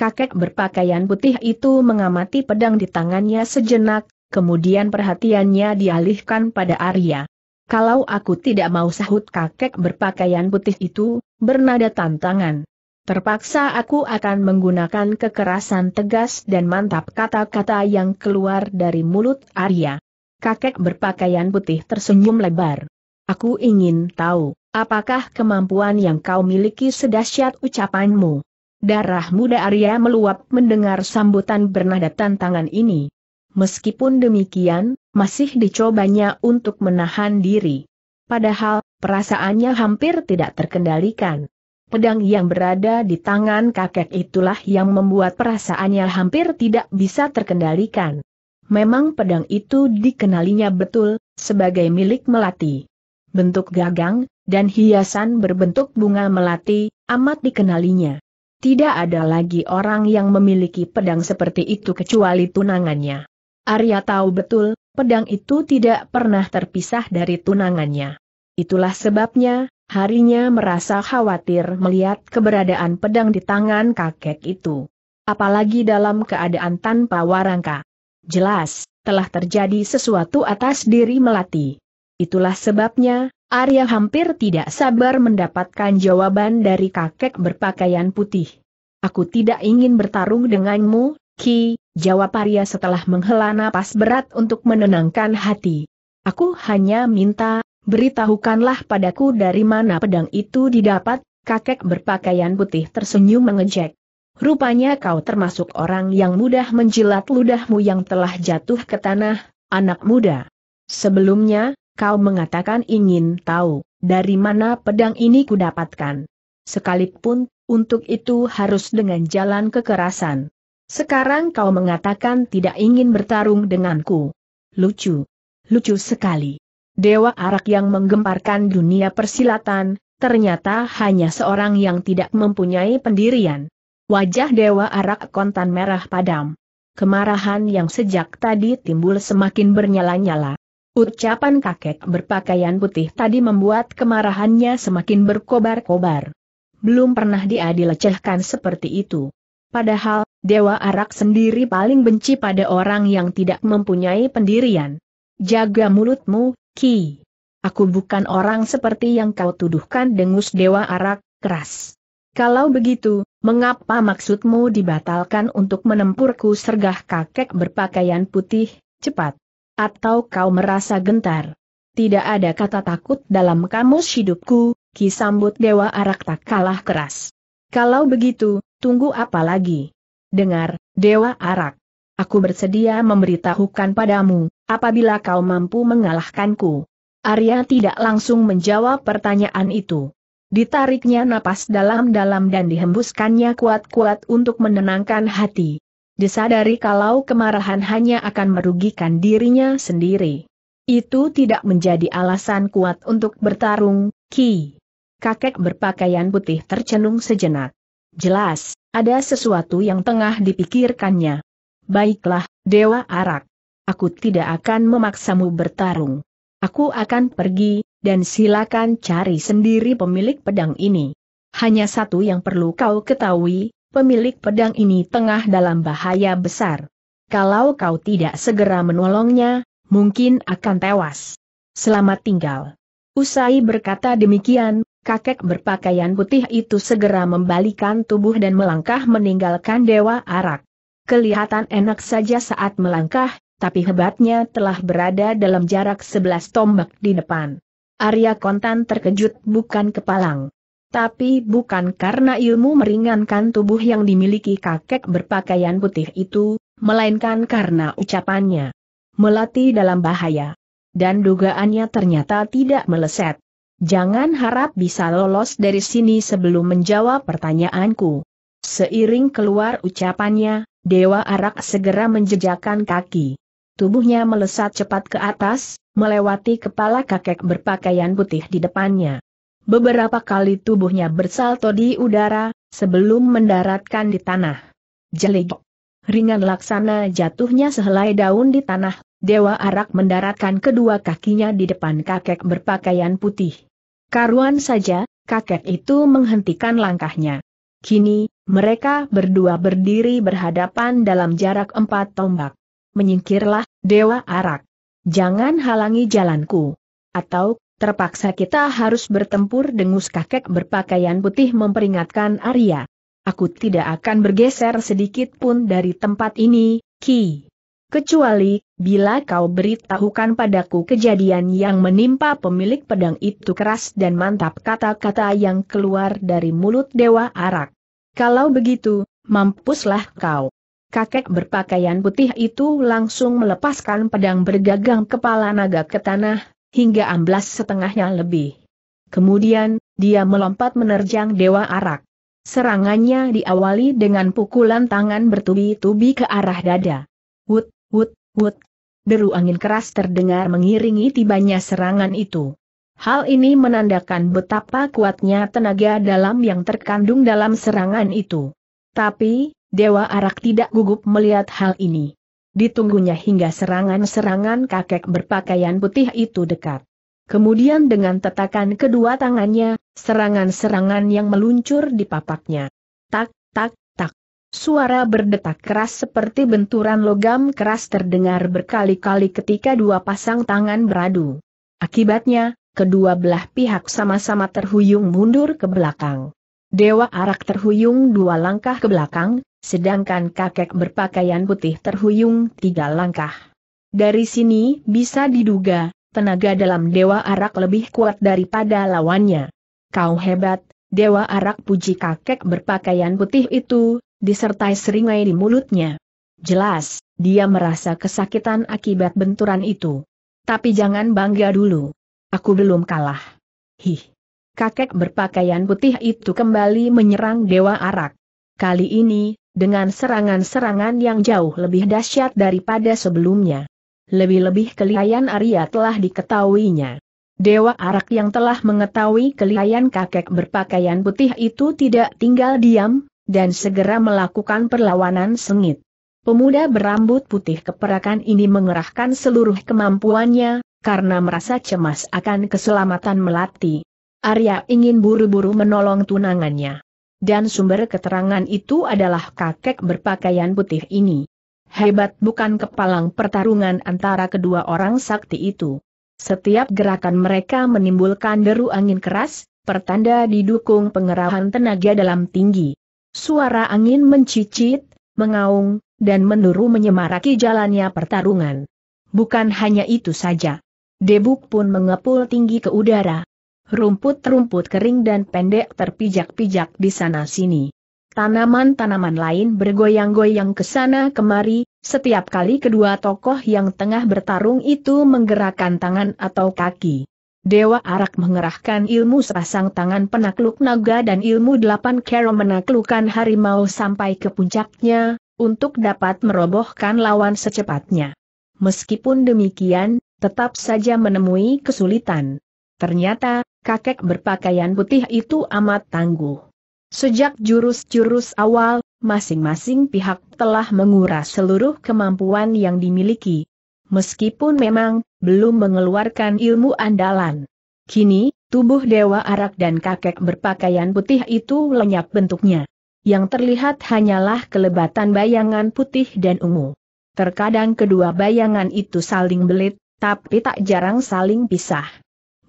Kakek berpakaian putih itu mengamati pedang di tangannya sejenak, kemudian perhatiannya dialihkan pada Arya. Kalau aku tidak mau sahut kakek berpakaian putih itu, bernada tantangan. Terpaksa aku akan menggunakan kekerasan tegas dan mantap kata-kata yang keluar dari mulut Arya. Kakek berpakaian putih tersenyum lebar. Aku ingin tahu, apakah kemampuan yang kau miliki sedahsyat ucapanmu? Darah muda Arya meluap mendengar sambutan bernada tantangan ini. Meskipun demikian, masih dicobanya untuk menahan diri. Padahal, perasaannya hampir tidak terkendalikan. Pedang yang berada di tangan kakek itulah yang membuat perasaannya hampir tidak bisa terkendalikan. Memang pedang itu dikenalinya betul, sebagai milik Melati. Bentuk gagang, dan hiasan berbentuk bunga melati, amat dikenalinya. Tidak ada lagi orang yang memiliki pedang seperti itu kecuali tunangannya. Arya tahu betul, pedang itu tidak pernah terpisah dari tunangannya. Itulah sebabnya, harinya merasa khawatir melihat keberadaan pedang di tangan kakek itu. Apalagi dalam keadaan tanpa warangka. Jelas, telah terjadi sesuatu atas diri Melati. Itulah sebabnya, Arya hampir tidak sabar mendapatkan jawaban dari kakek berpakaian putih. Aku tidak ingin bertarung denganmu, Ki, jawab Arya setelah menghela napas berat untuk menenangkan hati. Aku hanya minta beritahukanlah padaku dari mana pedang itu didapat, kakek berpakaian putih tersenyum mengejek. Rupanya kau termasuk orang yang mudah menjilat ludahmu yang telah jatuh ke tanah, anak muda. Sebelumnya, kau mengatakan ingin tahu, dari mana pedang ini kudapatkan. Sekalipun, untuk itu harus dengan jalan kekerasan. Sekarang kau mengatakan tidak ingin bertarung denganku. Lucu. Lucu sekali. Dewa arak yang menggemparkan dunia persilatan, ternyata hanya seorang yang tidak mempunyai pendirian. Wajah Dewa arak kontan merah padam. Kemarahan yang sejak tadi timbul semakin bernyala-nyala. Ucapan kakek berpakaian putih tadi membuat kemarahannya semakin berkobar-kobar. Belum pernah dia dilecehkan seperti itu. Padahal, Dewa Arak sendiri paling benci pada orang yang tidak mempunyai pendirian. Jaga mulutmu, Ki. Aku bukan orang seperti yang kau tuduhkan dengus dewa arak, keras. Kalau begitu, mengapa maksudmu dibatalkan untuk menempurku sergah kakek berpakaian putih, cepat? Atau kau merasa gentar? Tidak ada kata takut dalam kamus hidupku, ki sambut dewa arak tak kalah keras. Kalau begitu, tunggu apa lagi? Dengar, Dewa Arak. Aku bersedia memberitahukan padamu, apabila kau mampu mengalahkanku. Arya tidak langsung menjawab pertanyaan itu. Ditariknya napas dalam-dalam dan dihembuskannya kuat-kuat untuk menenangkan hati. Disadari kalau kemarahan hanya akan merugikan dirinya sendiri. Itu tidak menjadi alasan kuat untuk bertarung, Ki. Kakek berpakaian putih tercenung sejenak. Jelas, ada sesuatu yang tengah dipikirkannya. Baiklah, Dewa Arak aku tidak akan memaksamu bertarung. Aku akan pergi, dan silakan cari sendiri pemilik pedang ini. Hanya satu yang perlu kau ketahui, pemilik pedang ini tengah dalam bahaya besar. Kalau kau tidak segera menolongnya, mungkin akan tewas. Selamat tinggal. Usai berkata demikian, kakek berpakaian putih itu segera membalikan tubuh dan melangkah meninggalkan Dewa Arak. Kelihatan enak saja saat melangkah, tapi hebatnya telah berada dalam jarak sebelas tombak di depan. Arya Kontan terkejut bukan kepalang. Tapi bukan karena ilmu meringankan tubuh yang dimiliki kakek berpakaian putih itu, melainkan karena ucapannya. Melati dalam bahaya. Dan dugaannya ternyata tidak meleset. Jangan harap bisa lolos dari sini sebelum menjawab pertanyaanku. Seiring keluar ucapannya, Dewa Arak segera menjejakan kaki. Tubuhnya melesat cepat ke atas, melewati kepala kakek berpakaian putih di depannya. Beberapa kali tubuhnya bersalto di udara, sebelum mendaratkan di tanah. Jeligok. Ringan laksana jatuhnya sehelai daun di tanah, Dewa Arak mendaratkan kedua kakinya di depan kakek berpakaian putih. Karuan saja, kakek itu menghentikan langkahnya. Kini, mereka berdua berdiri berhadapan dalam jarak empat tombak menyingkirlah, Dewa Arak. Jangan halangi jalanku. Atau, terpaksa kita harus bertempur dengus kakek berpakaian putih memperingatkan Arya. Aku tidak akan bergeser sedikit pun dari tempat ini, Ki. Kecuali, bila kau beritahukan padaku kejadian yang menimpa pemilik pedang itu keras dan mantap kata-kata yang keluar dari mulut Dewa Arak. Kalau begitu, mampuslah kau kakek berpakaian putih itu langsung melepaskan pedang bergagang kepala naga ke tanah, hingga amblas setengahnya lebih. Kemudian, dia melompat menerjang Dewa Arak. Serangannya diawali dengan pukulan tangan bertubi-tubi ke arah dada. Wut, wut, wut. Deru angin keras terdengar mengiringi tibanya serangan itu. Hal ini menandakan betapa kuatnya tenaga dalam yang terkandung dalam serangan itu. Tapi, Dewa Arak tidak gugup melihat hal ini. Ditunggunya hingga serangan-serangan kakek berpakaian putih itu dekat. Kemudian dengan tetakan kedua tangannya, serangan-serangan yang meluncur di papaknya. Tak, tak, tak. Suara berdetak keras seperti benturan logam keras terdengar berkali-kali ketika dua pasang tangan beradu. Akibatnya, kedua belah pihak sama-sama terhuyung mundur ke belakang. Dewa Arak terhuyung dua langkah ke belakang, sedangkan kakek berpakaian putih terhuyung tiga langkah. Dari sini bisa diduga, tenaga dalam Dewa Arak lebih kuat daripada lawannya. Kau hebat, Dewa Arak puji kakek berpakaian putih itu, disertai seringai di mulutnya. Jelas, dia merasa kesakitan akibat benturan itu. Tapi jangan bangga dulu. Aku belum kalah. Hih kakek berpakaian putih itu kembali menyerang Dewa Arak. Kali ini, dengan serangan-serangan yang jauh lebih dahsyat daripada sebelumnya. Lebih-lebih kelihayan Arya telah diketahuinya. Dewa Arak yang telah mengetahui kelihayan kakek berpakaian putih itu tidak tinggal diam, dan segera melakukan perlawanan sengit. Pemuda berambut putih keperakan ini mengerahkan seluruh kemampuannya, karena merasa cemas akan keselamatan Melati. Arya ingin buru-buru menolong tunangannya. Dan sumber keterangan itu adalah kakek berpakaian putih ini. Hebat bukan kepalang pertarungan antara kedua orang sakti itu. Setiap gerakan mereka menimbulkan deru angin keras, pertanda didukung pengerahan tenaga dalam tinggi. Suara angin mencicit, mengaung, dan menuru menyemaraki jalannya pertarungan. Bukan hanya itu saja. Debuk pun mengepul tinggi ke udara. Rumput-rumput kering dan pendek terpijak-pijak di sana-sini. Tanaman-tanaman lain bergoyang-goyang ke sana kemari, setiap kali kedua tokoh yang tengah bertarung itu menggerakkan tangan atau kaki. Dewa Arak mengerahkan ilmu sepasang tangan penakluk naga dan ilmu delapan kero menaklukkan harimau sampai ke puncaknya, untuk dapat merobohkan lawan secepatnya. Meskipun demikian, tetap saja menemui kesulitan. Ternyata, kakek berpakaian putih itu amat tangguh. Sejak jurus-jurus awal, masing-masing pihak telah menguras seluruh kemampuan yang dimiliki. Meskipun memang, belum mengeluarkan ilmu andalan. Kini, tubuh Dewa Arak dan kakek berpakaian putih itu lenyap bentuknya. Yang terlihat hanyalah kelebatan bayangan putih dan ungu. Terkadang kedua bayangan itu saling belit, tapi tak jarang saling pisah.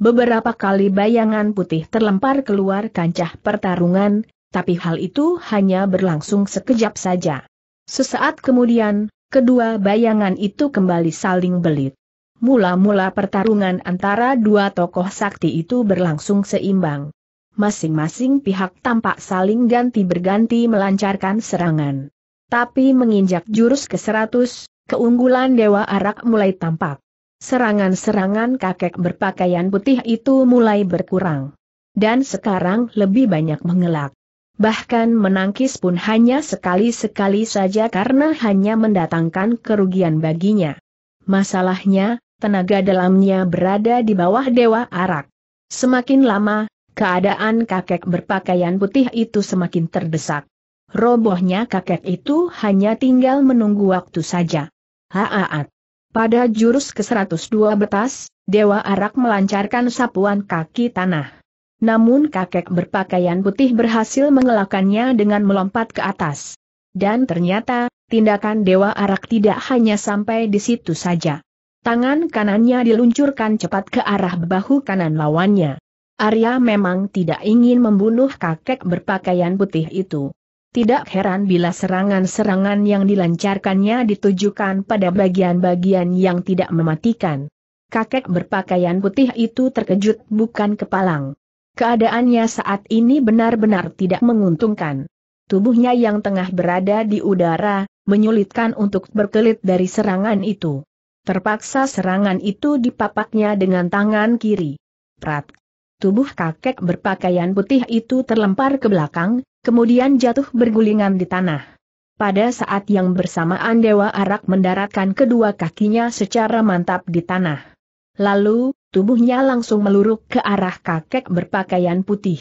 Beberapa kali bayangan putih terlempar keluar kancah pertarungan, tapi hal itu hanya berlangsung sekejap saja. Sesaat kemudian, kedua bayangan itu kembali saling belit. Mula-mula pertarungan antara dua tokoh sakti itu berlangsung seimbang. Masing-masing pihak tampak saling ganti-berganti melancarkan serangan. Tapi menginjak jurus ke-100, keunggulan Dewa Arak mulai tampak. Serangan-serangan kakek berpakaian putih itu mulai berkurang. Dan sekarang lebih banyak mengelak. Bahkan menangkis pun hanya sekali-sekali saja karena hanya mendatangkan kerugian baginya. Masalahnya, tenaga dalamnya berada di bawah Dewa Arak. Semakin lama, keadaan kakek berpakaian putih itu semakin terdesak. Robohnya kakek itu hanya tinggal menunggu waktu saja. Haaat. Pada jurus ke-102 betas, Dewa Arak melancarkan sapuan kaki tanah. Namun kakek berpakaian putih berhasil mengelakannya dengan melompat ke atas. Dan ternyata, tindakan Dewa Arak tidak hanya sampai di situ saja. Tangan kanannya diluncurkan cepat ke arah bahu kanan lawannya. Arya memang tidak ingin membunuh kakek berpakaian putih itu. Tidak heran bila serangan-serangan yang dilancarkannya ditujukan pada bagian-bagian yang tidak mematikan. Kakek berpakaian putih itu terkejut bukan kepalang. Keadaannya saat ini benar-benar tidak menguntungkan. Tubuhnya yang tengah berada di udara, menyulitkan untuk berkelit dari serangan itu. Terpaksa serangan itu dipapaknya dengan tangan kiri. Prat. Tubuh kakek berpakaian putih itu terlempar ke belakang, kemudian jatuh bergulingan di tanah. Pada saat yang bersamaan Dewa Arak mendaratkan kedua kakinya secara mantap di tanah. Lalu, tubuhnya langsung meluruk ke arah kakek berpakaian putih.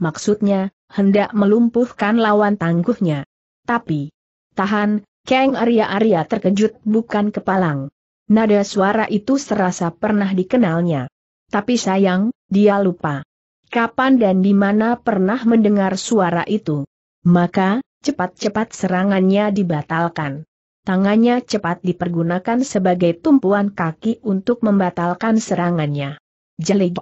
Maksudnya, hendak melumpuhkan lawan tangguhnya. Tapi, tahan, Kang Arya-Arya terkejut bukan kepalang. Nada suara itu serasa pernah dikenalnya. Tapi sayang, dia lupa kapan dan di mana pernah mendengar suara itu. Maka, cepat-cepat serangannya dibatalkan. Tangannya cepat dipergunakan sebagai tumpuan kaki untuk membatalkan serangannya. Jelik.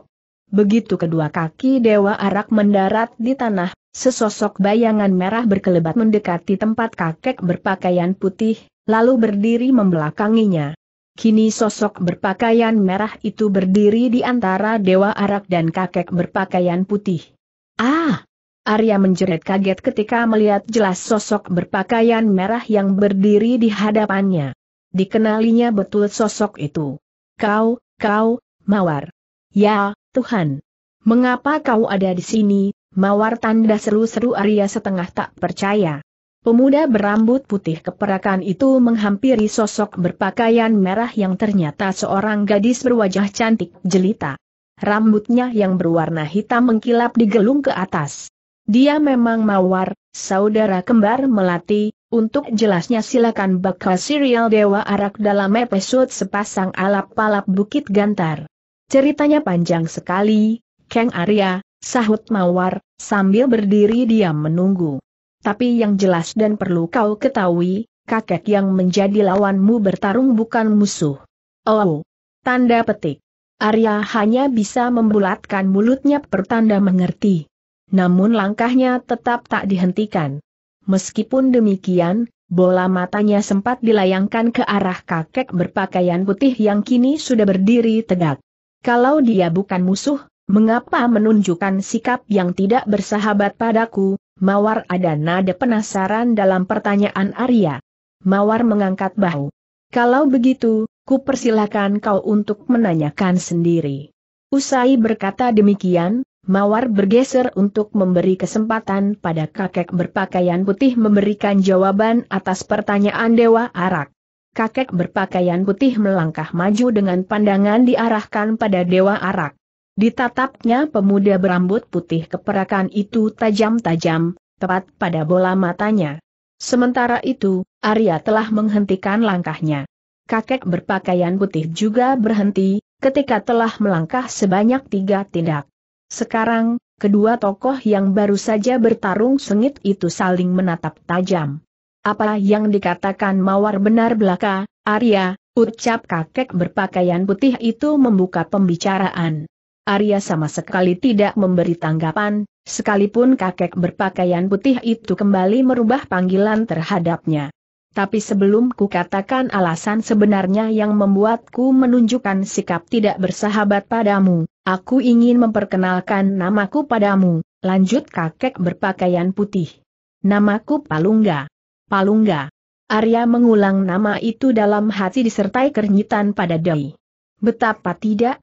Begitu kedua kaki Dewa Arak mendarat di tanah, sesosok bayangan merah berkelebat mendekati tempat kakek berpakaian putih, lalu berdiri membelakanginya. Kini sosok berpakaian merah itu berdiri di antara Dewa Arak dan kakek berpakaian putih. Ah! Arya menjerit kaget ketika melihat jelas sosok berpakaian merah yang berdiri di hadapannya. Dikenalinya betul sosok itu. Kau, kau, Mawar. Ya, Tuhan. Mengapa kau ada di sini, Mawar tanda seru-seru Arya setengah tak percaya. Pemuda berambut putih keperakan itu menghampiri sosok berpakaian merah yang ternyata seorang gadis berwajah cantik jelita. Rambutnya yang berwarna hitam mengkilap digelung ke atas. Dia memang mawar, saudara kembar melati, untuk jelasnya silakan bakal serial Dewa Arak dalam episode sepasang alap-alap Bukit Gantar. Ceritanya panjang sekali, Kang Arya, sahut mawar, sambil berdiri diam menunggu. Tapi yang jelas dan perlu kau ketahui, kakek yang menjadi lawanmu bertarung bukan musuh. Oh, tanda petik. Arya hanya bisa membulatkan mulutnya pertanda mengerti. Namun langkahnya tetap tak dihentikan. Meskipun demikian, bola matanya sempat dilayangkan ke arah kakek berpakaian putih yang kini sudah berdiri tegak. Kalau dia bukan musuh, mengapa menunjukkan sikap yang tidak bersahabat padaku, Mawar ada nada penasaran dalam pertanyaan Arya. Mawar mengangkat bahu. Kalau begitu, ku persilakan kau untuk menanyakan sendiri. Usai berkata demikian, Mawar bergeser untuk memberi kesempatan pada kakek berpakaian putih memberikan jawaban atas pertanyaan Dewa Arak. Kakek berpakaian putih melangkah maju dengan pandangan diarahkan pada Dewa Arak. Ditatapnya pemuda berambut putih keperakan itu tajam-tajam, tepat pada bola matanya. Sementara itu, Arya telah menghentikan langkahnya. Kakek berpakaian putih juga berhenti, ketika telah melangkah sebanyak tiga tindak. Sekarang, kedua tokoh yang baru saja bertarung sengit itu saling menatap tajam. Apa yang dikatakan Mawar benar belaka, Arya, ucap kakek berpakaian putih itu membuka pembicaraan. Arya sama sekali tidak memberi tanggapan, sekalipun kakek berpakaian putih itu kembali merubah panggilan terhadapnya. Tapi sebelum ku katakan alasan sebenarnya yang membuatku menunjukkan sikap tidak bersahabat padamu, aku ingin memperkenalkan namaku padamu, lanjut kakek berpakaian putih. Namaku Palungga. Palungga. Arya mengulang nama itu dalam hati disertai kernyitan pada Dei. Betapa tidak,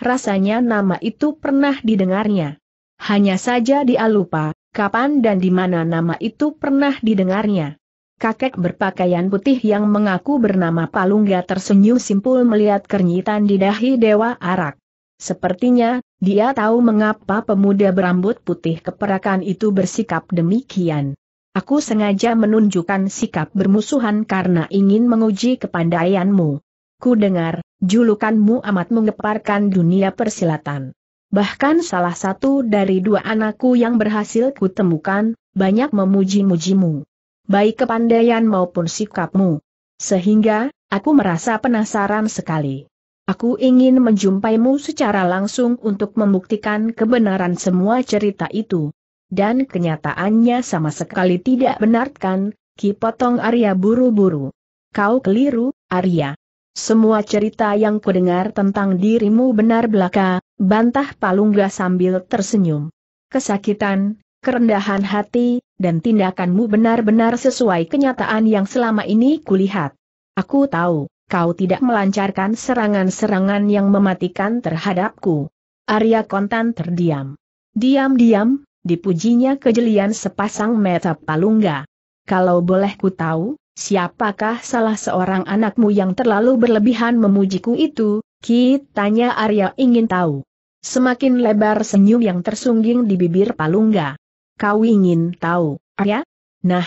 rasanya nama itu pernah didengarnya. Hanya saja dia lupa, kapan dan di mana nama itu pernah didengarnya. Kakek berpakaian putih yang mengaku bernama Palungga tersenyum simpul melihat kernyitan di dahi Dewa Arak. Sepertinya, dia tahu mengapa pemuda berambut putih keperakan itu bersikap demikian. Aku sengaja menunjukkan sikap bermusuhan karena ingin menguji kepandaianmu. Ku dengar, julukanmu amat mengeparkan dunia persilatan. Bahkan salah satu dari dua anakku yang berhasil kutemukan, banyak memuji-mujimu. Baik kepandaian maupun sikapmu. Sehingga, aku merasa penasaran sekali. Aku ingin menjumpaimu secara langsung untuk membuktikan kebenaran semua cerita itu. Dan kenyataannya sama sekali tidak benarkan, kipotong Arya buru-buru. Kau keliru, Arya. Semua cerita yang kudengar tentang dirimu benar belaka, bantah Palungga sambil tersenyum. Kesakitan, kerendahan hati, dan tindakanmu benar-benar sesuai kenyataan yang selama ini kulihat. Aku tahu, kau tidak melancarkan serangan-serangan yang mematikan terhadapku. Arya Kontan terdiam. Diam-diam, dipujinya kejelian sepasang mata palungga. Kalau boleh ku tahu, Siapakah salah seorang anakmu yang terlalu berlebihan memujiku itu? Ki, tanya Arya ingin tahu. Semakin lebar senyum yang tersungging di bibir Palungga. Kau ingin tahu, Arya? Nah,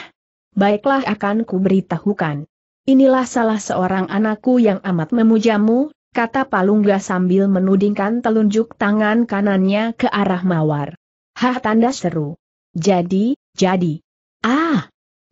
baiklah akan kuberitahukan. Inilah salah seorang anakku yang amat memujamu, kata Palungga sambil menudingkan telunjuk tangan kanannya ke arah Mawar. Hah tanda seru. Jadi, jadi. Ah,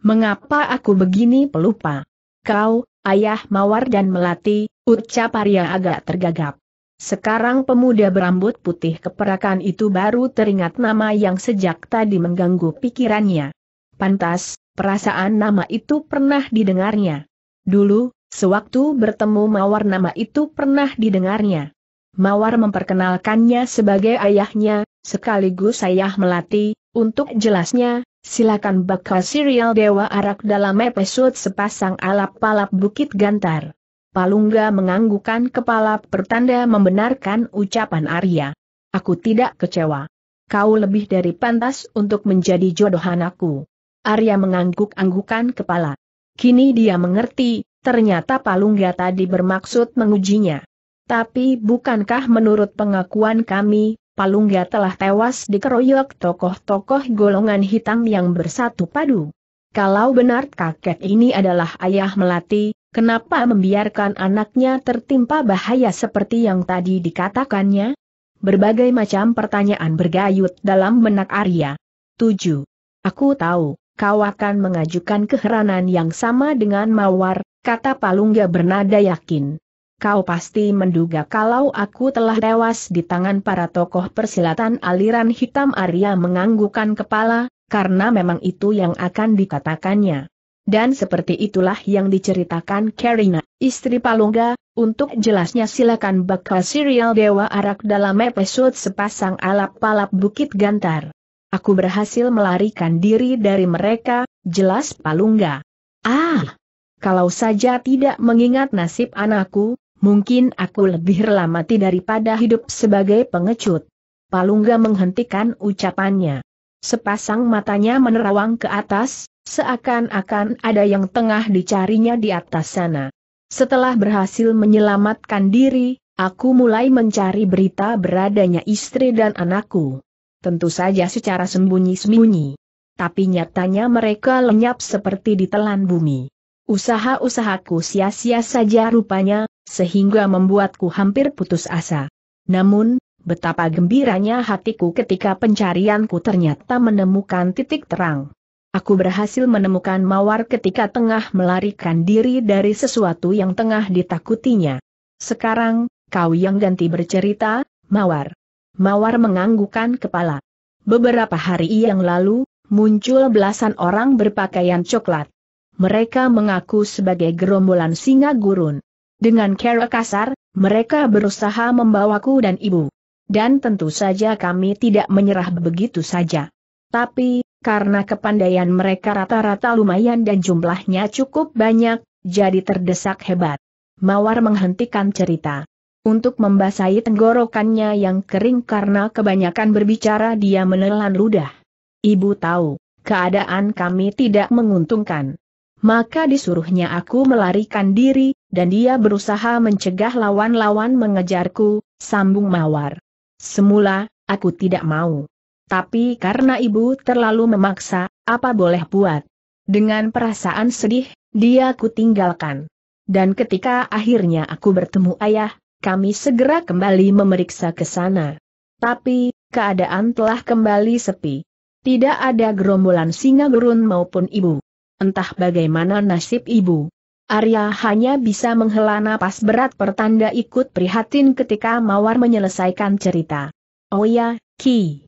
Mengapa aku begini pelupa? Kau, ayah mawar dan melati, ucap Arya agak tergagap. Sekarang pemuda berambut putih keperakan itu baru teringat nama yang sejak tadi mengganggu pikirannya. Pantas, perasaan nama itu pernah didengarnya. Dulu, sewaktu bertemu Mawar nama itu pernah didengarnya. Mawar memperkenalkannya sebagai ayahnya, sekaligus ayah melati, untuk jelasnya, Silakan bakal serial Dewa Arak dalam episode sepasang alap-alap Bukit Gantar. Palungga menganggukan kepala pertanda membenarkan ucapan Arya. Aku tidak kecewa. Kau lebih dari pantas untuk menjadi jodohan aku. Arya mengangguk-anggukan kepala. Kini dia mengerti, ternyata Palungga tadi bermaksud mengujinya. Tapi bukankah menurut pengakuan kami, Palungga ya telah tewas dikeroyok tokoh-tokoh golongan hitam yang bersatu padu. Kalau benar kakek ini adalah ayah Melati, kenapa membiarkan anaknya tertimpa bahaya seperti yang tadi dikatakannya? Berbagai macam pertanyaan bergayut dalam benak Arya. 7. Aku tahu, kau akan mengajukan keheranan yang sama dengan Mawar, kata Palungga ya bernada yakin kau pasti menduga kalau aku telah tewas di tangan para tokoh persilatan aliran hitam Arya menganggukan kepala, karena memang itu yang akan dikatakannya. Dan seperti itulah yang diceritakan Karina, istri Palungga, untuk jelasnya silakan bakal serial Dewa Arak dalam episode sepasang alap palap Bukit Gantar. Aku berhasil melarikan diri dari mereka, jelas Palungga. Ah! Kalau saja tidak mengingat nasib anakku, Mungkin aku lebih rela mati daripada hidup sebagai pengecut. Palungga menghentikan ucapannya. Sepasang matanya menerawang ke atas, seakan-akan ada yang tengah dicarinya di atas sana. Setelah berhasil menyelamatkan diri, aku mulai mencari berita beradanya istri dan anakku. Tentu saja secara sembunyi-sembunyi. Tapi nyatanya mereka lenyap seperti ditelan bumi. Usaha-usahaku sia-sia saja rupanya, sehingga membuatku hampir putus asa. Namun, betapa gembiranya hatiku ketika pencarianku ternyata menemukan titik terang. Aku berhasil menemukan Mawar ketika tengah melarikan diri dari sesuatu yang tengah ditakutinya. Sekarang, kau yang ganti bercerita, Mawar. Mawar menganggukan kepala. Beberapa hari yang lalu, muncul belasan orang berpakaian coklat. Mereka mengaku sebagai gerombolan singa gurun. Dengan cara kasar, mereka berusaha membawaku dan ibu. Dan tentu saja kami tidak menyerah begitu saja. Tapi, karena kepandaian mereka rata-rata lumayan dan jumlahnya cukup banyak, jadi terdesak hebat. Mawar menghentikan cerita. Untuk membasahi tenggorokannya yang kering karena kebanyakan berbicara dia menelan ludah. Ibu tahu, keadaan kami tidak menguntungkan maka disuruhnya aku melarikan diri, dan dia berusaha mencegah lawan-lawan mengejarku, sambung mawar. Semula, aku tidak mau. Tapi karena ibu terlalu memaksa, apa boleh buat. Dengan perasaan sedih, dia ku tinggalkan. Dan ketika akhirnya aku bertemu ayah, kami segera kembali memeriksa ke sana. Tapi, keadaan telah kembali sepi. Tidak ada gerombolan singa gerun maupun ibu entah bagaimana nasib ibu. Arya hanya bisa menghela napas berat pertanda ikut prihatin ketika Mawar menyelesaikan cerita. Oh ya, Ki.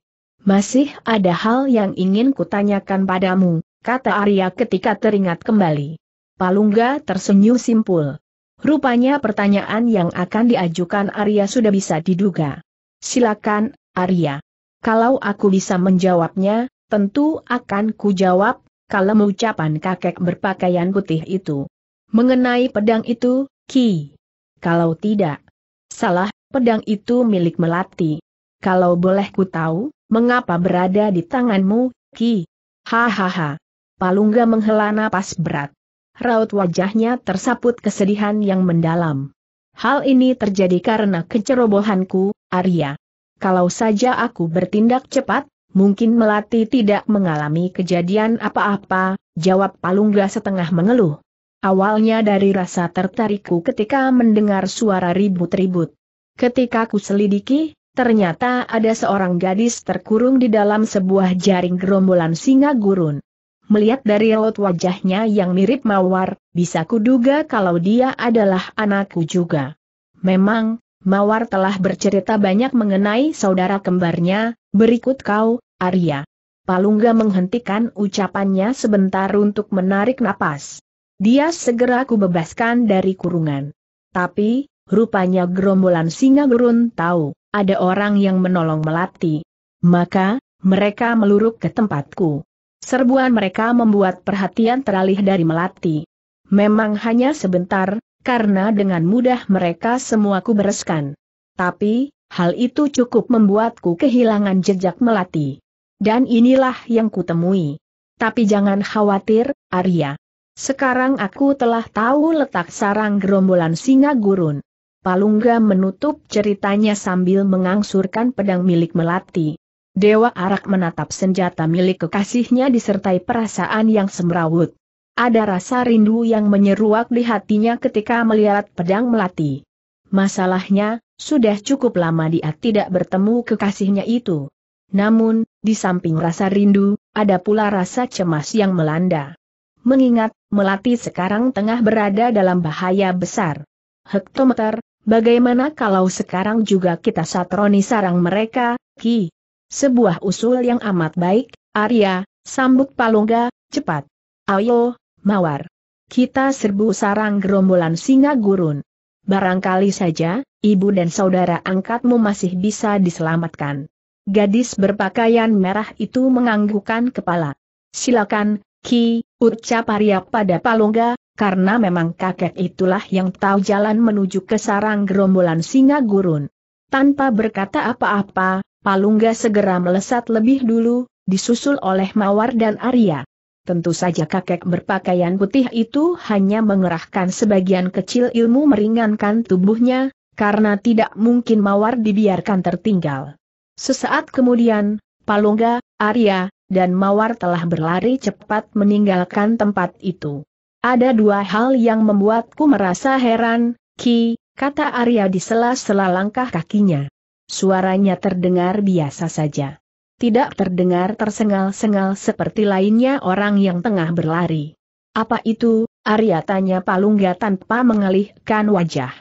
Masih ada hal yang ingin kutanyakan padamu, kata Arya ketika teringat kembali. Palungga tersenyum simpul. Rupanya pertanyaan yang akan diajukan Arya sudah bisa diduga. Silakan, Arya. Kalau aku bisa menjawabnya, tentu akan kujawab kalem ucapan kakek berpakaian putih itu. Mengenai pedang itu, Ki. Kalau tidak, salah, pedang itu milik Melati. Kalau boleh ku tahu, mengapa berada di tanganmu, Ki? Hahaha. Palungga menghela napas berat. Raut wajahnya tersaput kesedihan yang mendalam. Hal ini terjadi karena kecerobohanku, Arya. Kalau saja aku bertindak cepat, Mungkin Melati tidak mengalami kejadian apa-apa, jawab Palungga setengah mengeluh. Awalnya dari rasa tertarikku ketika mendengar suara ribut-ribut. Ketika ku selidiki, ternyata ada seorang gadis terkurung di dalam sebuah jaring gerombolan singa gurun. Melihat dari raut wajahnya yang mirip Mawar, bisa kuduga kalau dia adalah anakku juga. Memang, Mawar telah bercerita banyak mengenai saudara kembarnya, berikut kau, Arya. Palungga menghentikan ucapannya sebentar untuk menarik napas. Dia segera kubebaskan dari kurungan. Tapi, rupanya gerombolan singa gurun tahu, ada orang yang menolong Melati. Maka, mereka meluruk ke tempatku. Serbuan mereka membuat perhatian teralih dari Melati. Memang hanya sebentar, karena dengan mudah mereka semua kubereskan. Tapi, hal itu cukup membuatku kehilangan jejak Melati. Dan inilah yang kutemui. Tapi jangan khawatir, Arya. Sekarang aku telah tahu letak sarang gerombolan singa gurun. Palungga menutup ceritanya sambil mengangsurkan pedang milik Melati. Dewa Arak menatap senjata milik kekasihnya disertai perasaan yang semrawut. Ada rasa rindu yang menyeruak di hatinya ketika melihat pedang Melati. Masalahnya, sudah cukup lama dia tidak bertemu kekasihnya itu. Namun, di samping rasa rindu, ada pula rasa cemas yang melanda. Mengingat, Melati sekarang tengah berada dalam bahaya besar. Hektometer, bagaimana kalau sekarang juga kita satroni sarang mereka, Ki? Sebuah usul yang amat baik, Arya, sambut Palungga, cepat. Ayo, Mawar. Kita serbu sarang gerombolan singa gurun. Barangkali saja, ibu dan saudara angkatmu masih bisa diselamatkan. Gadis berpakaian merah itu menganggukkan kepala. Silakan, Ki, ucap Arya pada Palongga, karena memang kakek itulah yang tahu jalan menuju ke sarang gerombolan singa gurun. Tanpa berkata apa-apa, Palungga segera melesat lebih dulu, disusul oleh Mawar dan Arya. Tentu saja kakek berpakaian putih itu hanya mengerahkan sebagian kecil ilmu meringankan tubuhnya, karena tidak mungkin Mawar dibiarkan tertinggal. Sesaat kemudian, Palungga, Arya, dan Mawar telah berlari cepat meninggalkan tempat itu. Ada dua hal yang membuatku merasa heran, Ki, kata Arya di sela-sela langkah kakinya. Suaranya terdengar biasa saja. Tidak terdengar tersengal-sengal seperti lainnya orang yang tengah berlari. Apa itu, Arya tanya Palungga tanpa mengalihkan wajah.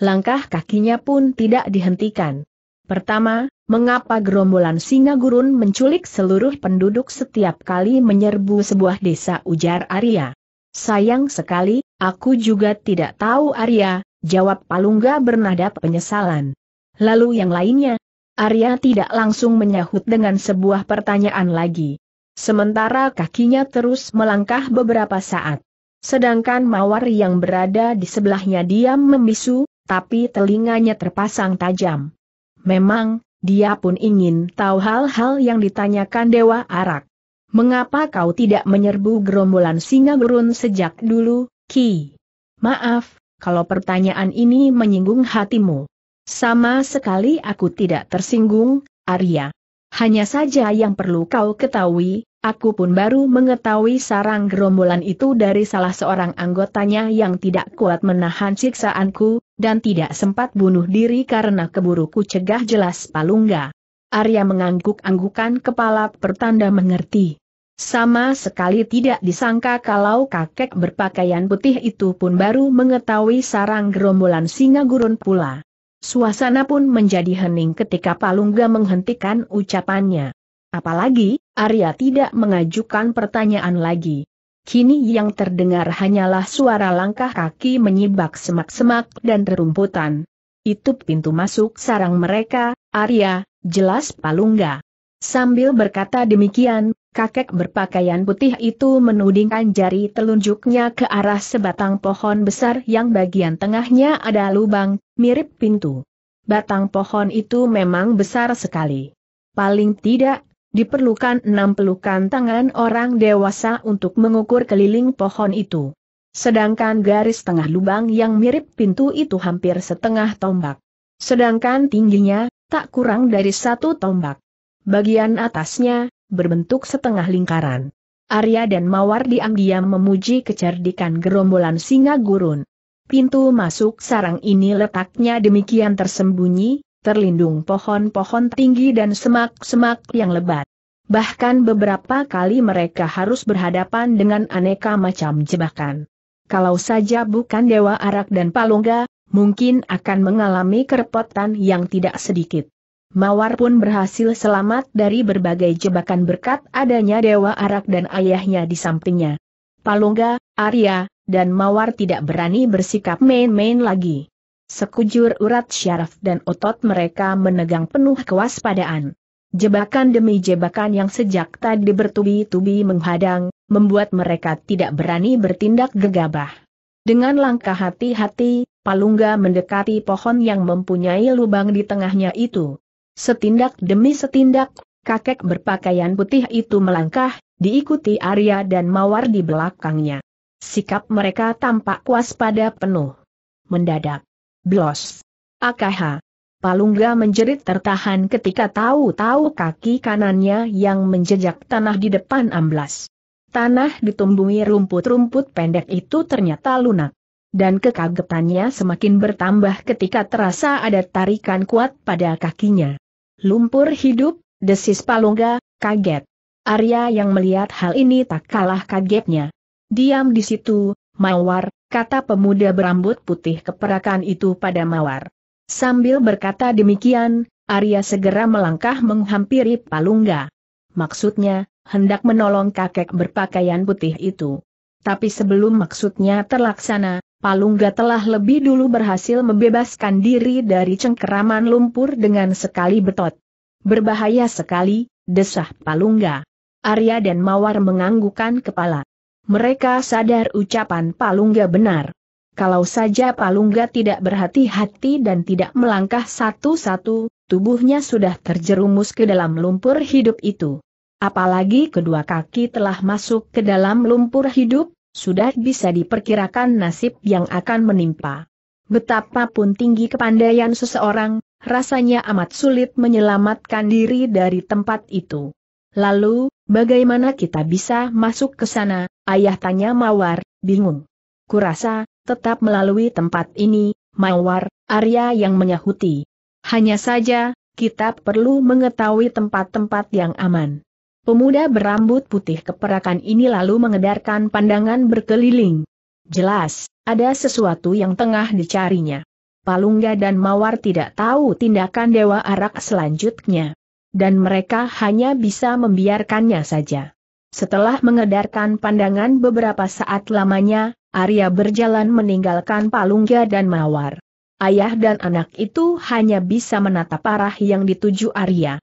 Langkah kakinya pun tidak dihentikan. Pertama, mengapa gerombolan singa gurun menculik seluruh penduduk setiap kali menyerbu sebuah desa ujar Arya. Sayang sekali, aku juga tidak tahu Arya, jawab Palungga bernada penyesalan. Lalu yang lainnya, Arya tidak langsung menyahut dengan sebuah pertanyaan lagi. Sementara kakinya terus melangkah beberapa saat. Sedangkan Mawar yang berada di sebelahnya diam membisu, tapi telinganya terpasang tajam. Memang, dia pun ingin tahu hal-hal yang ditanyakan Dewa Arak. Mengapa kau tidak menyerbu gerombolan singa gurun sejak dulu, Ki? Maaf, kalau pertanyaan ini menyinggung hatimu. Sama sekali aku tidak tersinggung, Arya. Hanya saja yang perlu kau ketahui, Aku pun baru mengetahui sarang gerombolan itu dari salah seorang anggotanya yang tidak kuat menahan siksaanku, dan tidak sempat bunuh diri karena keburu cegah jelas palungga. Arya mengangguk-anggukan kepala pertanda mengerti. Sama sekali tidak disangka kalau kakek berpakaian putih itu pun baru mengetahui sarang gerombolan singa gurun pula. Suasana pun menjadi hening ketika Palungga menghentikan ucapannya. Apalagi, Arya tidak mengajukan pertanyaan lagi. Kini yang terdengar hanyalah suara langkah kaki menyibak semak-semak dan rerumputan. Itu pintu masuk sarang mereka, Arya, jelas Palungga. Sambil berkata demikian, kakek berpakaian putih itu menudingkan jari telunjuknya ke arah sebatang pohon besar yang bagian tengahnya ada lubang, mirip pintu. Batang pohon itu memang besar sekali. Paling tidak Diperlukan enam pelukan tangan orang dewasa untuk mengukur keliling pohon itu. Sedangkan garis tengah lubang yang mirip pintu itu hampir setengah tombak. Sedangkan tingginya, tak kurang dari satu tombak. Bagian atasnya, berbentuk setengah lingkaran. Arya dan Mawar diam-diam memuji kecerdikan gerombolan singa gurun. Pintu masuk sarang ini letaknya demikian tersembunyi, terlindung pohon-pohon tinggi dan semak-semak yang lebat. Bahkan beberapa kali mereka harus berhadapan dengan aneka macam jebakan. Kalau saja bukan Dewa Arak dan Palungga, mungkin akan mengalami kerepotan yang tidak sedikit. Mawar pun berhasil selamat dari berbagai jebakan berkat adanya Dewa Arak dan ayahnya di sampingnya. Palungga, Arya, dan Mawar tidak berani bersikap main-main lagi. Sekujur urat syaraf dan otot mereka menegang penuh kewaspadaan. Jebakan demi jebakan yang sejak tadi bertubi-tubi menghadang, membuat mereka tidak berani bertindak gegabah. Dengan langkah hati-hati, Palungga mendekati pohon yang mempunyai lubang di tengahnya itu. Setindak demi setindak, kakek berpakaian putih itu melangkah, diikuti Arya dan Mawar di belakangnya. Sikap mereka tampak waspada penuh. Mendadak, Blos. Akaha. Palungga menjerit tertahan ketika tahu-tahu kaki kanannya yang menjejak tanah di depan amblas. Tanah ditumbuhi rumput-rumput pendek itu ternyata lunak. Dan kekagetannya semakin bertambah ketika terasa ada tarikan kuat pada kakinya. Lumpur hidup, desis Palungga, kaget. Arya yang melihat hal ini tak kalah kagetnya. Diam di situ, Mawar, kata pemuda berambut putih keperakan itu pada Mawar. Sambil berkata demikian, Arya segera melangkah menghampiri Palungga. Maksudnya, hendak menolong kakek berpakaian putih itu. Tapi sebelum maksudnya terlaksana, Palungga telah lebih dulu berhasil membebaskan diri dari cengkeraman lumpur dengan sekali betot. Berbahaya sekali, desah Palungga. Arya dan Mawar menganggukan kepala. Mereka sadar ucapan Palungga benar. Kalau saja Palungga tidak berhati-hati dan tidak melangkah satu-satu, tubuhnya sudah terjerumus ke dalam lumpur hidup itu. Apalagi kedua kaki telah masuk ke dalam lumpur hidup, sudah bisa diperkirakan nasib yang akan menimpa. Betapapun tinggi kepandaian seseorang, rasanya amat sulit menyelamatkan diri dari tempat itu. Lalu, Bagaimana kita bisa masuk ke sana? Ayah tanya Mawar, bingung. Kurasa, tetap melalui tempat ini, Mawar, Arya yang menyahuti. Hanya saja, kita perlu mengetahui tempat-tempat yang aman. Pemuda berambut putih keperakan ini lalu mengedarkan pandangan berkeliling. Jelas, ada sesuatu yang tengah dicarinya. Palungga dan Mawar tidak tahu tindakan Dewa Arak selanjutnya dan mereka hanya bisa membiarkannya saja. Setelah mengedarkan pandangan beberapa saat lamanya, Arya berjalan meninggalkan Palungga dan Mawar. Ayah dan anak itu hanya bisa menatap arah yang dituju Arya.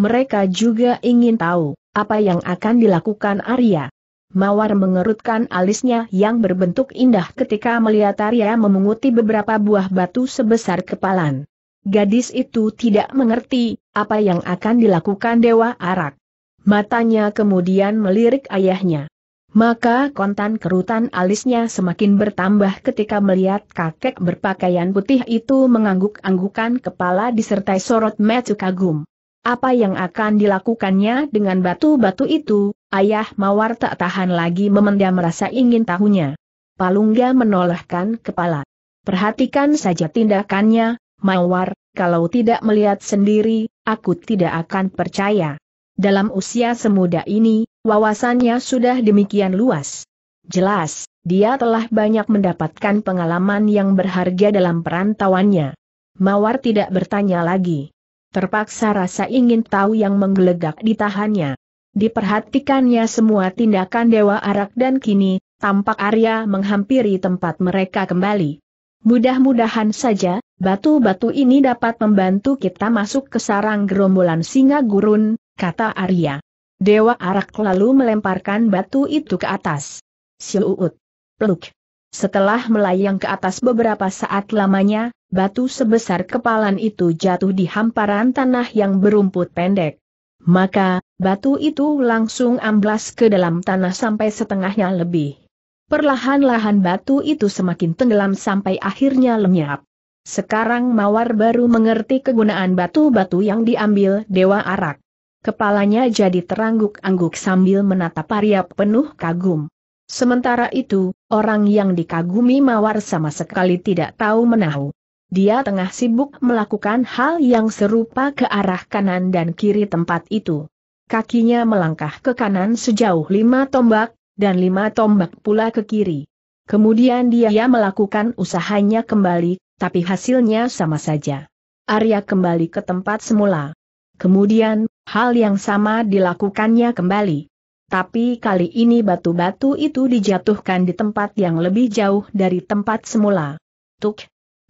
Mereka juga ingin tahu, apa yang akan dilakukan Arya. Mawar mengerutkan alisnya yang berbentuk indah ketika melihat Arya memunguti beberapa buah batu sebesar kepalan. Gadis itu tidak mengerti, apa yang akan dilakukan Dewa Arak? Matanya kemudian melirik ayahnya. Maka kontan kerutan alisnya semakin bertambah ketika melihat kakek berpakaian putih itu mengangguk-anggukan kepala disertai sorot mata kagum. Apa yang akan dilakukannya dengan batu-batu itu, ayah mawar tak tahan lagi memendam rasa ingin tahunya. Palungga menolehkan kepala. Perhatikan saja tindakannya, mawar, kalau tidak melihat sendiri, aku tidak akan percaya. Dalam usia semuda ini, wawasannya sudah demikian luas. Jelas, dia telah banyak mendapatkan pengalaman yang berharga dalam perantauannya. Mawar tidak bertanya lagi. Terpaksa rasa ingin tahu yang menggelegak ditahannya. Diperhatikannya semua tindakan Dewa Arak dan kini, tampak Arya menghampiri tempat mereka kembali. Mudah-mudahan saja, batu-batu ini dapat membantu kita masuk ke sarang gerombolan singa gurun, kata Arya. Dewa Arak lalu melemparkan batu itu ke atas. Siuut. Peluk. Setelah melayang ke atas beberapa saat lamanya, batu sebesar kepalan itu jatuh di hamparan tanah yang berumput pendek. Maka, batu itu langsung amblas ke dalam tanah sampai setengahnya lebih. Perlahan-lahan batu itu semakin tenggelam sampai akhirnya lenyap. Sekarang Mawar baru mengerti kegunaan batu-batu yang diambil Dewa Arak. Kepalanya jadi terangguk-angguk sambil menatap Arya penuh kagum. Sementara itu, orang yang dikagumi Mawar sama sekali tidak tahu menahu. Dia tengah sibuk melakukan hal yang serupa ke arah kanan dan kiri tempat itu. Kakinya melangkah ke kanan sejauh lima tombak, dan lima tombak pula ke kiri. Kemudian dia melakukan usahanya kembali, tapi hasilnya sama saja. Arya kembali ke tempat semula. Kemudian, hal yang sama dilakukannya kembali. Tapi kali ini batu-batu itu dijatuhkan di tempat yang lebih jauh dari tempat semula. Tuk!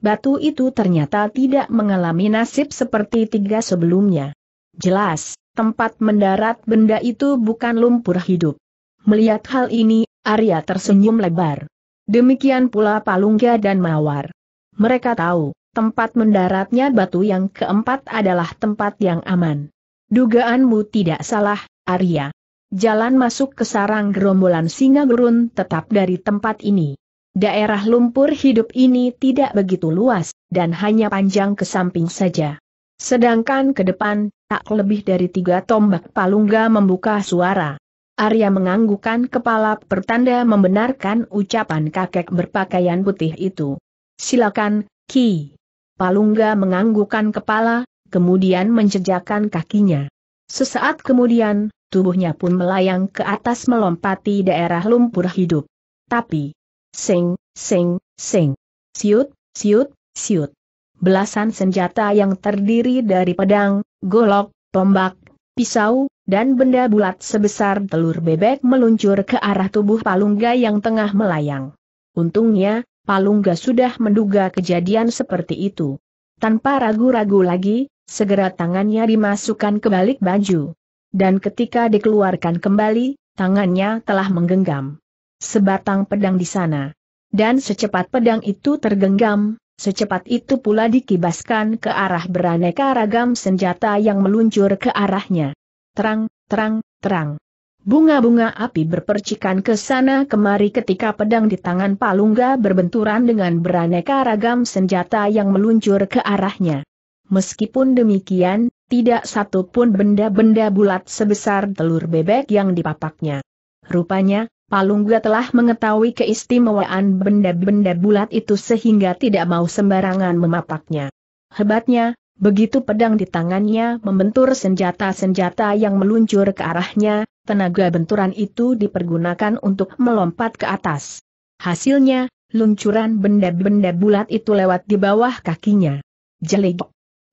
Batu itu ternyata tidak mengalami nasib seperti tiga sebelumnya. Jelas, tempat mendarat benda itu bukan lumpur hidup. Melihat hal ini, Arya tersenyum lebar. Demikian pula Palungga dan Mawar. Mereka tahu, tempat mendaratnya batu yang keempat adalah tempat yang aman. Dugaanmu tidak salah, Arya. Jalan masuk ke sarang gerombolan singa gurun tetap dari tempat ini. Daerah lumpur hidup ini tidak begitu luas, dan hanya panjang ke samping saja. Sedangkan ke depan, tak lebih dari tiga tombak palungga membuka suara. Arya menganggukan kepala pertanda membenarkan ucapan kakek berpakaian putih itu. Silakan, Ki. Palungga menganggukan kepala, kemudian menjejakkan kakinya. Sesaat kemudian, tubuhnya pun melayang ke atas melompati daerah lumpur hidup. Tapi, sing, sing, sing, siut, siut, siut. Belasan senjata yang terdiri dari pedang, golok, tombak, pisau, dan benda bulat sebesar telur bebek meluncur ke arah tubuh Palungga yang tengah melayang. Untungnya, Palungga sudah menduga kejadian seperti itu. Tanpa ragu-ragu lagi, segera tangannya dimasukkan ke balik baju. Dan ketika dikeluarkan kembali, tangannya telah menggenggam sebatang pedang di sana. Dan secepat pedang itu tergenggam, secepat itu pula dikibaskan ke arah beraneka ragam senjata yang meluncur ke arahnya terang, terang, terang. Bunga-bunga api berpercikan ke sana kemari ketika pedang di tangan Palungga berbenturan dengan beraneka ragam senjata yang meluncur ke arahnya. Meskipun demikian, tidak satu pun benda-benda bulat sebesar telur bebek yang dipapaknya. Rupanya, Palungga telah mengetahui keistimewaan benda-benda bulat itu sehingga tidak mau sembarangan memapaknya. Hebatnya, Begitu pedang di tangannya membentur senjata-senjata yang meluncur ke arahnya, tenaga benturan itu dipergunakan untuk melompat ke atas. Hasilnya, luncuran benda-benda bulat itu lewat di bawah kakinya. Jelek.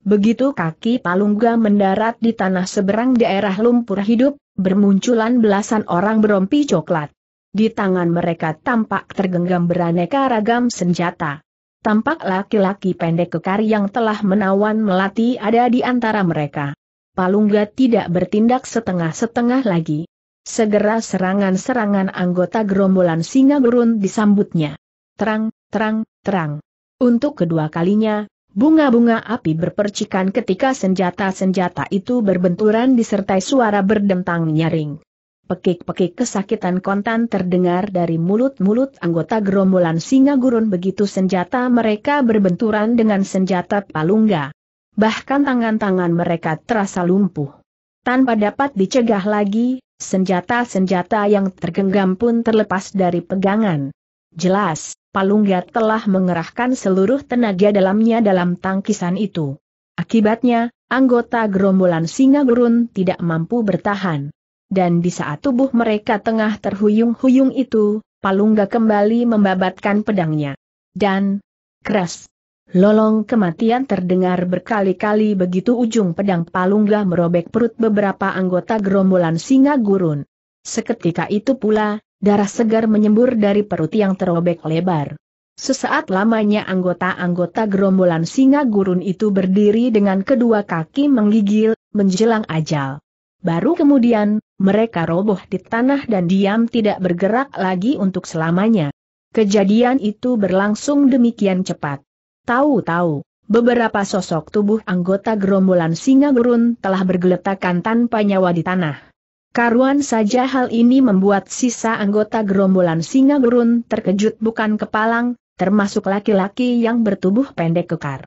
Begitu kaki Palungga mendarat di tanah seberang daerah lumpur hidup, bermunculan belasan orang berompi coklat. Di tangan mereka tampak tergenggam beraneka ragam senjata. Tampak laki-laki pendek kekar yang telah menawan melati ada di antara mereka. Palungga tidak bertindak setengah-setengah lagi. Segera serangan-serangan anggota gerombolan singa gurun disambutnya. Terang, terang, terang. Untuk kedua kalinya, bunga-bunga api berpercikan ketika senjata-senjata itu berbenturan disertai suara berdentang nyaring. Pekik-pekik kesakitan kontan terdengar dari mulut-mulut anggota gerombolan singa gurun begitu senjata mereka berbenturan dengan senjata palungga. Bahkan tangan-tangan mereka terasa lumpuh. Tanpa dapat dicegah lagi, senjata-senjata yang tergenggam pun terlepas dari pegangan. Jelas, Palungga telah mengerahkan seluruh tenaga dalamnya dalam tangkisan itu. Akibatnya, anggota gerombolan singa gurun tidak mampu bertahan dan di saat tubuh mereka tengah terhuyung-huyung itu, Palungga kembali membabatkan pedangnya. Dan, keras, lolong kematian terdengar berkali-kali begitu ujung pedang Palungga merobek perut beberapa anggota gerombolan singa gurun. Seketika itu pula, darah segar menyembur dari perut yang terobek lebar. Sesaat lamanya anggota-anggota gerombolan singa gurun itu berdiri dengan kedua kaki menggigil, menjelang ajal. Baru kemudian, mereka roboh di tanah dan diam tidak bergerak lagi untuk selamanya. Kejadian itu berlangsung demikian cepat. Tahu-tahu, beberapa sosok tubuh anggota gerombolan singa gurun telah bergeletakan tanpa nyawa di tanah. Karuan saja hal ini membuat sisa anggota gerombolan singa gurun terkejut bukan kepalang, termasuk laki-laki yang bertubuh pendek kekar.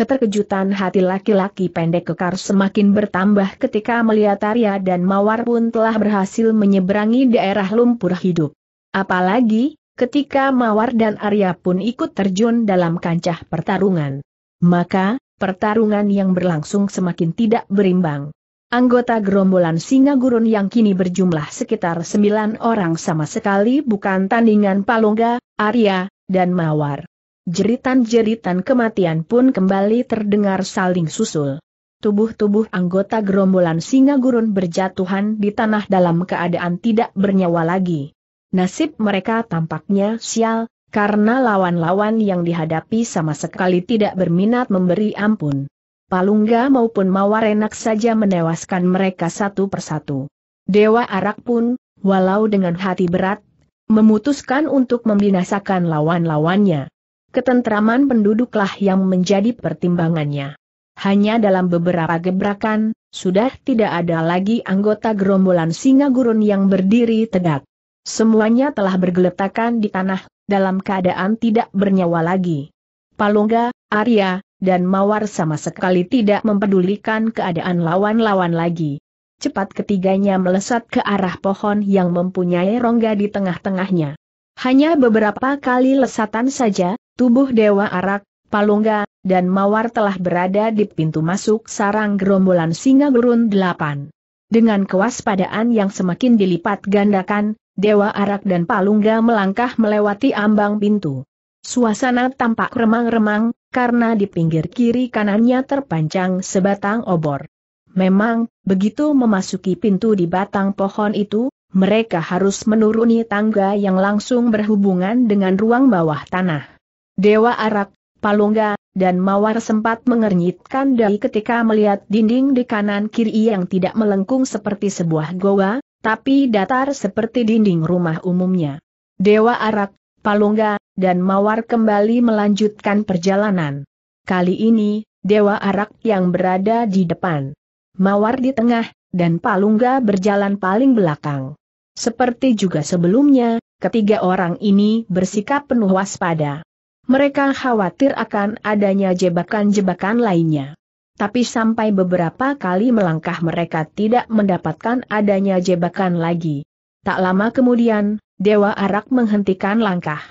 Keterkejutan hati laki-laki pendek kekar semakin bertambah ketika melihat Arya dan Mawar pun telah berhasil menyeberangi daerah lumpur hidup. Apalagi, ketika Mawar dan Arya pun ikut terjun dalam kancah pertarungan. Maka, pertarungan yang berlangsung semakin tidak berimbang. Anggota gerombolan singa gurun yang kini berjumlah sekitar sembilan orang sama sekali bukan tandingan Palongga, Arya, dan Mawar. Jeritan-jeritan kematian pun kembali terdengar saling susul. Tubuh-tubuh anggota gerombolan singa gurun berjatuhan di tanah dalam keadaan tidak bernyawa lagi. Nasib mereka tampaknya sial, karena lawan-lawan yang dihadapi sama sekali tidak berminat memberi ampun. Palungga maupun mawar enak saja menewaskan mereka satu persatu. Dewa Arak pun, walau dengan hati berat, memutuskan untuk membinasakan lawan-lawannya. Ketentraman penduduklah yang menjadi pertimbangannya. Hanya dalam beberapa gebrakan, sudah tidak ada lagi anggota gerombolan singa gurun yang berdiri tegak. Semuanya telah bergeletakan di tanah, dalam keadaan tidak bernyawa lagi. Palungga, Arya, dan Mawar sama sekali tidak mempedulikan keadaan lawan-lawan lagi. Cepat ketiganya melesat ke arah pohon yang mempunyai rongga di tengah-tengahnya. Hanya beberapa kali lesatan saja, Tubuh Dewa Arak, Palungga, dan Mawar telah berada di pintu masuk sarang gerombolan singa gurun delapan. Dengan kewaspadaan yang semakin dilipat gandakan, Dewa Arak dan Palungga melangkah melewati ambang pintu. Suasana tampak remang-remang, karena di pinggir kiri kanannya terpanjang sebatang obor. Memang, begitu memasuki pintu di batang pohon itu, mereka harus menuruni tangga yang langsung berhubungan dengan ruang bawah tanah. Dewa Arak, Palungga, dan Mawar sempat mengernyitkan dari ketika melihat dinding di kanan kiri yang tidak melengkung seperti sebuah goa, tapi datar seperti dinding rumah umumnya. Dewa Arak, Palungga, dan Mawar kembali melanjutkan perjalanan. Kali ini, Dewa Arak yang berada di depan. Mawar di tengah, dan Palungga berjalan paling belakang. Seperti juga sebelumnya, ketiga orang ini bersikap penuh waspada. Mereka khawatir akan adanya jebakan-jebakan lainnya. Tapi sampai beberapa kali melangkah mereka tidak mendapatkan adanya jebakan lagi. Tak lama kemudian, Dewa Arak menghentikan langkah.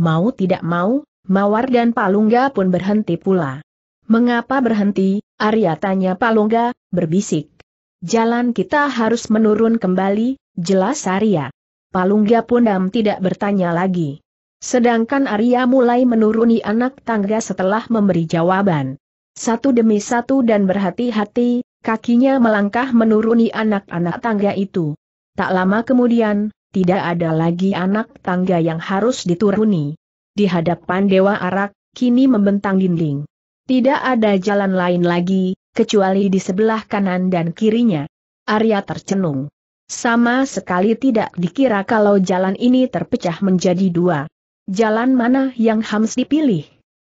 Mau tidak mau, Mawar dan Palungga pun berhenti pula. Mengapa berhenti, Arya tanya Palungga, berbisik. Jalan kita harus menurun kembali, jelas Arya. Palungga pun dam tidak bertanya lagi. Sedangkan Arya mulai menuruni anak tangga setelah memberi jawaban. Satu demi satu dan berhati-hati, kakinya melangkah menuruni anak-anak tangga itu. Tak lama kemudian, tidak ada lagi anak tangga yang harus dituruni. Di hadapan Dewa Arak, kini membentang dinding. Tidak ada jalan lain lagi, kecuali di sebelah kanan dan kirinya. Arya tercenung. Sama sekali tidak dikira kalau jalan ini terpecah menjadi dua. Jalan mana yang Hams dipilih?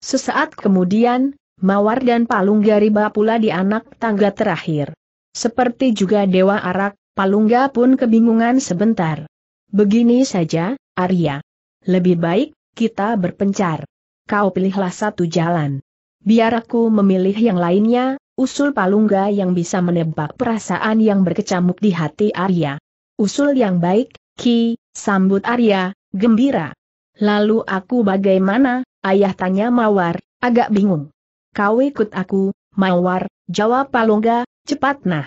Sesaat kemudian, Mawar dan Palung Gariba pula di anak tangga terakhir. Seperti juga Dewa Arak, Palungga pun kebingungan sebentar. Begini saja, Arya. Lebih baik, kita berpencar. Kau pilihlah satu jalan. Biar aku memilih yang lainnya, usul Palungga yang bisa menebak perasaan yang berkecamuk di hati Arya. Usul yang baik, Ki, sambut Arya, gembira. Lalu aku bagaimana, ayah tanya Mawar, agak bingung. Kau ikut aku, Mawar, jawab Palungga, cepat nah.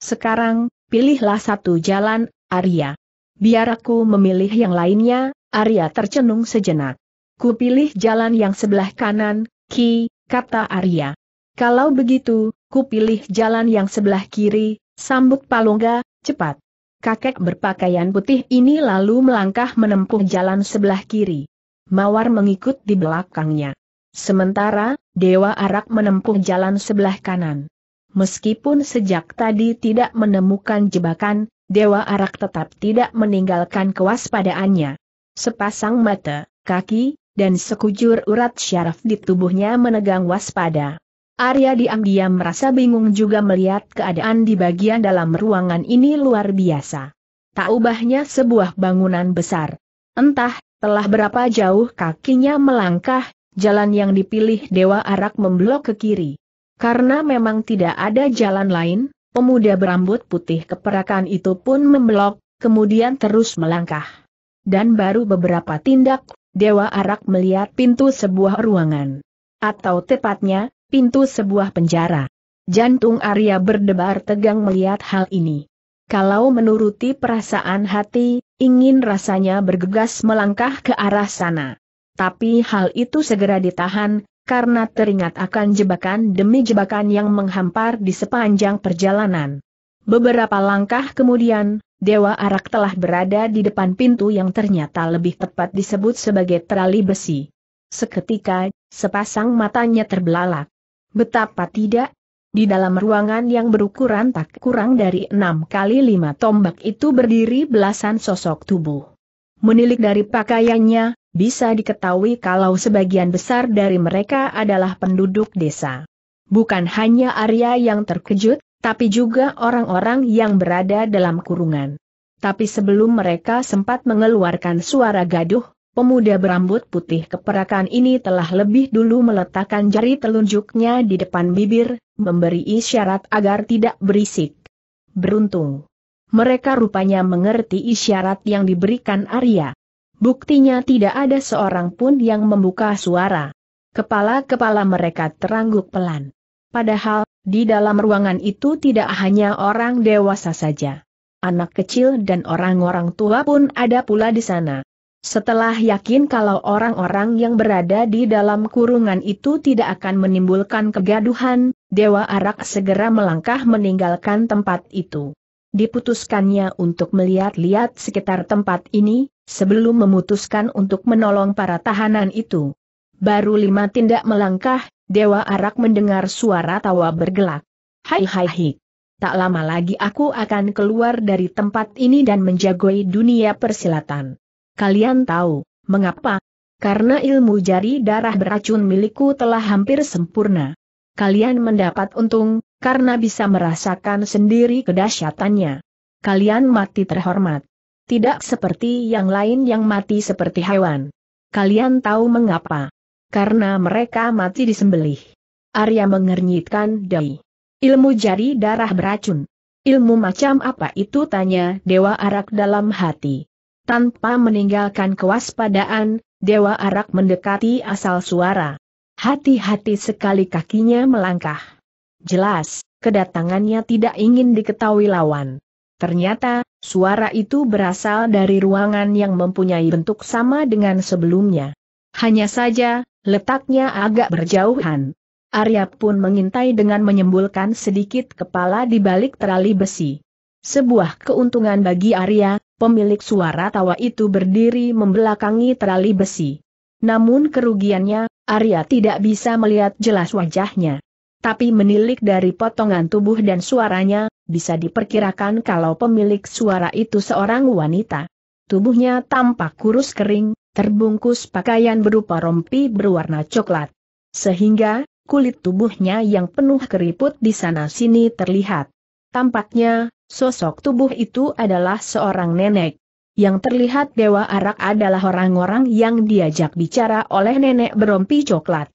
Sekarang, pilihlah satu jalan, Arya. Biar aku memilih yang lainnya, Arya tercenung sejenak. Ku pilih jalan yang sebelah kanan, Ki, kata Arya. Kalau begitu, ku pilih jalan yang sebelah kiri, sambut Palungga, cepat kakek berpakaian putih ini lalu melangkah menempuh jalan sebelah kiri. Mawar mengikut di belakangnya. Sementara, Dewa Arak menempuh jalan sebelah kanan. Meskipun sejak tadi tidak menemukan jebakan, Dewa Arak tetap tidak meninggalkan kewaspadaannya. Sepasang mata, kaki, dan sekujur urat syaraf di tubuhnya menegang waspada. Arya diam-diam merasa bingung juga melihat keadaan di bagian dalam ruangan ini luar biasa. Tak ubahnya sebuah bangunan besar. Entah, telah berapa jauh kakinya melangkah, jalan yang dipilih Dewa Arak memblok ke kiri. Karena memang tidak ada jalan lain, pemuda berambut putih keperakan itu pun memblok, kemudian terus melangkah. Dan baru beberapa tindak, Dewa Arak melihat pintu sebuah ruangan. Atau tepatnya, pintu sebuah penjara. Jantung Arya berdebar tegang melihat hal ini. Kalau menuruti perasaan hati, ingin rasanya bergegas melangkah ke arah sana. Tapi hal itu segera ditahan, karena teringat akan jebakan demi jebakan yang menghampar di sepanjang perjalanan. Beberapa langkah kemudian, Dewa Arak telah berada di depan pintu yang ternyata lebih tepat disebut sebagai terali besi. Seketika, sepasang matanya terbelalak. Betapa tidak? Di dalam ruangan yang berukuran tak kurang dari enam kali lima tombak itu berdiri belasan sosok tubuh. Menilik dari pakaiannya, bisa diketahui kalau sebagian besar dari mereka adalah penduduk desa. Bukan hanya Arya yang terkejut, tapi juga orang-orang yang berada dalam kurungan. Tapi sebelum mereka sempat mengeluarkan suara gaduh, Pemuda berambut putih keperakan ini telah lebih dulu meletakkan jari telunjuknya di depan bibir, memberi isyarat agar tidak berisik. Beruntung. Mereka rupanya mengerti isyarat yang diberikan Arya. Buktinya tidak ada seorang pun yang membuka suara. Kepala-kepala mereka terangguk pelan. Padahal, di dalam ruangan itu tidak hanya orang dewasa saja. Anak kecil dan orang-orang tua pun ada pula di sana. Setelah yakin kalau orang-orang yang berada di dalam kurungan itu tidak akan menimbulkan kegaduhan, Dewa Arak segera melangkah meninggalkan tempat itu. Diputuskannya untuk melihat-lihat sekitar tempat ini, sebelum memutuskan untuk menolong para tahanan itu. Baru lima tindak melangkah, Dewa Arak mendengar suara tawa bergelak. Hai hai hai. Tak lama lagi aku akan keluar dari tempat ini dan menjagoi dunia persilatan. Kalian tahu, mengapa? Karena ilmu jari darah beracun milikku telah hampir sempurna. Kalian mendapat untung, karena bisa merasakan sendiri kedahsyatannya. Kalian mati terhormat. Tidak seperti yang lain yang mati seperti hewan. Kalian tahu mengapa? Karena mereka mati disembelih. Arya mengernyitkan dai. Ilmu jari darah beracun. Ilmu macam apa itu tanya Dewa Arak dalam hati. Tanpa meninggalkan kewaspadaan, Dewa Arak mendekati asal suara. Hati-hati sekali kakinya melangkah. Jelas, kedatangannya tidak ingin diketahui lawan. Ternyata, suara itu berasal dari ruangan yang mempunyai bentuk sama dengan sebelumnya. Hanya saja, letaknya agak berjauhan. Arya pun mengintai dengan menyembulkan sedikit kepala di balik terali besi. Sebuah keuntungan bagi Arya, pemilik suara tawa itu berdiri membelakangi terali besi. Namun kerugiannya, Arya tidak bisa melihat jelas wajahnya. Tapi menilik dari potongan tubuh dan suaranya, bisa diperkirakan kalau pemilik suara itu seorang wanita. Tubuhnya tampak kurus kering, terbungkus pakaian berupa rompi berwarna coklat. Sehingga, kulit tubuhnya yang penuh keriput di sana-sini terlihat. Tampaknya, Sosok tubuh itu adalah seorang nenek. Yang terlihat Dewa Arak adalah orang-orang yang diajak bicara oleh nenek berompi coklat.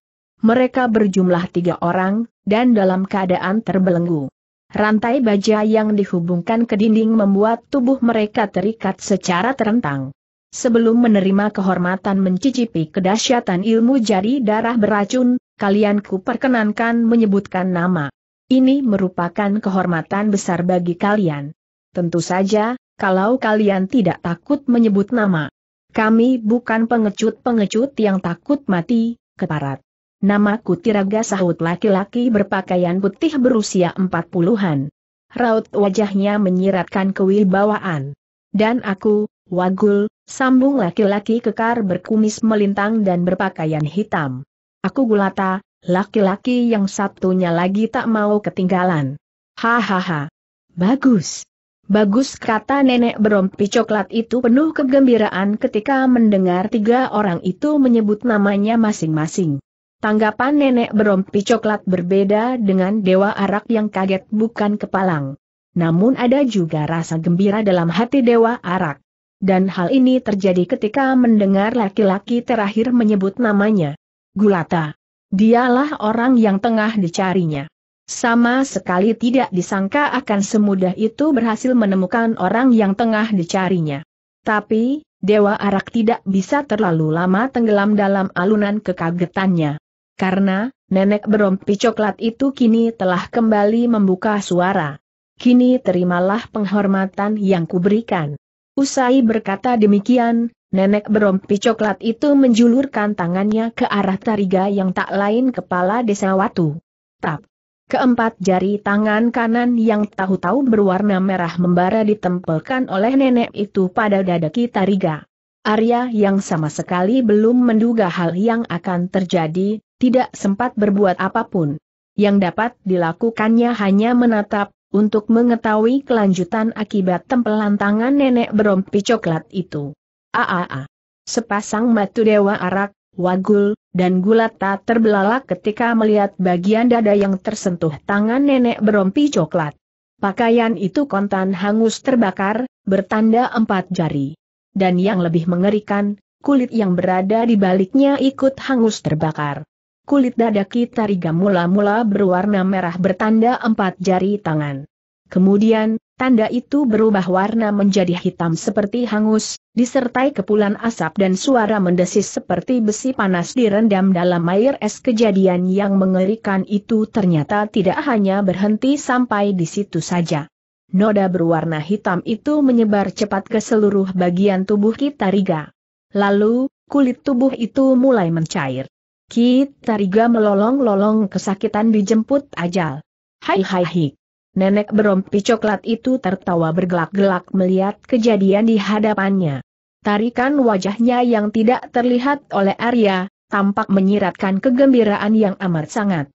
Mereka berjumlah tiga orang, dan dalam keadaan terbelenggu. Rantai baja yang dihubungkan ke dinding membuat tubuh mereka terikat secara terentang. Sebelum menerima kehormatan mencicipi kedahsyatan ilmu jari darah beracun, kalian ku perkenankan menyebutkan nama. Ini merupakan kehormatan besar bagi kalian. Tentu saja, kalau kalian tidak takut menyebut nama. Kami bukan pengecut-pengecut yang takut mati, keparat. Namaku Tiraga sahut laki-laki berpakaian putih berusia empat puluhan. Raut wajahnya menyiratkan kewibawaan. Dan aku, Wagul, sambung laki-laki kekar berkumis melintang dan berpakaian hitam. Aku Gulata, Laki-laki yang satunya lagi tak mau ketinggalan. Hahaha. Bagus. Bagus kata nenek berompi coklat itu penuh kegembiraan ketika mendengar tiga orang itu menyebut namanya masing-masing. Tanggapan nenek berompi coklat berbeda dengan dewa arak yang kaget bukan kepalang. Namun ada juga rasa gembira dalam hati dewa arak. Dan hal ini terjadi ketika mendengar laki-laki terakhir menyebut namanya. Gulata. Dialah orang yang tengah dicarinya. Sama sekali tidak disangka akan semudah itu berhasil menemukan orang yang tengah dicarinya. Tapi, Dewa Arak tidak bisa terlalu lama tenggelam dalam alunan kekagetannya. Karena, nenek berompi coklat itu kini telah kembali membuka suara. Kini terimalah penghormatan yang kuberikan. Usai berkata demikian, Nenek berompi coklat itu menjulurkan tangannya ke arah Tariga yang tak lain kepala desa Watu. Tap. Keempat jari tangan kanan yang tahu-tahu berwarna merah membara ditempelkan oleh nenek itu pada dada Tariga. Arya yang sama sekali belum menduga hal yang akan terjadi, tidak sempat berbuat apapun. Yang dapat dilakukannya hanya menatap, untuk mengetahui kelanjutan akibat tempelan tangan nenek berompi coklat itu. Aa. Sepasang matu dewa arak, wagul, dan gulata terbelalak ketika melihat bagian dada yang tersentuh tangan nenek berompi coklat. Pakaian itu kontan hangus terbakar, bertanda empat jari. Dan yang lebih mengerikan, kulit yang berada di baliknya ikut hangus terbakar. Kulit dada Kitariga mula-mula berwarna merah bertanda empat jari tangan. Kemudian, Tanda itu berubah warna menjadi hitam seperti hangus, disertai kepulan asap dan suara mendesis seperti besi panas direndam dalam air es kejadian yang mengerikan itu ternyata tidak hanya berhenti sampai di situ saja. Noda berwarna hitam itu menyebar cepat ke seluruh bagian tubuh Kitariga. Lalu, kulit tubuh itu mulai mencair. Kitariga melolong-lolong kesakitan dijemput ajal. Hai hai hik. Nenek berompi coklat itu tertawa bergelak-gelak melihat kejadian di hadapannya. Tarikan wajahnya yang tidak terlihat oleh Arya, tampak menyiratkan kegembiraan yang amat sangat.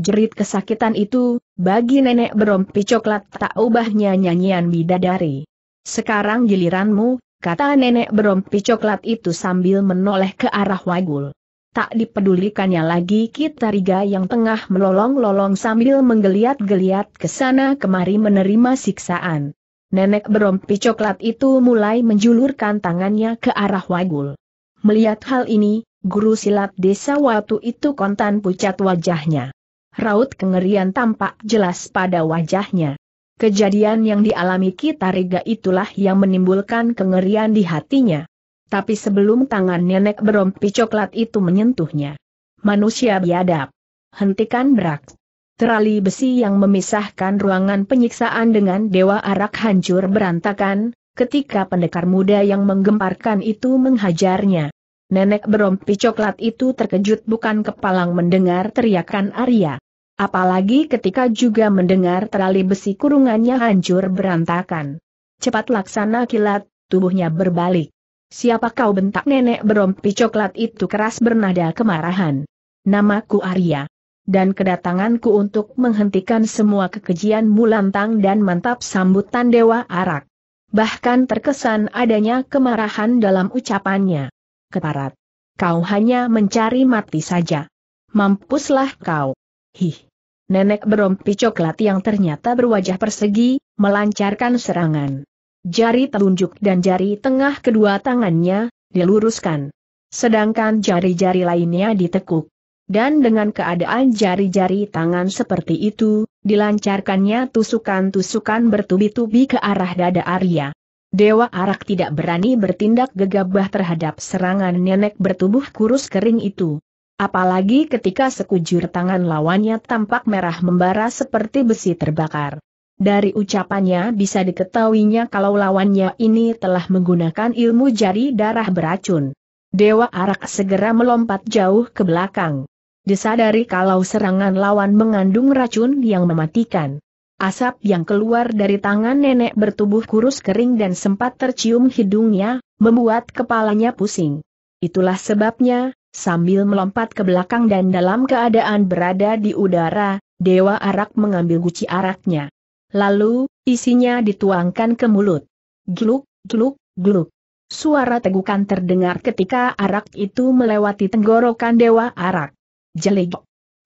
Jerit kesakitan itu, bagi nenek berompi coklat tak ubahnya nyanyian bidadari. Sekarang giliranmu, kata nenek berompi coklat itu sambil menoleh ke arah Wagul. Tak dipedulikannya lagi Kitariga yang tengah melolong-lolong sambil menggeliat-geliat ke sana kemari menerima siksaan. Nenek berompi coklat itu mulai menjulurkan tangannya ke arah Wagul. Melihat hal ini, guru silat desa Watu itu kontan pucat wajahnya. Raut kengerian tampak jelas pada wajahnya. Kejadian yang dialami Kitariga itulah yang menimbulkan kengerian di hatinya. Tapi sebelum tangan nenek berompi coklat itu menyentuhnya. Manusia biadab. Hentikan berak. Terali besi yang memisahkan ruangan penyiksaan dengan Dewa Arak hancur berantakan, ketika pendekar muda yang menggemparkan itu menghajarnya. Nenek berompi coklat itu terkejut bukan kepalang mendengar teriakan Arya. Apalagi ketika juga mendengar terali besi kurungannya hancur berantakan. Cepat laksana kilat, tubuhnya berbalik. Siapa kau bentak nenek berompi coklat itu keras bernada kemarahan. Namaku Arya. Dan kedatanganku untuk menghentikan semua kekejian lantang dan mantap sambutan Dewa Arak. Bahkan terkesan adanya kemarahan dalam ucapannya. Keparat. Kau hanya mencari mati saja. Mampuslah kau. Hih. Nenek berompi coklat yang ternyata berwajah persegi, melancarkan serangan. Jari telunjuk dan jari tengah kedua tangannya, diluruskan. Sedangkan jari-jari lainnya ditekuk. Dan dengan keadaan jari-jari tangan seperti itu, dilancarkannya tusukan-tusukan bertubi-tubi ke arah dada Arya. Dewa Arak tidak berani bertindak gegabah terhadap serangan nenek bertubuh kurus kering itu. Apalagi ketika sekujur tangan lawannya tampak merah membara seperti besi terbakar. Dari ucapannya bisa diketahuinya kalau lawannya ini telah menggunakan ilmu jari darah beracun. Dewa Arak segera melompat jauh ke belakang. Disadari kalau serangan lawan mengandung racun yang mematikan. Asap yang keluar dari tangan nenek bertubuh kurus kering dan sempat tercium hidungnya, membuat kepalanya pusing. Itulah sebabnya, sambil melompat ke belakang dan dalam keadaan berada di udara, Dewa Arak mengambil guci araknya. Lalu, isinya dituangkan ke mulut. Gluk, gluk, gluk. Suara tegukan terdengar ketika arak itu melewati tenggorokan Dewa Arak. Jelik.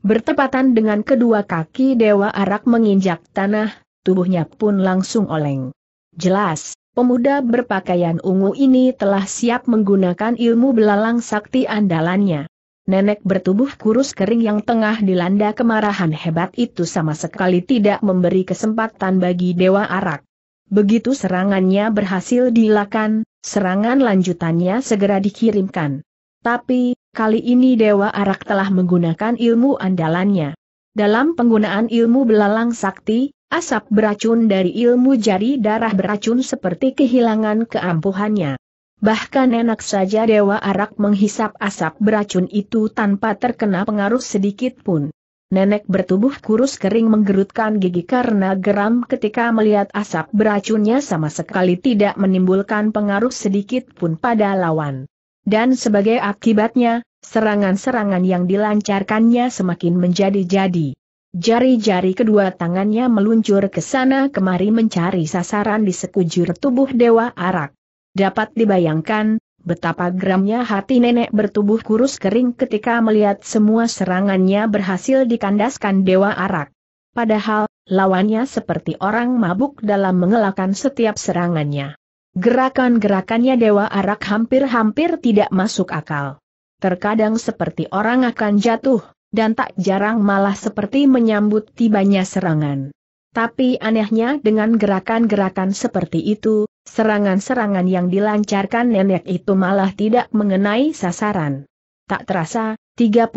Bertepatan dengan kedua kaki Dewa Arak menginjak tanah, tubuhnya pun langsung oleng. Jelas, pemuda berpakaian ungu ini telah siap menggunakan ilmu belalang sakti andalannya nenek bertubuh kurus kering yang tengah dilanda kemarahan hebat itu sama sekali tidak memberi kesempatan bagi Dewa Arak. Begitu serangannya berhasil dilakukan, serangan lanjutannya segera dikirimkan. Tapi, kali ini Dewa Arak telah menggunakan ilmu andalannya. Dalam penggunaan ilmu belalang sakti, asap beracun dari ilmu jari darah beracun seperti kehilangan keampuhannya. Bahkan enak saja Dewa Arak menghisap asap beracun itu tanpa terkena pengaruh sedikit pun. Nenek bertubuh kurus kering menggerutkan gigi karena geram ketika melihat asap beracunnya sama sekali tidak menimbulkan pengaruh sedikit pun pada lawan. Dan sebagai akibatnya, serangan-serangan yang dilancarkannya semakin menjadi-jadi. Jari-jari kedua tangannya meluncur ke sana kemari mencari sasaran di sekujur tubuh Dewa Arak. Dapat dibayangkan, betapa geramnya hati nenek bertubuh kurus kering ketika melihat semua serangannya berhasil dikandaskan Dewa Arak. Padahal, lawannya seperti orang mabuk dalam mengelakkan setiap serangannya. Gerakan-gerakannya Dewa Arak hampir-hampir tidak masuk akal. Terkadang seperti orang akan jatuh, dan tak jarang malah seperti menyambut tibanya serangan. Tapi anehnya dengan gerakan-gerakan seperti itu, serangan-serangan yang dilancarkan nenek itu malah tidak mengenai sasaran. Tak terasa, 35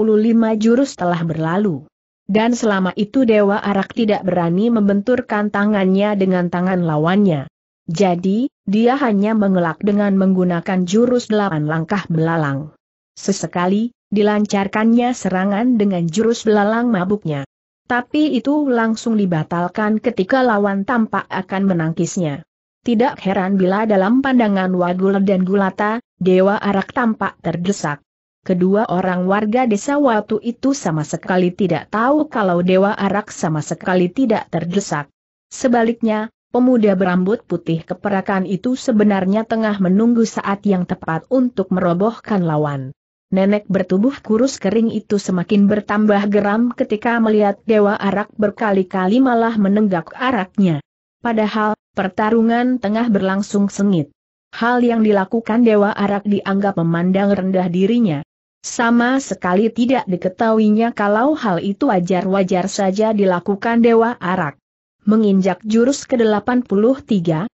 jurus telah berlalu. Dan selama itu Dewa Arak tidak berani membenturkan tangannya dengan tangan lawannya. Jadi, dia hanya mengelak dengan menggunakan jurus delapan langkah belalang. Sesekali, dilancarkannya serangan dengan jurus belalang mabuknya. Tapi itu langsung dibatalkan ketika lawan tampak akan menangkisnya. Tidak heran bila dalam pandangan Wagul dan Gulata, Dewa Arak tampak terdesak. Kedua orang warga desa waktu itu sama sekali tidak tahu kalau Dewa Arak sama sekali tidak terdesak. Sebaliknya, pemuda berambut putih keperakan itu sebenarnya tengah menunggu saat yang tepat untuk merobohkan lawan. Nenek bertubuh kurus kering itu semakin bertambah geram ketika melihat Dewa Arak berkali-kali malah menenggak araknya. Padahal, pertarungan tengah berlangsung sengit. Hal yang dilakukan Dewa Arak dianggap memandang rendah dirinya. Sama sekali tidak diketahuinya kalau hal itu wajar-wajar saja dilakukan Dewa Arak. Menginjak jurus ke-83,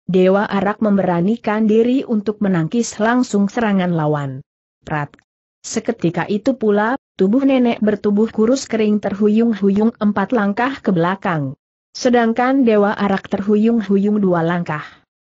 Dewa Arak memberanikan diri untuk menangkis langsung serangan lawan. Prat Seketika itu pula, tubuh nenek bertubuh kurus kering terhuyung-huyung empat langkah ke belakang. Sedangkan Dewa Arak terhuyung-huyung dua langkah.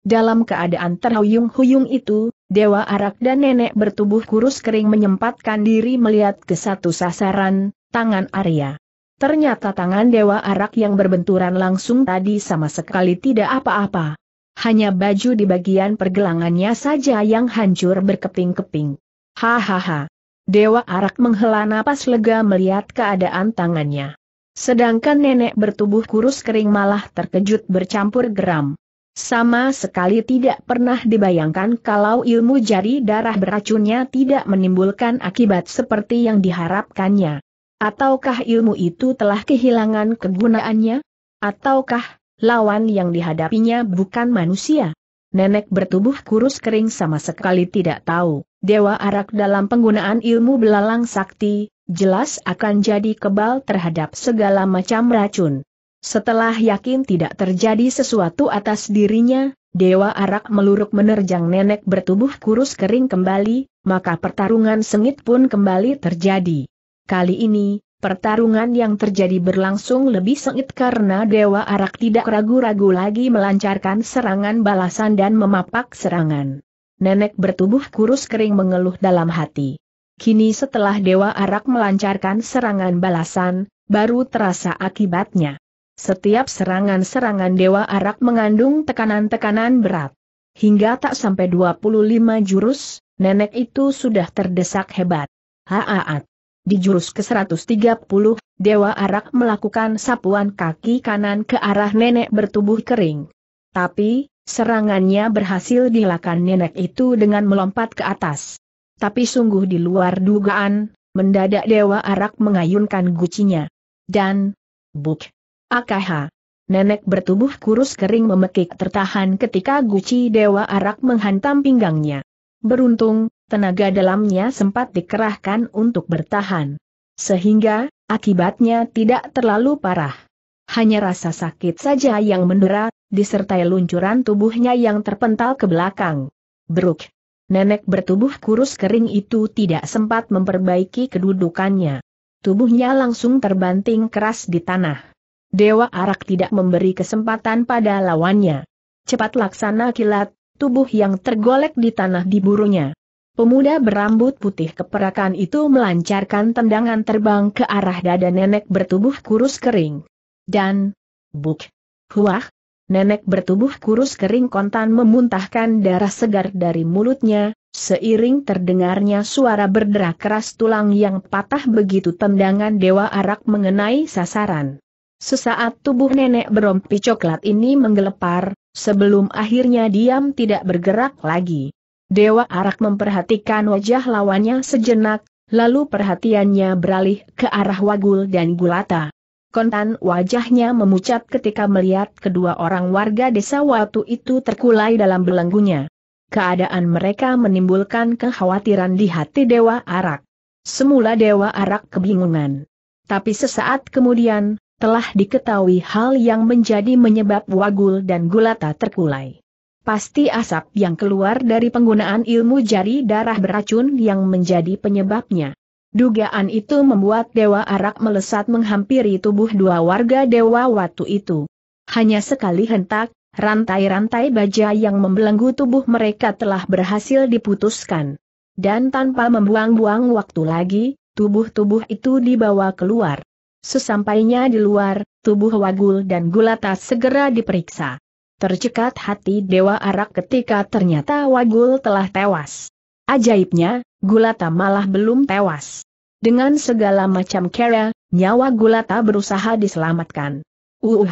Dalam keadaan terhuyung-huyung itu, Dewa Arak dan nenek bertubuh kurus kering menyempatkan diri melihat ke satu sasaran, tangan Arya. Ternyata tangan Dewa Arak yang berbenturan langsung tadi sama sekali tidak apa-apa. Hanya baju di bagian pergelangannya saja yang hancur berkeping-keping. Hahaha. Dewa Arak menghela napas lega melihat keadaan tangannya. Sedangkan nenek bertubuh kurus kering malah terkejut bercampur geram. Sama sekali tidak pernah dibayangkan kalau ilmu jari darah beracunnya tidak menimbulkan akibat seperti yang diharapkannya. Ataukah ilmu itu telah kehilangan kegunaannya? Ataukah lawan yang dihadapinya bukan manusia? nenek bertubuh kurus kering sama sekali tidak tahu, Dewa Arak dalam penggunaan ilmu belalang sakti, jelas akan jadi kebal terhadap segala macam racun. Setelah yakin tidak terjadi sesuatu atas dirinya, Dewa Arak meluruk menerjang nenek bertubuh kurus kering kembali, maka pertarungan sengit pun kembali terjadi. Kali ini, Pertarungan yang terjadi berlangsung lebih sengit karena Dewa Arak tidak ragu-ragu lagi melancarkan serangan balasan dan memapak serangan. Nenek bertubuh kurus kering mengeluh dalam hati. Kini setelah Dewa Arak melancarkan serangan balasan, baru terasa akibatnya. Setiap serangan-serangan Dewa Arak mengandung tekanan-tekanan berat. Hingga tak sampai 25 jurus, nenek itu sudah terdesak hebat. Haaat. Di jurus ke-130, Dewa Arak melakukan sapuan kaki kanan ke arah nenek bertubuh kering. Tapi, serangannya berhasil dilakukan nenek itu dengan melompat ke atas. Tapi sungguh di luar dugaan, mendadak Dewa Arak mengayunkan gucinya. Dan, buk, akh Nenek bertubuh kurus kering memekik tertahan ketika guci Dewa Arak menghantam pinggangnya. Beruntung, tenaga dalamnya sempat dikerahkan untuk bertahan. Sehingga, akibatnya tidak terlalu parah. Hanya rasa sakit saja yang mendera, disertai luncuran tubuhnya yang terpental ke belakang. Bruk. Nenek bertubuh kurus kering itu tidak sempat memperbaiki kedudukannya. Tubuhnya langsung terbanting keras di tanah. Dewa Arak tidak memberi kesempatan pada lawannya. Cepat laksana kilat, tubuh yang tergolek di tanah diburunya. Pemuda berambut putih keperakan itu melancarkan tendangan terbang ke arah dada nenek bertubuh kurus kering. Dan, buk, huah, nenek bertubuh kurus kering kontan memuntahkan darah segar dari mulutnya, seiring terdengarnya suara berderak keras tulang yang patah begitu tendangan dewa arak mengenai sasaran. Sesaat tubuh nenek berompi coklat ini menggelepar, sebelum akhirnya diam tidak bergerak lagi. Dewa Arak memperhatikan wajah lawannya sejenak, lalu perhatiannya beralih ke arah Wagul dan Gulata. Kontan wajahnya memucat ketika melihat kedua orang warga desa Watu itu terkulai dalam belenggunya. Keadaan mereka menimbulkan kekhawatiran di hati Dewa Arak. Semula Dewa Arak kebingungan. Tapi sesaat kemudian, telah diketahui hal yang menjadi menyebab Wagul dan Gulata terkulai. Pasti asap yang keluar dari penggunaan ilmu jari darah beracun yang menjadi penyebabnya. Dugaan itu membuat Dewa Arak melesat menghampiri tubuh dua warga Dewa Watu itu. Hanya sekali hentak, rantai-rantai baja yang membelenggu tubuh mereka telah berhasil diputuskan. Dan tanpa membuang-buang waktu lagi, tubuh-tubuh itu dibawa keluar. Sesampainya di luar, tubuh Wagul dan Gulata segera diperiksa. Tercekat hati Dewa Arak ketika ternyata Wagul telah tewas. Ajaibnya, Gulata malah belum tewas. Dengan segala macam cara, nyawa Gulata berusaha diselamatkan. Uh,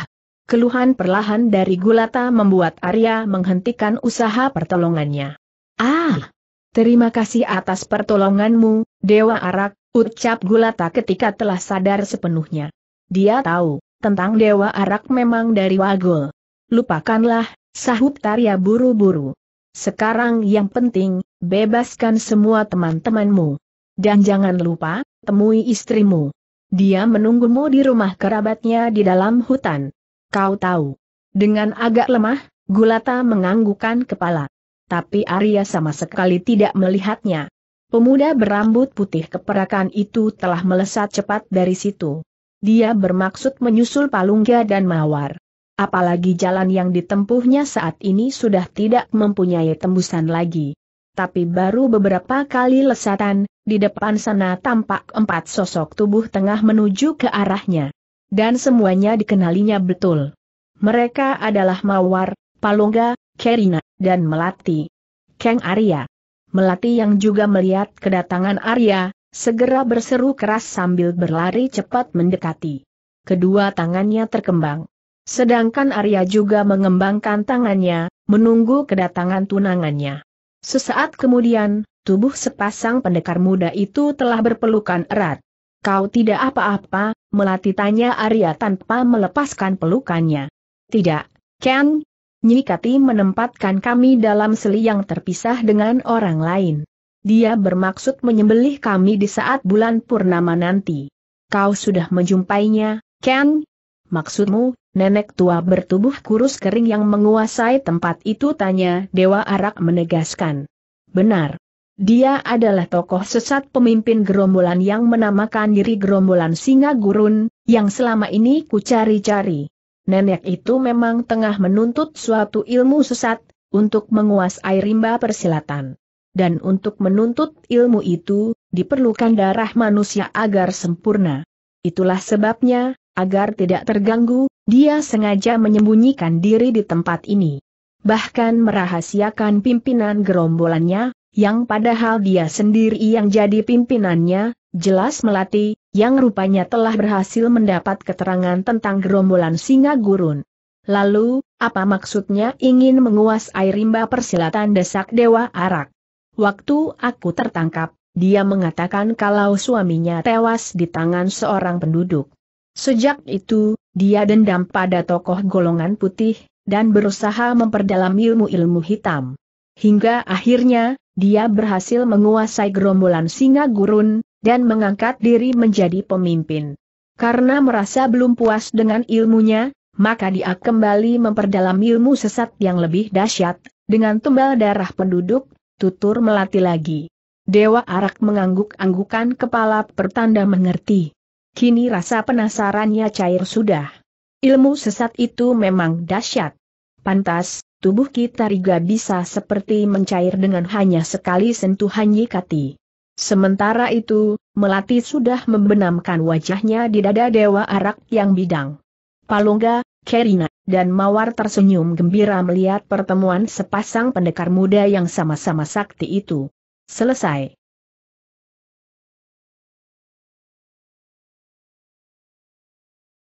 keluhan perlahan dari Gulata membuat Arya menghentikan usaha pertolongannya. Ah, terima kasih atas pertolonganmu, Dewa Arak, ucap Gulata ketika telah sadar sepenuhnya. Dia tahu, tentang Dewa Arak memang dari Wagul lupakanlah, sahut Tarya buru-buru. Sekarang yang penting, bebaskan semua teman-temanmu. Dan jangan lupa, temui istrimu. Dia menunggumu di rumah kerabatnya di dalam hutan. Kau tahu. Dengan agak lemah, Gulata menganggukkan kepala. Tapi Arya sama sekali tidak melihatnya. Pemuda berambut putih keperakan itu telah melesat cepat dari situ. Dia bermaksud menyusul Palungga dan Mawar. Apalagi jalan yang ditempuhnya saat ini sudah tidak mempunyai tembusan lagi. Tapi baru beberapa kali lesatan, di depan sana tampak empat sosok tubuh tengah menuju ke arahnya. Dan semuanya dikenalinya betul. Mereka adalah Mawar, Palungga, Kerina, dan Melati. Kang Arya. Melati yang juga melihat kedatangan Arya, segera berseru keras sambil berlari cepat mendekati. Kedua tangannya terkembang. Sedangkan Arya juga mengembangkan tangannya, menunggu kedatangan tunangannya. Sesaat kemudian, tubuh sepasang pendekar muda itu telah berpelukan erat. Kau tidak apa-apa, melati tanya Arya tanpa melepaskan pelukannya. Tidak, Ken. Nyikati menempatkan kami dalam seli yang terpisah dengan orang lain. Dia bermaksud menyembelih kami di saat bulan purnama nanti. Kau sudah menjumpainya, Ken? Maksudmu, Nenek tua bertubuh kurus kering yang menguasai tempat itu tanya Dewa Arak menegaskan. Benar. Dia adalah tokoh sesat pemimpin gerombolan yang menamakan diri gerombolan singa gurun, yang selama ini ku cari-cari. Nenek itu memang tengah menuntut suatu ilmu sesat, untuk menguasai rimba persilatan. Dan untuk menuntut ilmu itu, diperlukan darah manusia agar sempurna. Itulah sebabnya, agar tidak terganggu, dia sengaja menyembunyikan diri di tempat ini. Bahkan merahasiakan pimpinan gerombolannya, yang padahal dia sendiri yang jadi pimpinannya, jelas melati, yang rupanya telah berhasil mendapat keterangan tentang gerombolan singa gurun. Lalu, apa maksudnya ingin menguasai rimba persilatan desak Dewa Arak? Waktu aku tertangkap, dia mengatakan kalau suaminya tewas di tangan seorang penduduk. Sejak itu, dia dendam pada tokoh golongan putih, dan berusaha memperdalam ilmu-ilmu hitam. Hingga akhirnya, dia berhasil menguasai gerombolan singa gurun, dan mengangkat diri menjadi pemimpin. Karena merasa belum puas dengan ilmunya, maka dia kembali memperdalam ilmu sesat yang lebih dahsyat, dengan tumbal darah penduduk, tutur melati lagi. Dewa Arak mengangguk-anggukan kepala pertanda mengerti. Kini rasa penasarannya cair sudah. Ilmu sesat itu memang dahsyat. Pantas, tubuh kita riga bisa seperti mencair dengan hanya sekali sentuhan Yikati. Sementara itu, Melati sudah membenamkan wajahnya di dada Dewa Arak yang bidang. Palungga, Kerina, dan Mawar tersenyum gembira melihat pertemuan sepasang pendekar muda yang sama-sama sakti itu. Selesai.